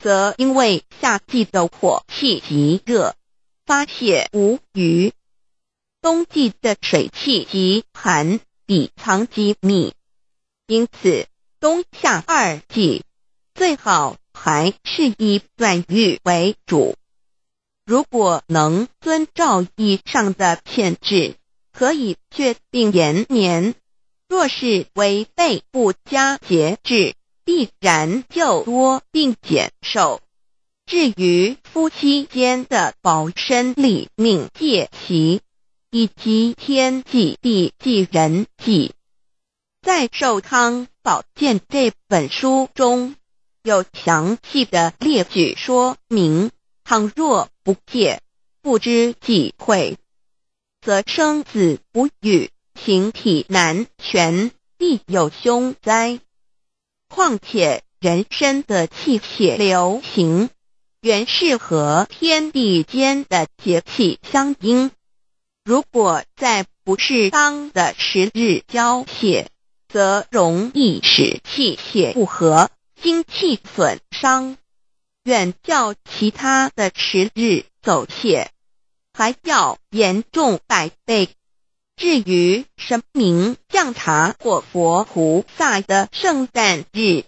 则因为夏季的火气极热，发泄无余。冬季的水气极寒，底藏积密，因此冬夏二季最好还是以短浴为主。如果能遵照以上的限制，可以确定延年；若是违背不加节制，必然就多病减寿。至于夫妻间的保身利命戒其以及天际地际人际。在《寿康宝鉴》这本书中有详细的列举说明。倘若不借，不知忌会，则生子不语，形体难全，必有凶灾。况且人身的气血流行，原是和天地间的节气相应。如果在不适当的时日交谢，则容易使气血不和，精气损伤，远较其他的时日走血还要严重百倍。至于神明降查或佛菩萨的圣诞日，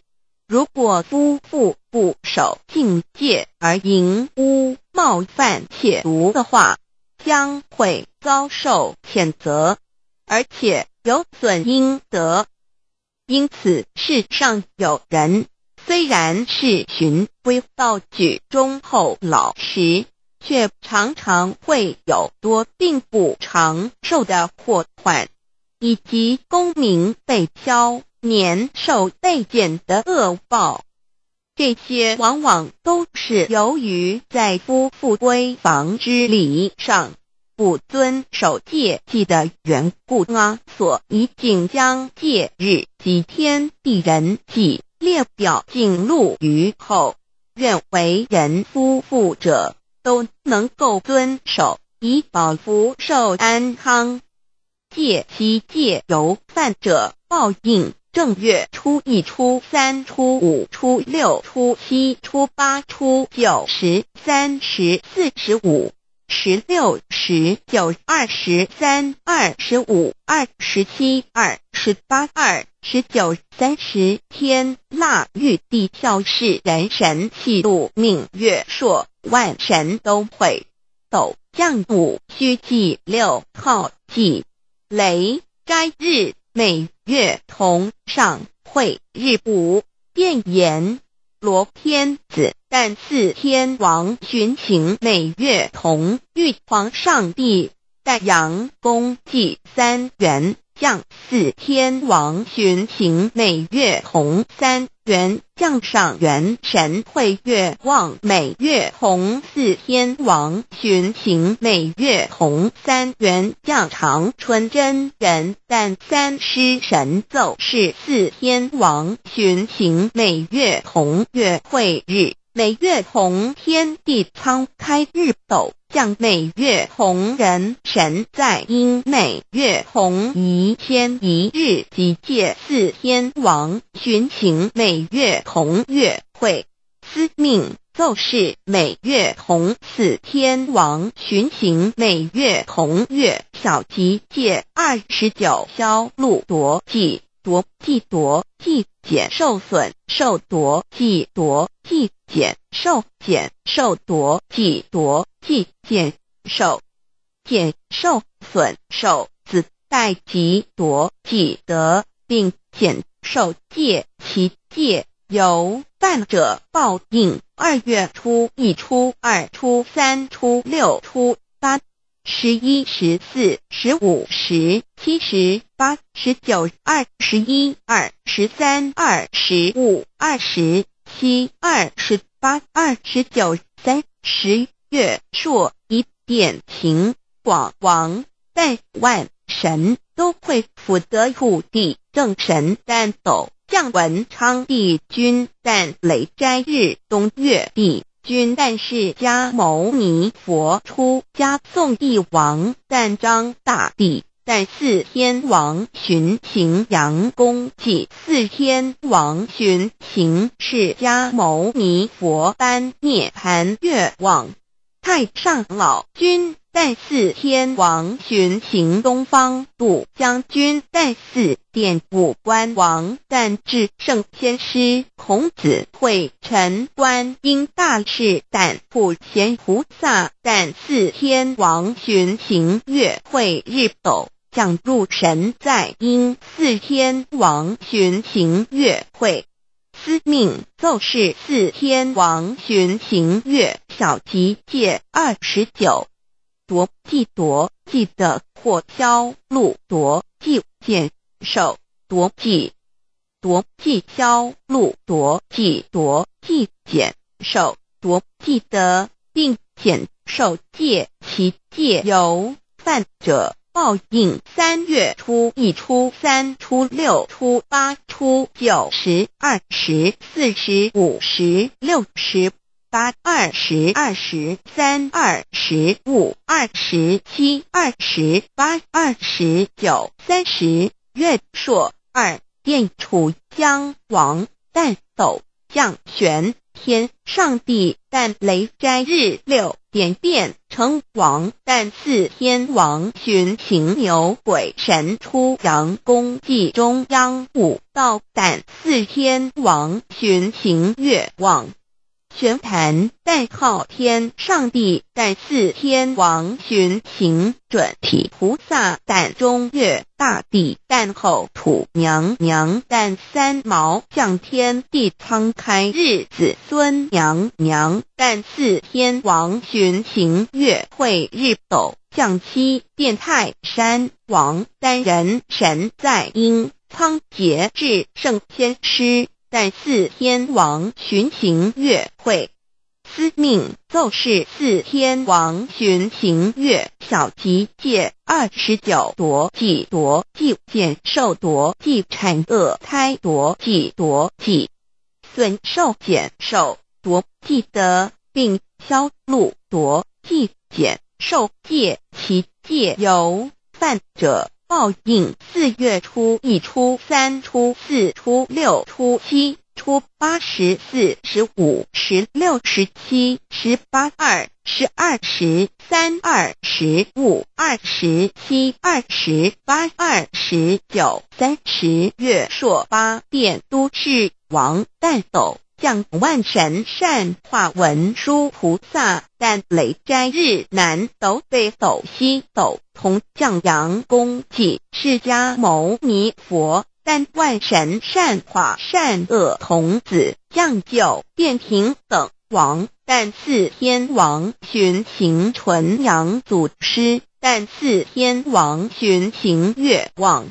如果夫妇不守境界而淫污冒犯亵渎的话，将会遭受谴责，而且有损阴德。因此，世上有人虽然是循规蹈矩、忠厚老实，却常常会有多并不长寿的祸患，以及功名被消、年寿被减的恶报。这些往往都是由于在夫妇闺房之礼上不遵守戒忌的缘故啊，所以仅将戒日及天地人忌列表进录于后，愿为人夫妇者都能够遵守，以保福寿安康，戒其戒由犯者报应。正月初一、初三、初五、初六、初七、初八、初九、十三、十四、十五、十六、十九、二十三、二十五、二十七、二十八、二十九、三十天，腊月帝孝士、人神、气度、命、月、朔，万神都会斗、将、五须记、六号、记、雷斋日。每月同上会日补殿言罗天子，但四天王巡行每月同玉皇上帝、但阳公祭三元。四天王巡行，每月同三元将上元神会月望，每月同四天王巡行，每月同三元将长春真人但三师神奏是四天王巡行，每月同月会日，每月同天地苍开日斗。向每月同人神在因，每月同一天一日即界四天王寻行，每月同月会司命奏事，每月同四天王寻行，每月同月小吉界二十九，消路夺计夺计夺计减受损受夺计夺计减受减受夺计夺计。减受减受损受子代及夺己得并减受戒其戒由犯者报应。二月初一初二初三初六初八十一十四十五十七十八十九二十一二十三二十五二十七二十八二十九三十。月朔一点庭，广王代万神都会负责土地正神，但斗将文昌帝君，但雷斋日东岳帝君，但是迦牟尼佛出家，宋帝王但张大帝，但四天王巡行，阳公祭四天王巡行，释迦牟尼佛般涅盘，月往太上老君，带四天王巡行东方，度将军，带四殿五官王，但至圣先师孔子，会陈观音大士，但普贤菩萨，但四天王巡行月会日斗，想入神在因四天王巡行月会司命奏事，四天王巡行月。小吉借二十九，夺记夺记得或销路夺记减受夺记，夺记销路夺记夺记减受夺记得并减受戒其戒由犯者报应。三月初一初三初六初八初九十二十四十五十六十。八二十二十三二十五二十七二十八二十九三十月朔二殿楚江王旦斗将玄天上帝旦雷斋日六点变成王旦四天王巡行牛鬼神出阳宫祭中央五道旦四天王巡行月望。玄坛代昊天上帝，代四天王巡行转体菩萨，诞中岳大帝，诞后土娘娘，诞三毛向天地苍开日子孙娘娘，诞四天王巡行月会日斗降七变泰山王三人神在阴苍颉至圣先师。在四天王巡行月会，司命奏事。四天王巡行月，小吉界二十九夺计，夺计减受夺计产恶胎，夺计夺计损受减寿夺计得，并消禄夺计减寿戒其戒有犯者。报应，四月初一、初三、初四、初六、初七、初八，十四、十五、十六、十七、十八、二十二、十三、二十五、二十七、二十八、二十九、三十。月朔八，殿都市王带走。降万神善化文殊菩萨，但雷斋日南斗北斗西斗同降阳公济释迦牟尼佛，但万神善化善恶童子降就殿平等王，但四天王巡行纯阳祖师，但四天王巡行月王。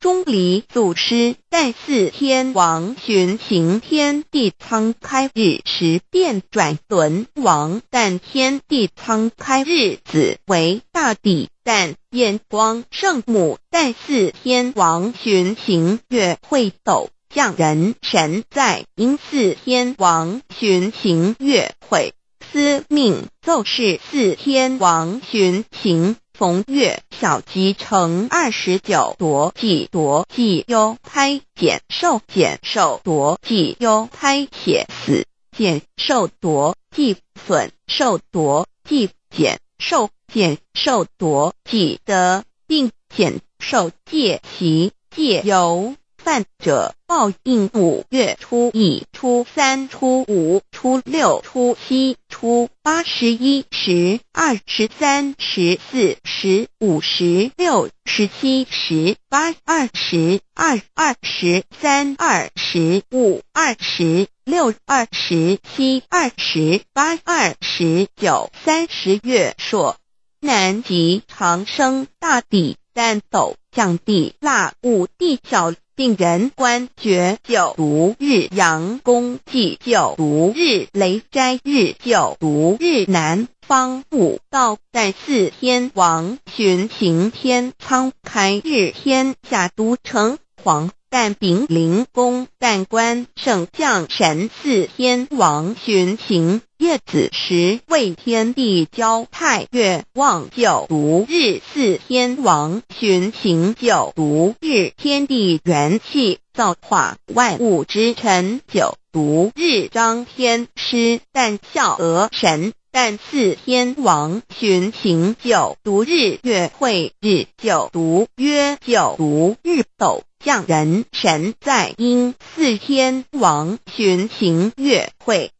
钟离祖师带四天王巡行天地苍开日时便转轮王，但天地苍开日子为大地，但眼光圣母带四天王巡行月会斗将人神，在因四天王巡行月会司命奏事四天王巡行。逢月小吉乘二十九，夺几夺几哟？拍减寿减寿夺几哟？拍写死减寿夺几损受夺几减寿减寿夺几得并减寿借其借由。犯者报应。五月初一、初三、初五、初六、初七、初八、十一、十二、十三、十四、十五、十六、十七、十八、二十二、二十三、二十五、二十六、二十七、二十八、二十九。三十月朔，南极长生大帝三斗降地煞五地角。病人官爵九，毒日阳公祭九，毒日雷斋日九，毒日南方五道在四天王巡行，天仓开日，天下都城黄旦丙灵公但官圣将神四天王巡行。叶子时，为天地交泰；月望九，独日四天王巡行；九独日，天地元气造化万物之成；九独日，张天师但笑鹅神，但四天王巡行；九独日，月会日九独曰九读日斗将人神在阴四天王巡行月会。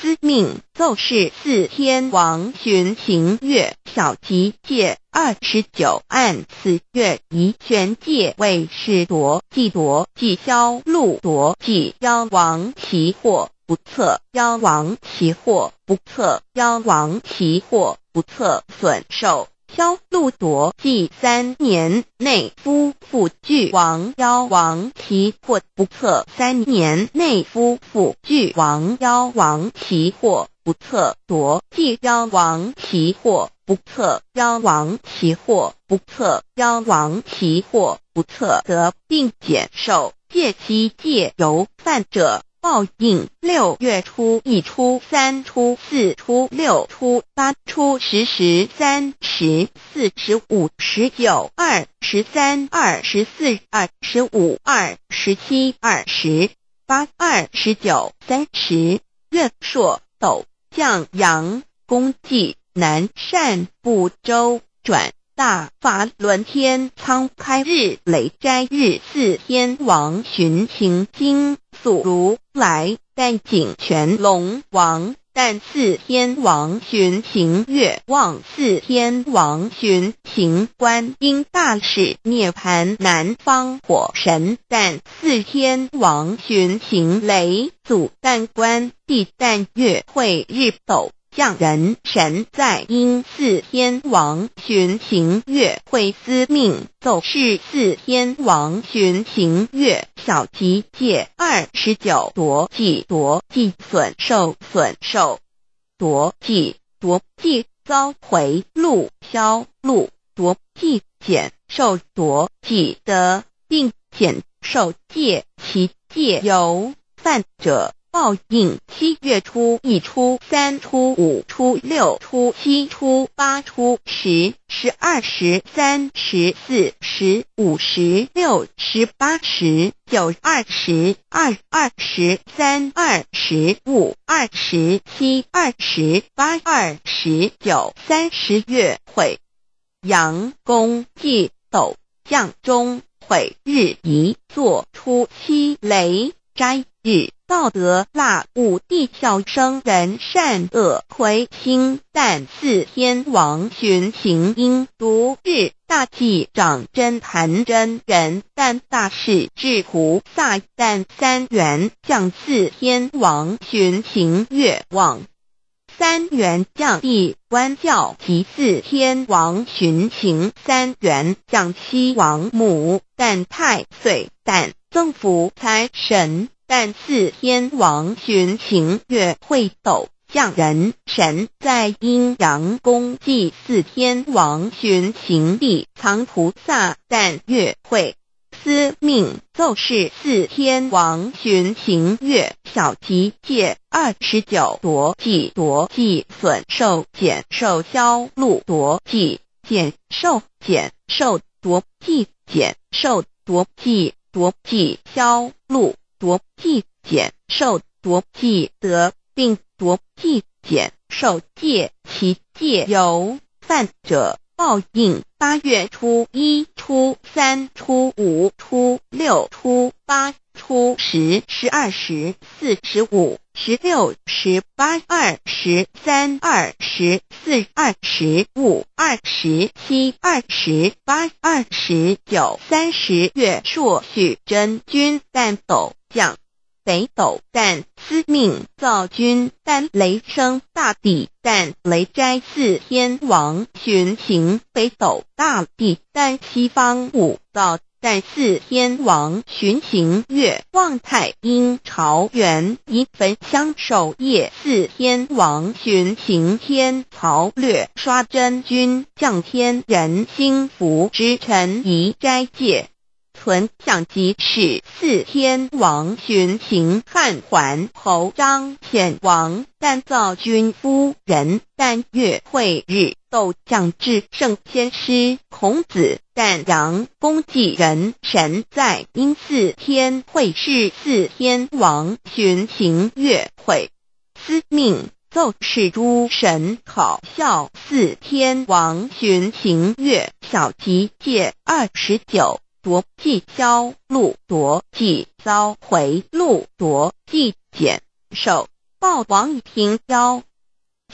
司命奏事，四天王巡行月小吉界二十九案，此月宜玄界为是夺即夺即消禄夺即妖王其祸不测，妖王其祸不测，妖王其祸不测，损寿。萧鹿铎计，三年内夫妇俱亡，妖王其祸不测；三年内夫妇俱亡，妖王其祸不测，夺计妖王其祸不测，妖王其祸不测，妖王其祸不测，则并减寿，借妻借由犯者。报应，六月初一、初三、初四、初六、初八、初十、十三、十四、十五、十九、二十三、二十四、二十五、二十七、二十八、二十九、三十。月朔斗降、阳公济南善、不周转。大法轮天仓开日，雷斋日四天王巡行经；素如来但井泉龙王，但四天王巡行月望；四天王巡行观音大士涅盘；南方火神但四天王巡行雷祖；但观地但月会日斗。将人神在阴四天王巡行月会司命奏事，四天王巡行月小吉界二十九夺忌夺忌损受损受夺忌夺忌遭回路消路夺忌减受夺计得并减受戒其戒有犯者。报应，七月初一、初三、初五、初六、初七、初八、初十、十二、十三、十四、十五、十六、十八、十九、二十、二二、十三、二十五、二十七、二十八、二十九，三十月会，阳公祭斗将中，毁日宜做出七雷斋日。道德辣五帝孝生人善恶魁星但四天王寻行阴独日大忌长真盘真人旦大事至狐撒旦三元降四天王寻行月望三元降地官教其次天王寻行三元降七王母但太岁但增福财神。但四天王巡行月会斗降人神，在阴阳宫祭四天王巡行地藏菩萨但月会司命奏事四天王巡行月小吉借二十九夺祭夺祭损寿减寿消禄夺祭减寿减寿夺祭减寿夺祭夺祭消禄。夺戒减受，夺戒得，并夺戒减受戒，其戒由犯者报应。八月初一、初三、初五、初六、初八、初十、十二、十四、十五。十六、十八、二十三、二十四、二十五、二十七、二十八、二十九、三十。月朔序，真君诞斗将，北斗诞司命，造君诞雷声大地但雷斋四天王巡行北斗大地诞西方五道。在四天王巡行月望太阴朝元仪焚香守夜，四天王巡行天曹略刷真君降天人兴福之臣宜斋戒存享吉使四天王巡行汉桓侯张显王诞造君夫人诞月会日。奏降至圣先师孔子，但阳公祭人神，在阴四天会是四天王巡行月会，司命奏事诸神考校四天王巡行月小集戒二十九夺祭销路夺祭遭回录夺祭减寿报王以平消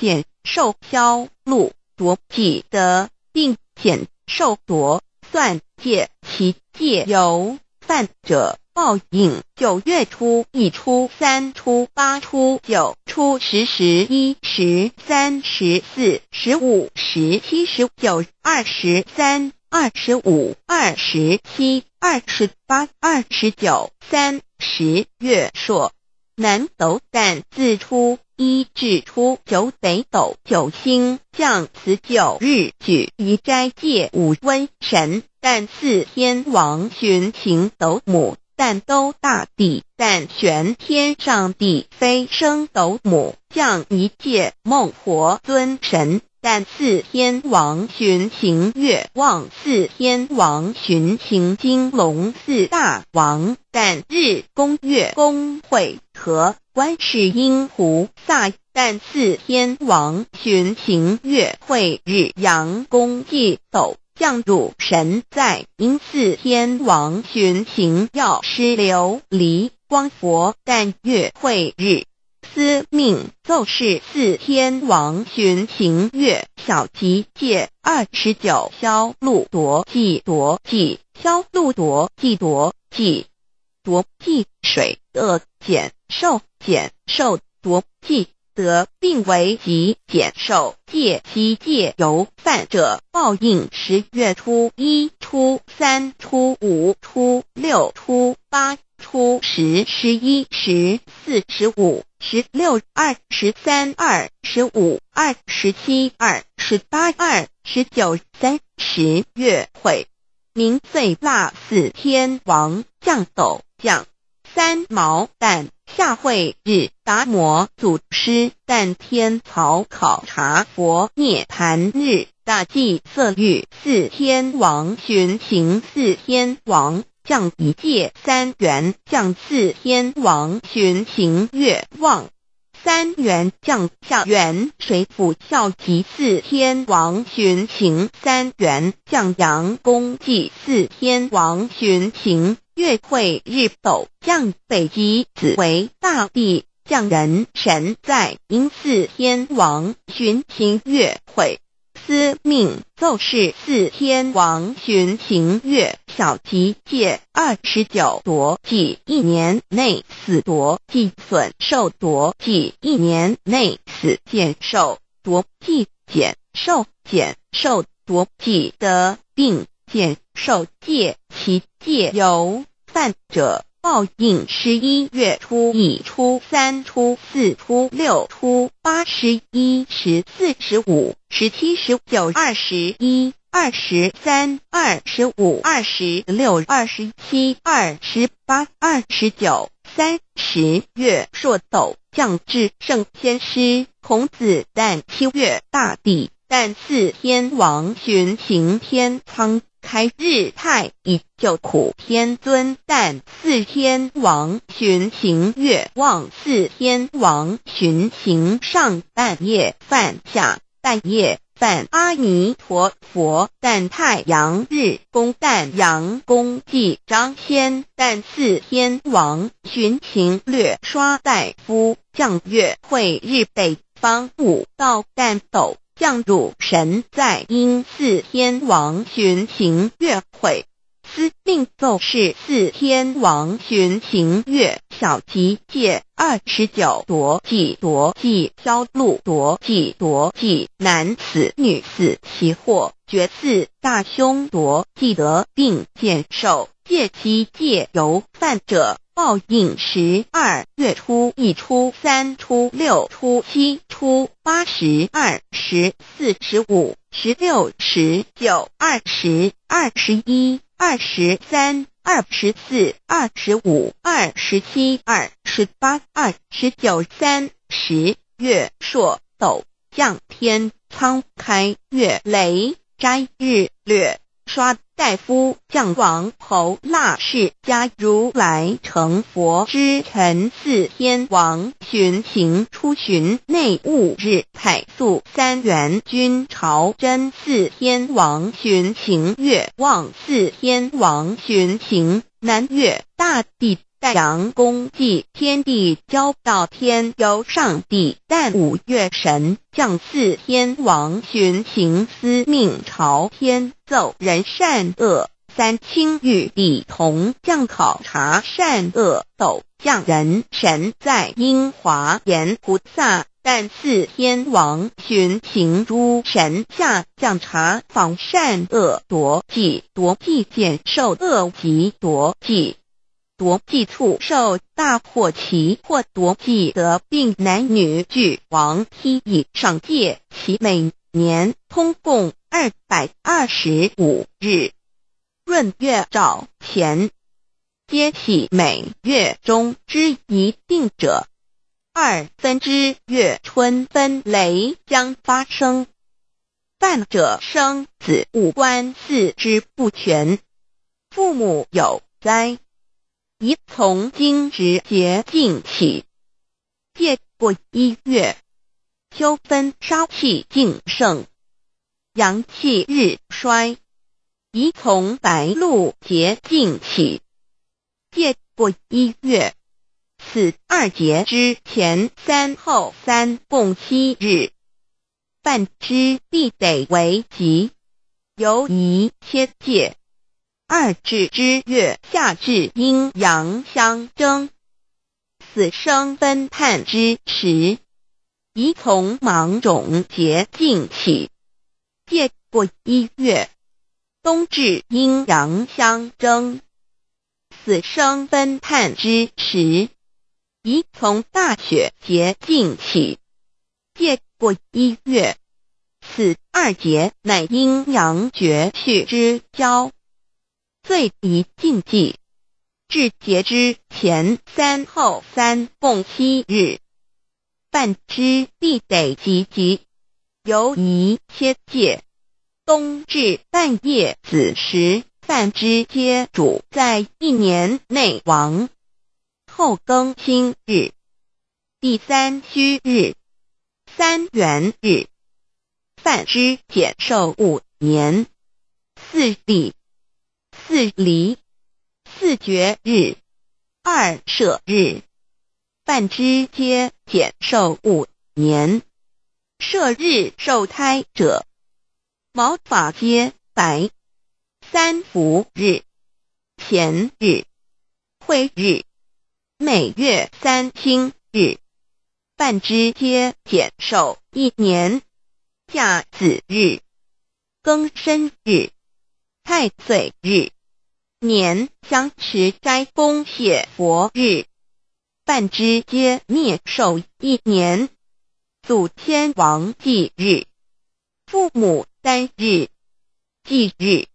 减寿消路夺己得，并减受夺算界其界由犯者报应。九月初一出三初八出九初十十一十三十四十五十七十九二十三二十五二十七二十八二十九三十月朔南斗胆自出。一至初九，北斗九星降，此九日举移斋戒，五瘟神、但四天王巡行斗母，但都大帝、但玄天上帝飞升斗母，降一界孟婆尊神，但四天王巡行月望，四天王巡行金龙四大王，但日宫月宫会合。观世音、菩萨、但四天王巡行月会日阳公祭走将主神在；因四天王巡行药师琉璃光佛，但月会日司命奏事四天王巡行月小吉戒二十九，消路夺祭夺祭，消路夺祭夺祭夺祭水厄减寿。减寿夺记得，并为及减寿戒期戒由犯者报应。十月初一、初三、初五、初六、初八、初十、十一、十四、十五、十六、二十三、二十五、二十七、二十八、二十九、三十月晦，名岁腊死天王降斗降。三毛旦下会日，达摩祖师但天草考察佛涅盘日，大祭色欲四天王巡行，四天王降一界三元降四天王巡行月望，三元降下元水府孝集四天王巡行，三元降阳公祭四天王巡行。月会日斗降北极子为大帝降人神在营四天王巡行月会司命奏事四天王巡行月小吉界二十九夺忌一年内死夺忌损受夺忌一年内死减寿夺忌减寿减寿夺忌得病减寿戒其界由。者报应，十一月初一、初三、初四、初六、初八、十一、十四、十五、十七、十九、二十一、二十三、二十五、二十六、二十七、二十八、二十九，三十月朔斗降至圣天师孔子诞，七月大帝但四天王巡行天苍。开日太乙救苦天尊，但四天王巡行月望，四天王巡行上半夜犯下半夜犯阿弥陀佛，但太阳日宫但阳宫即张仙，但四天王巡行略刷大夫将月会日北方五道但斗。降汝神在阴四天王巡行月会，司命奏事四天王巡行月。小吉界二十九夺计，夺计消路，夺计夺计，男死女死，其祸绝嗣，大凶夺计得，并见寿借妻借由犯者。报应十二月初一、初三、初六、初七、初八、十二、十四、十五、十六、十九、二十二、十一、二十三、二十四、二十五、二十七、二十八、二十九，三十月朔斗降天仓开月雷斋日略。刷大夫将王侯纳世家如来成佛之臣四天王巡行出巡内务日彩素三元君朝真四天王巡行月望四天王巡行南岳大地。阳功祭天地交道，天由上帝，但五月神降四天王巡行司命朝天奏人善恶，三清玉帝同降考察善恶斗降人神，在英华严菩萨但四天王巡行诸神下降查访善恶夺计夺计减受恶及夺计夺祭畜受大获其获夺祭得病男女俱亡，妻以上界其每年通共二百二十五日。闰月早前皆起每月中之一定者二分之月春分雷将发生。犯者生子五官四肢不全，父母有灾。宜从今蛰节尽起，借过一月，秋分杀气尽盛，阳气日衰。宜从白露节尽起，借过一月，此二节之前三后三，共七日半之，必得为吉，由宜切戒。二至之月，夏至阴阳相争，死生分判之时，宜从芒种节尽起，借过一月；冬至阴阳相争，死生分判之时，宜从大雪节尽起，借过一月。此二节乃阴阳绝续之交。岁一禁忌，至节之前三后三，共七日，犯之必得及及，犹宜切戒。冬至半夜子时，犯之皆主在一年内亡。后更新日，第三虚日，三元日，犯之减寿五年。四礼。四离四绝日，二舍日，半之皆减寿五年。舍日受胎者，毛发皆白。三伏日、前日、晦日，每月三清日，半之皆减寿一年。甲子日、庚申日、太岁日。年相持斋公写佛日，饭之皆灭寿一年；祖先亡忌日，父母单日忌日，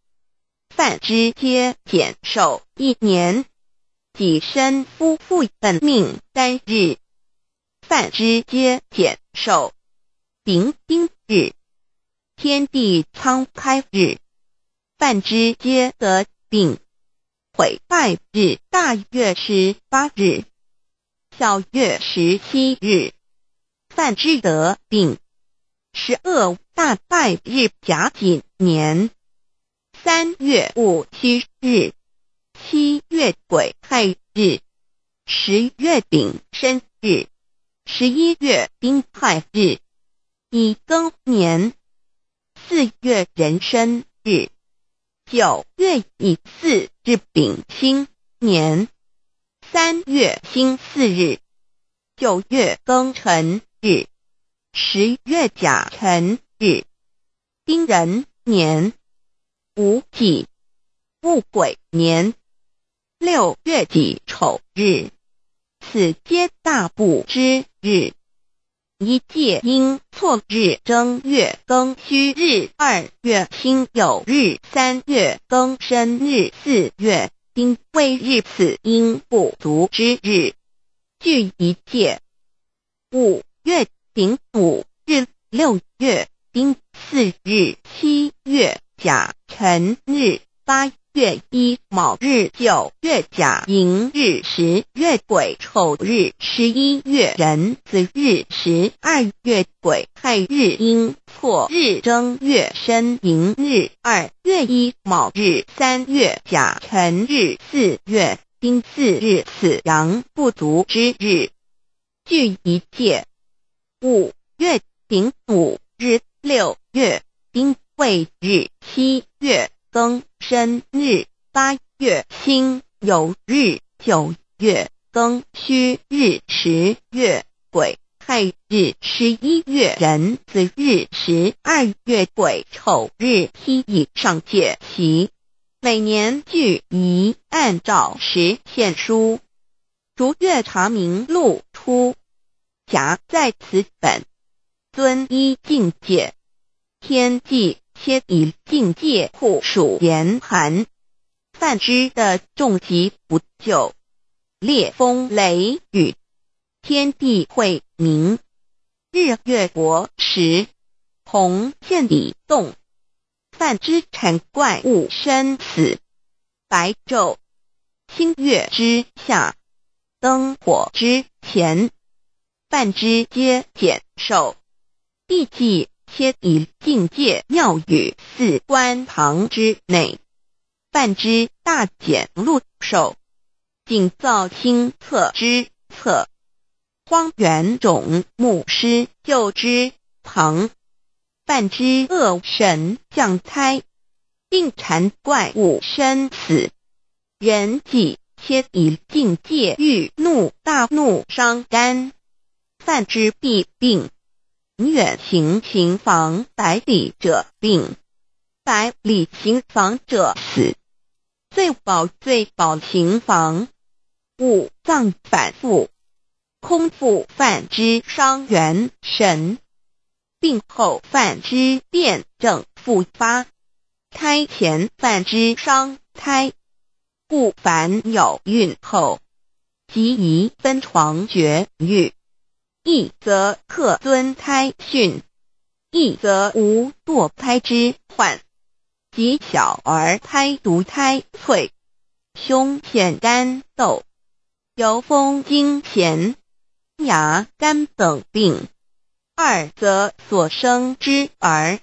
犯之皆减寿一年；己身夫妇本命单日，犯之皆减寿；丙丁日，天地仓开日，犯之皆得丙。癸亥日，大月十八日，小月十七日。范之德丙。十二大败日，甲锦年三月五七日，七月癸亥日，十月丙申日，十一月丁亥日，乙庚年四月壬申日。九月乙巳日丙辛年三月辛巳日九月庚辰日十月甲辰日丁壬年戊己戊癸年六月己丑日此皆大不之日。一戒，阴错日，正月庚戌日，二月辛酉日，三月庚申日，四月丁未日，此阴不足之日，具一界。五月丙午日，六月丁巳日，七月甲辰日，八。月一卯日，九月甲寅日，十月癸丑日，十一月壬子日，十二月癸亥日，阴错日，正月申寅日，二月一卯日，三月甲辰日，四月丁巳日，死阳不足之日。据一界，五月丙午日，六月丁未日，七月。庚申日八月辛酉日九月庚戌日十月癸亥日十一月壬子日十二月癸丑日批以上戒习，每年俱一按照时献书，逐月查明录出，夹在此本遵医境界，天地皆以境界酷暑严寒，泛之的重疾不救；烈风雷雨，天地晦明，日月薄时，鸿线里动，泛之成怪物生死。白昼、星月之下、灯火之前，泛之皆减寿。毕忌。切以境界妙语，寺观旁之内，犯之大简禄寿；景造清策之策，荒原种牧师救之旁，犯之恶神降灾，并缠怪物生死人己。切以境界欲怒大怒伤肝，犯之必病。远行行房，百里者病；百里行房者死。最保最保行房，勿脏反复，空腹犯之伤元神。病后犯之，辩证复发。胎前犯之伤胎，故凡有孕后，即宜分床绝育。一则克尊胎训，一则无堕胎之患；及小儿胎毒胎溃、胸腺干窦、由风经痫、牙干等病。二则所生之儿，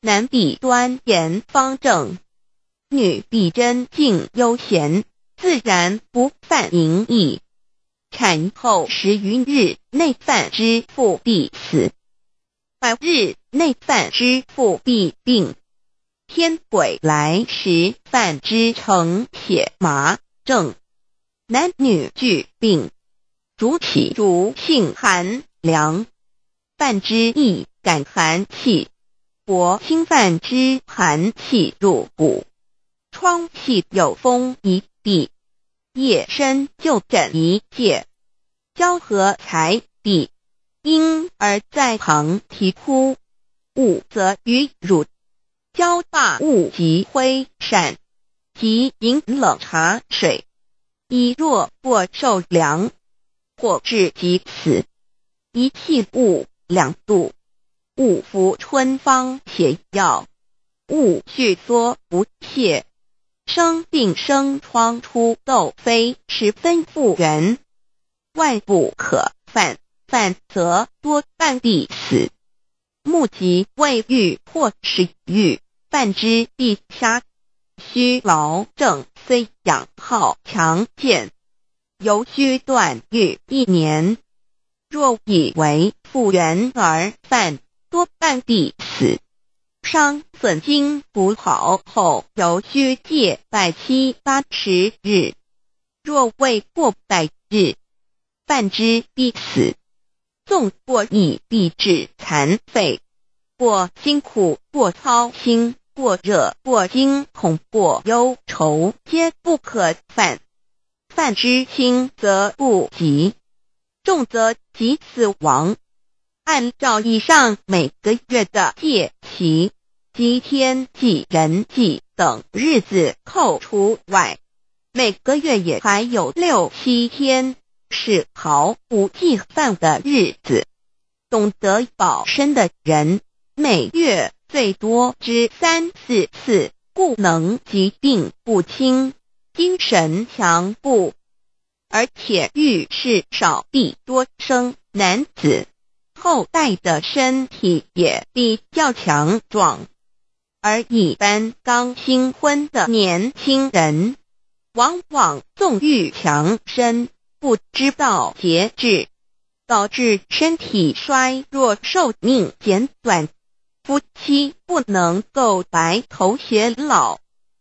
男必端严方正，女必贞静悠闲，自然不犯淫意。产后十余日内犯之，腹必死；百日内犯之，腹必病。天鬼来时，犯之成血麻症。男女俱病。主体主性寒凉，犯之易感寒气。我侵犯之，寒气入骨。窗气有风，一闭。夜深就枕一切，交合财地，婴儿在旁啼哭。勿则于乳，交罢勿及灰扇，即饮冷茶水，以若过受凉，过至即死。一气勿两度，勿服春方且药，勿续缩不泄。生病生疮出痘，非十分复原，万不可犯，犯则多半必死。目疾未愈或始愈，犯之必杀。虚劳正虽养好强健，犹须断欲一年。若以为复原而犯，多半必死。伤损经补好后，犹须戒百七八十日。若未过百日，犯之必死；纵过亦必致残废。过辛苦、过操心、过热、过惊恐、过忧愁，皆不可犯。犯之轻则不及，重则及死亡。按照以上每个月的戒期。祭天、祭人、祭等日子扣除外，每个月也还有六七天是毫无忌犯的日子。懂得保身的人，每月最多只三四次，故能疾病不轻，精神强不，而且遇事少必多生男子，后代的身体也比较强壮。而一般刚新婚的年轻人，往往纵欲强身，不知道节制，导致身体衰弱，寿命减短，夫妻不能够白头偕老，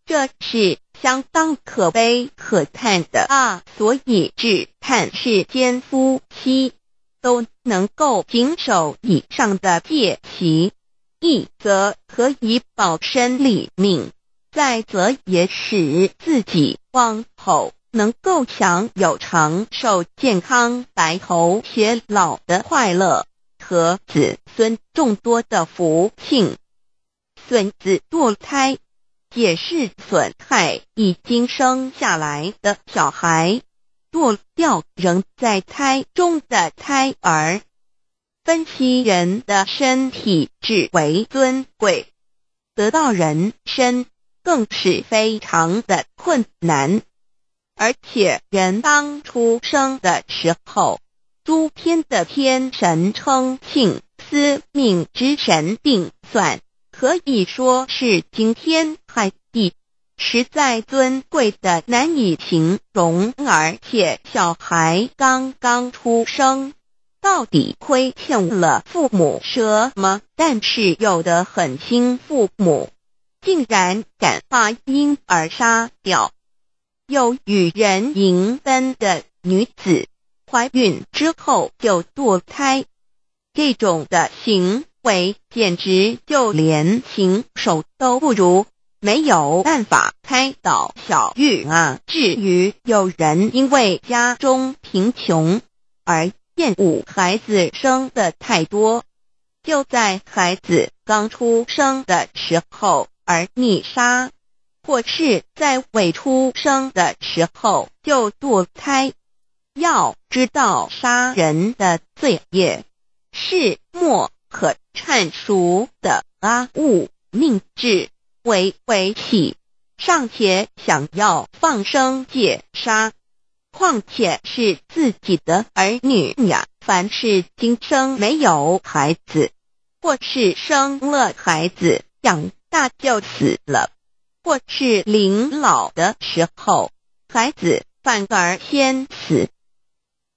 这是相当可悲可叹的啊！所以，只盼世间夫妻都能够谨守以上的戒习。一则可以保身立命，再则也使自己往后能够享有长寿、健康、白头偕老的快乐和子孙众多的福庆。孙子堕胎，也是损害已经生下来的小孩，堕掉仍在胎中的胎儿。分析人的身体质为尊贵，得到人身更是非常的困难。而且人刚出生的时候，诸天的天神称庆，司命之神定算，可以说是惊天骇地，实在尊贵的难以形容。而且小孩刚刚出生。到底亏欠了父母什么？但是有的狠心父母竟然敢把婴儿杀掉。有与人淫奔的女子怀孕之后就堕胎，这种的行为简直就连禽兽都不如。没有办法开导小玉啊！至于有人因为家中贫穷而。厌恶孩子生的太多，就在孩子刚出生的时候而溺杀，或是在未出生的时候就堕胎。要知道杀人的罪业是莫可忏赎的啊！物命至为为喜，尚且想要放生戒杀。况且是自己的儿女呀！凡是今生没有孩子，或是生了孩子养大就死了，或是临老的时候孩子反而先死，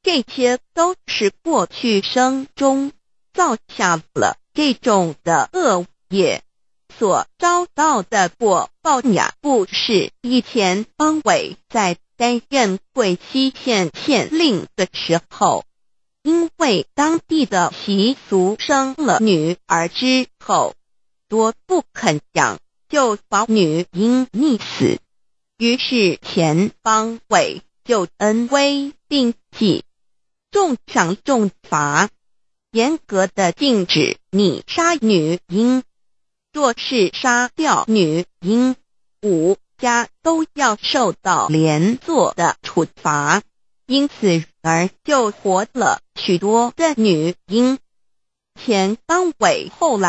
这些都是过去生中造下了这种的恶业所遭到的果报呀！不是以前方伟在。担任贵溪县县令的时候，因为当地的习俗，生了女儿之后多不肯养，就把女婴溺死。于是前方芑就恩威并济，重赏重罚，严格的禁止你杀女婴。若是杀掉女婴，五。家都要受到连坐的处罚，因此而救活了许多的女婴。前方伟后来。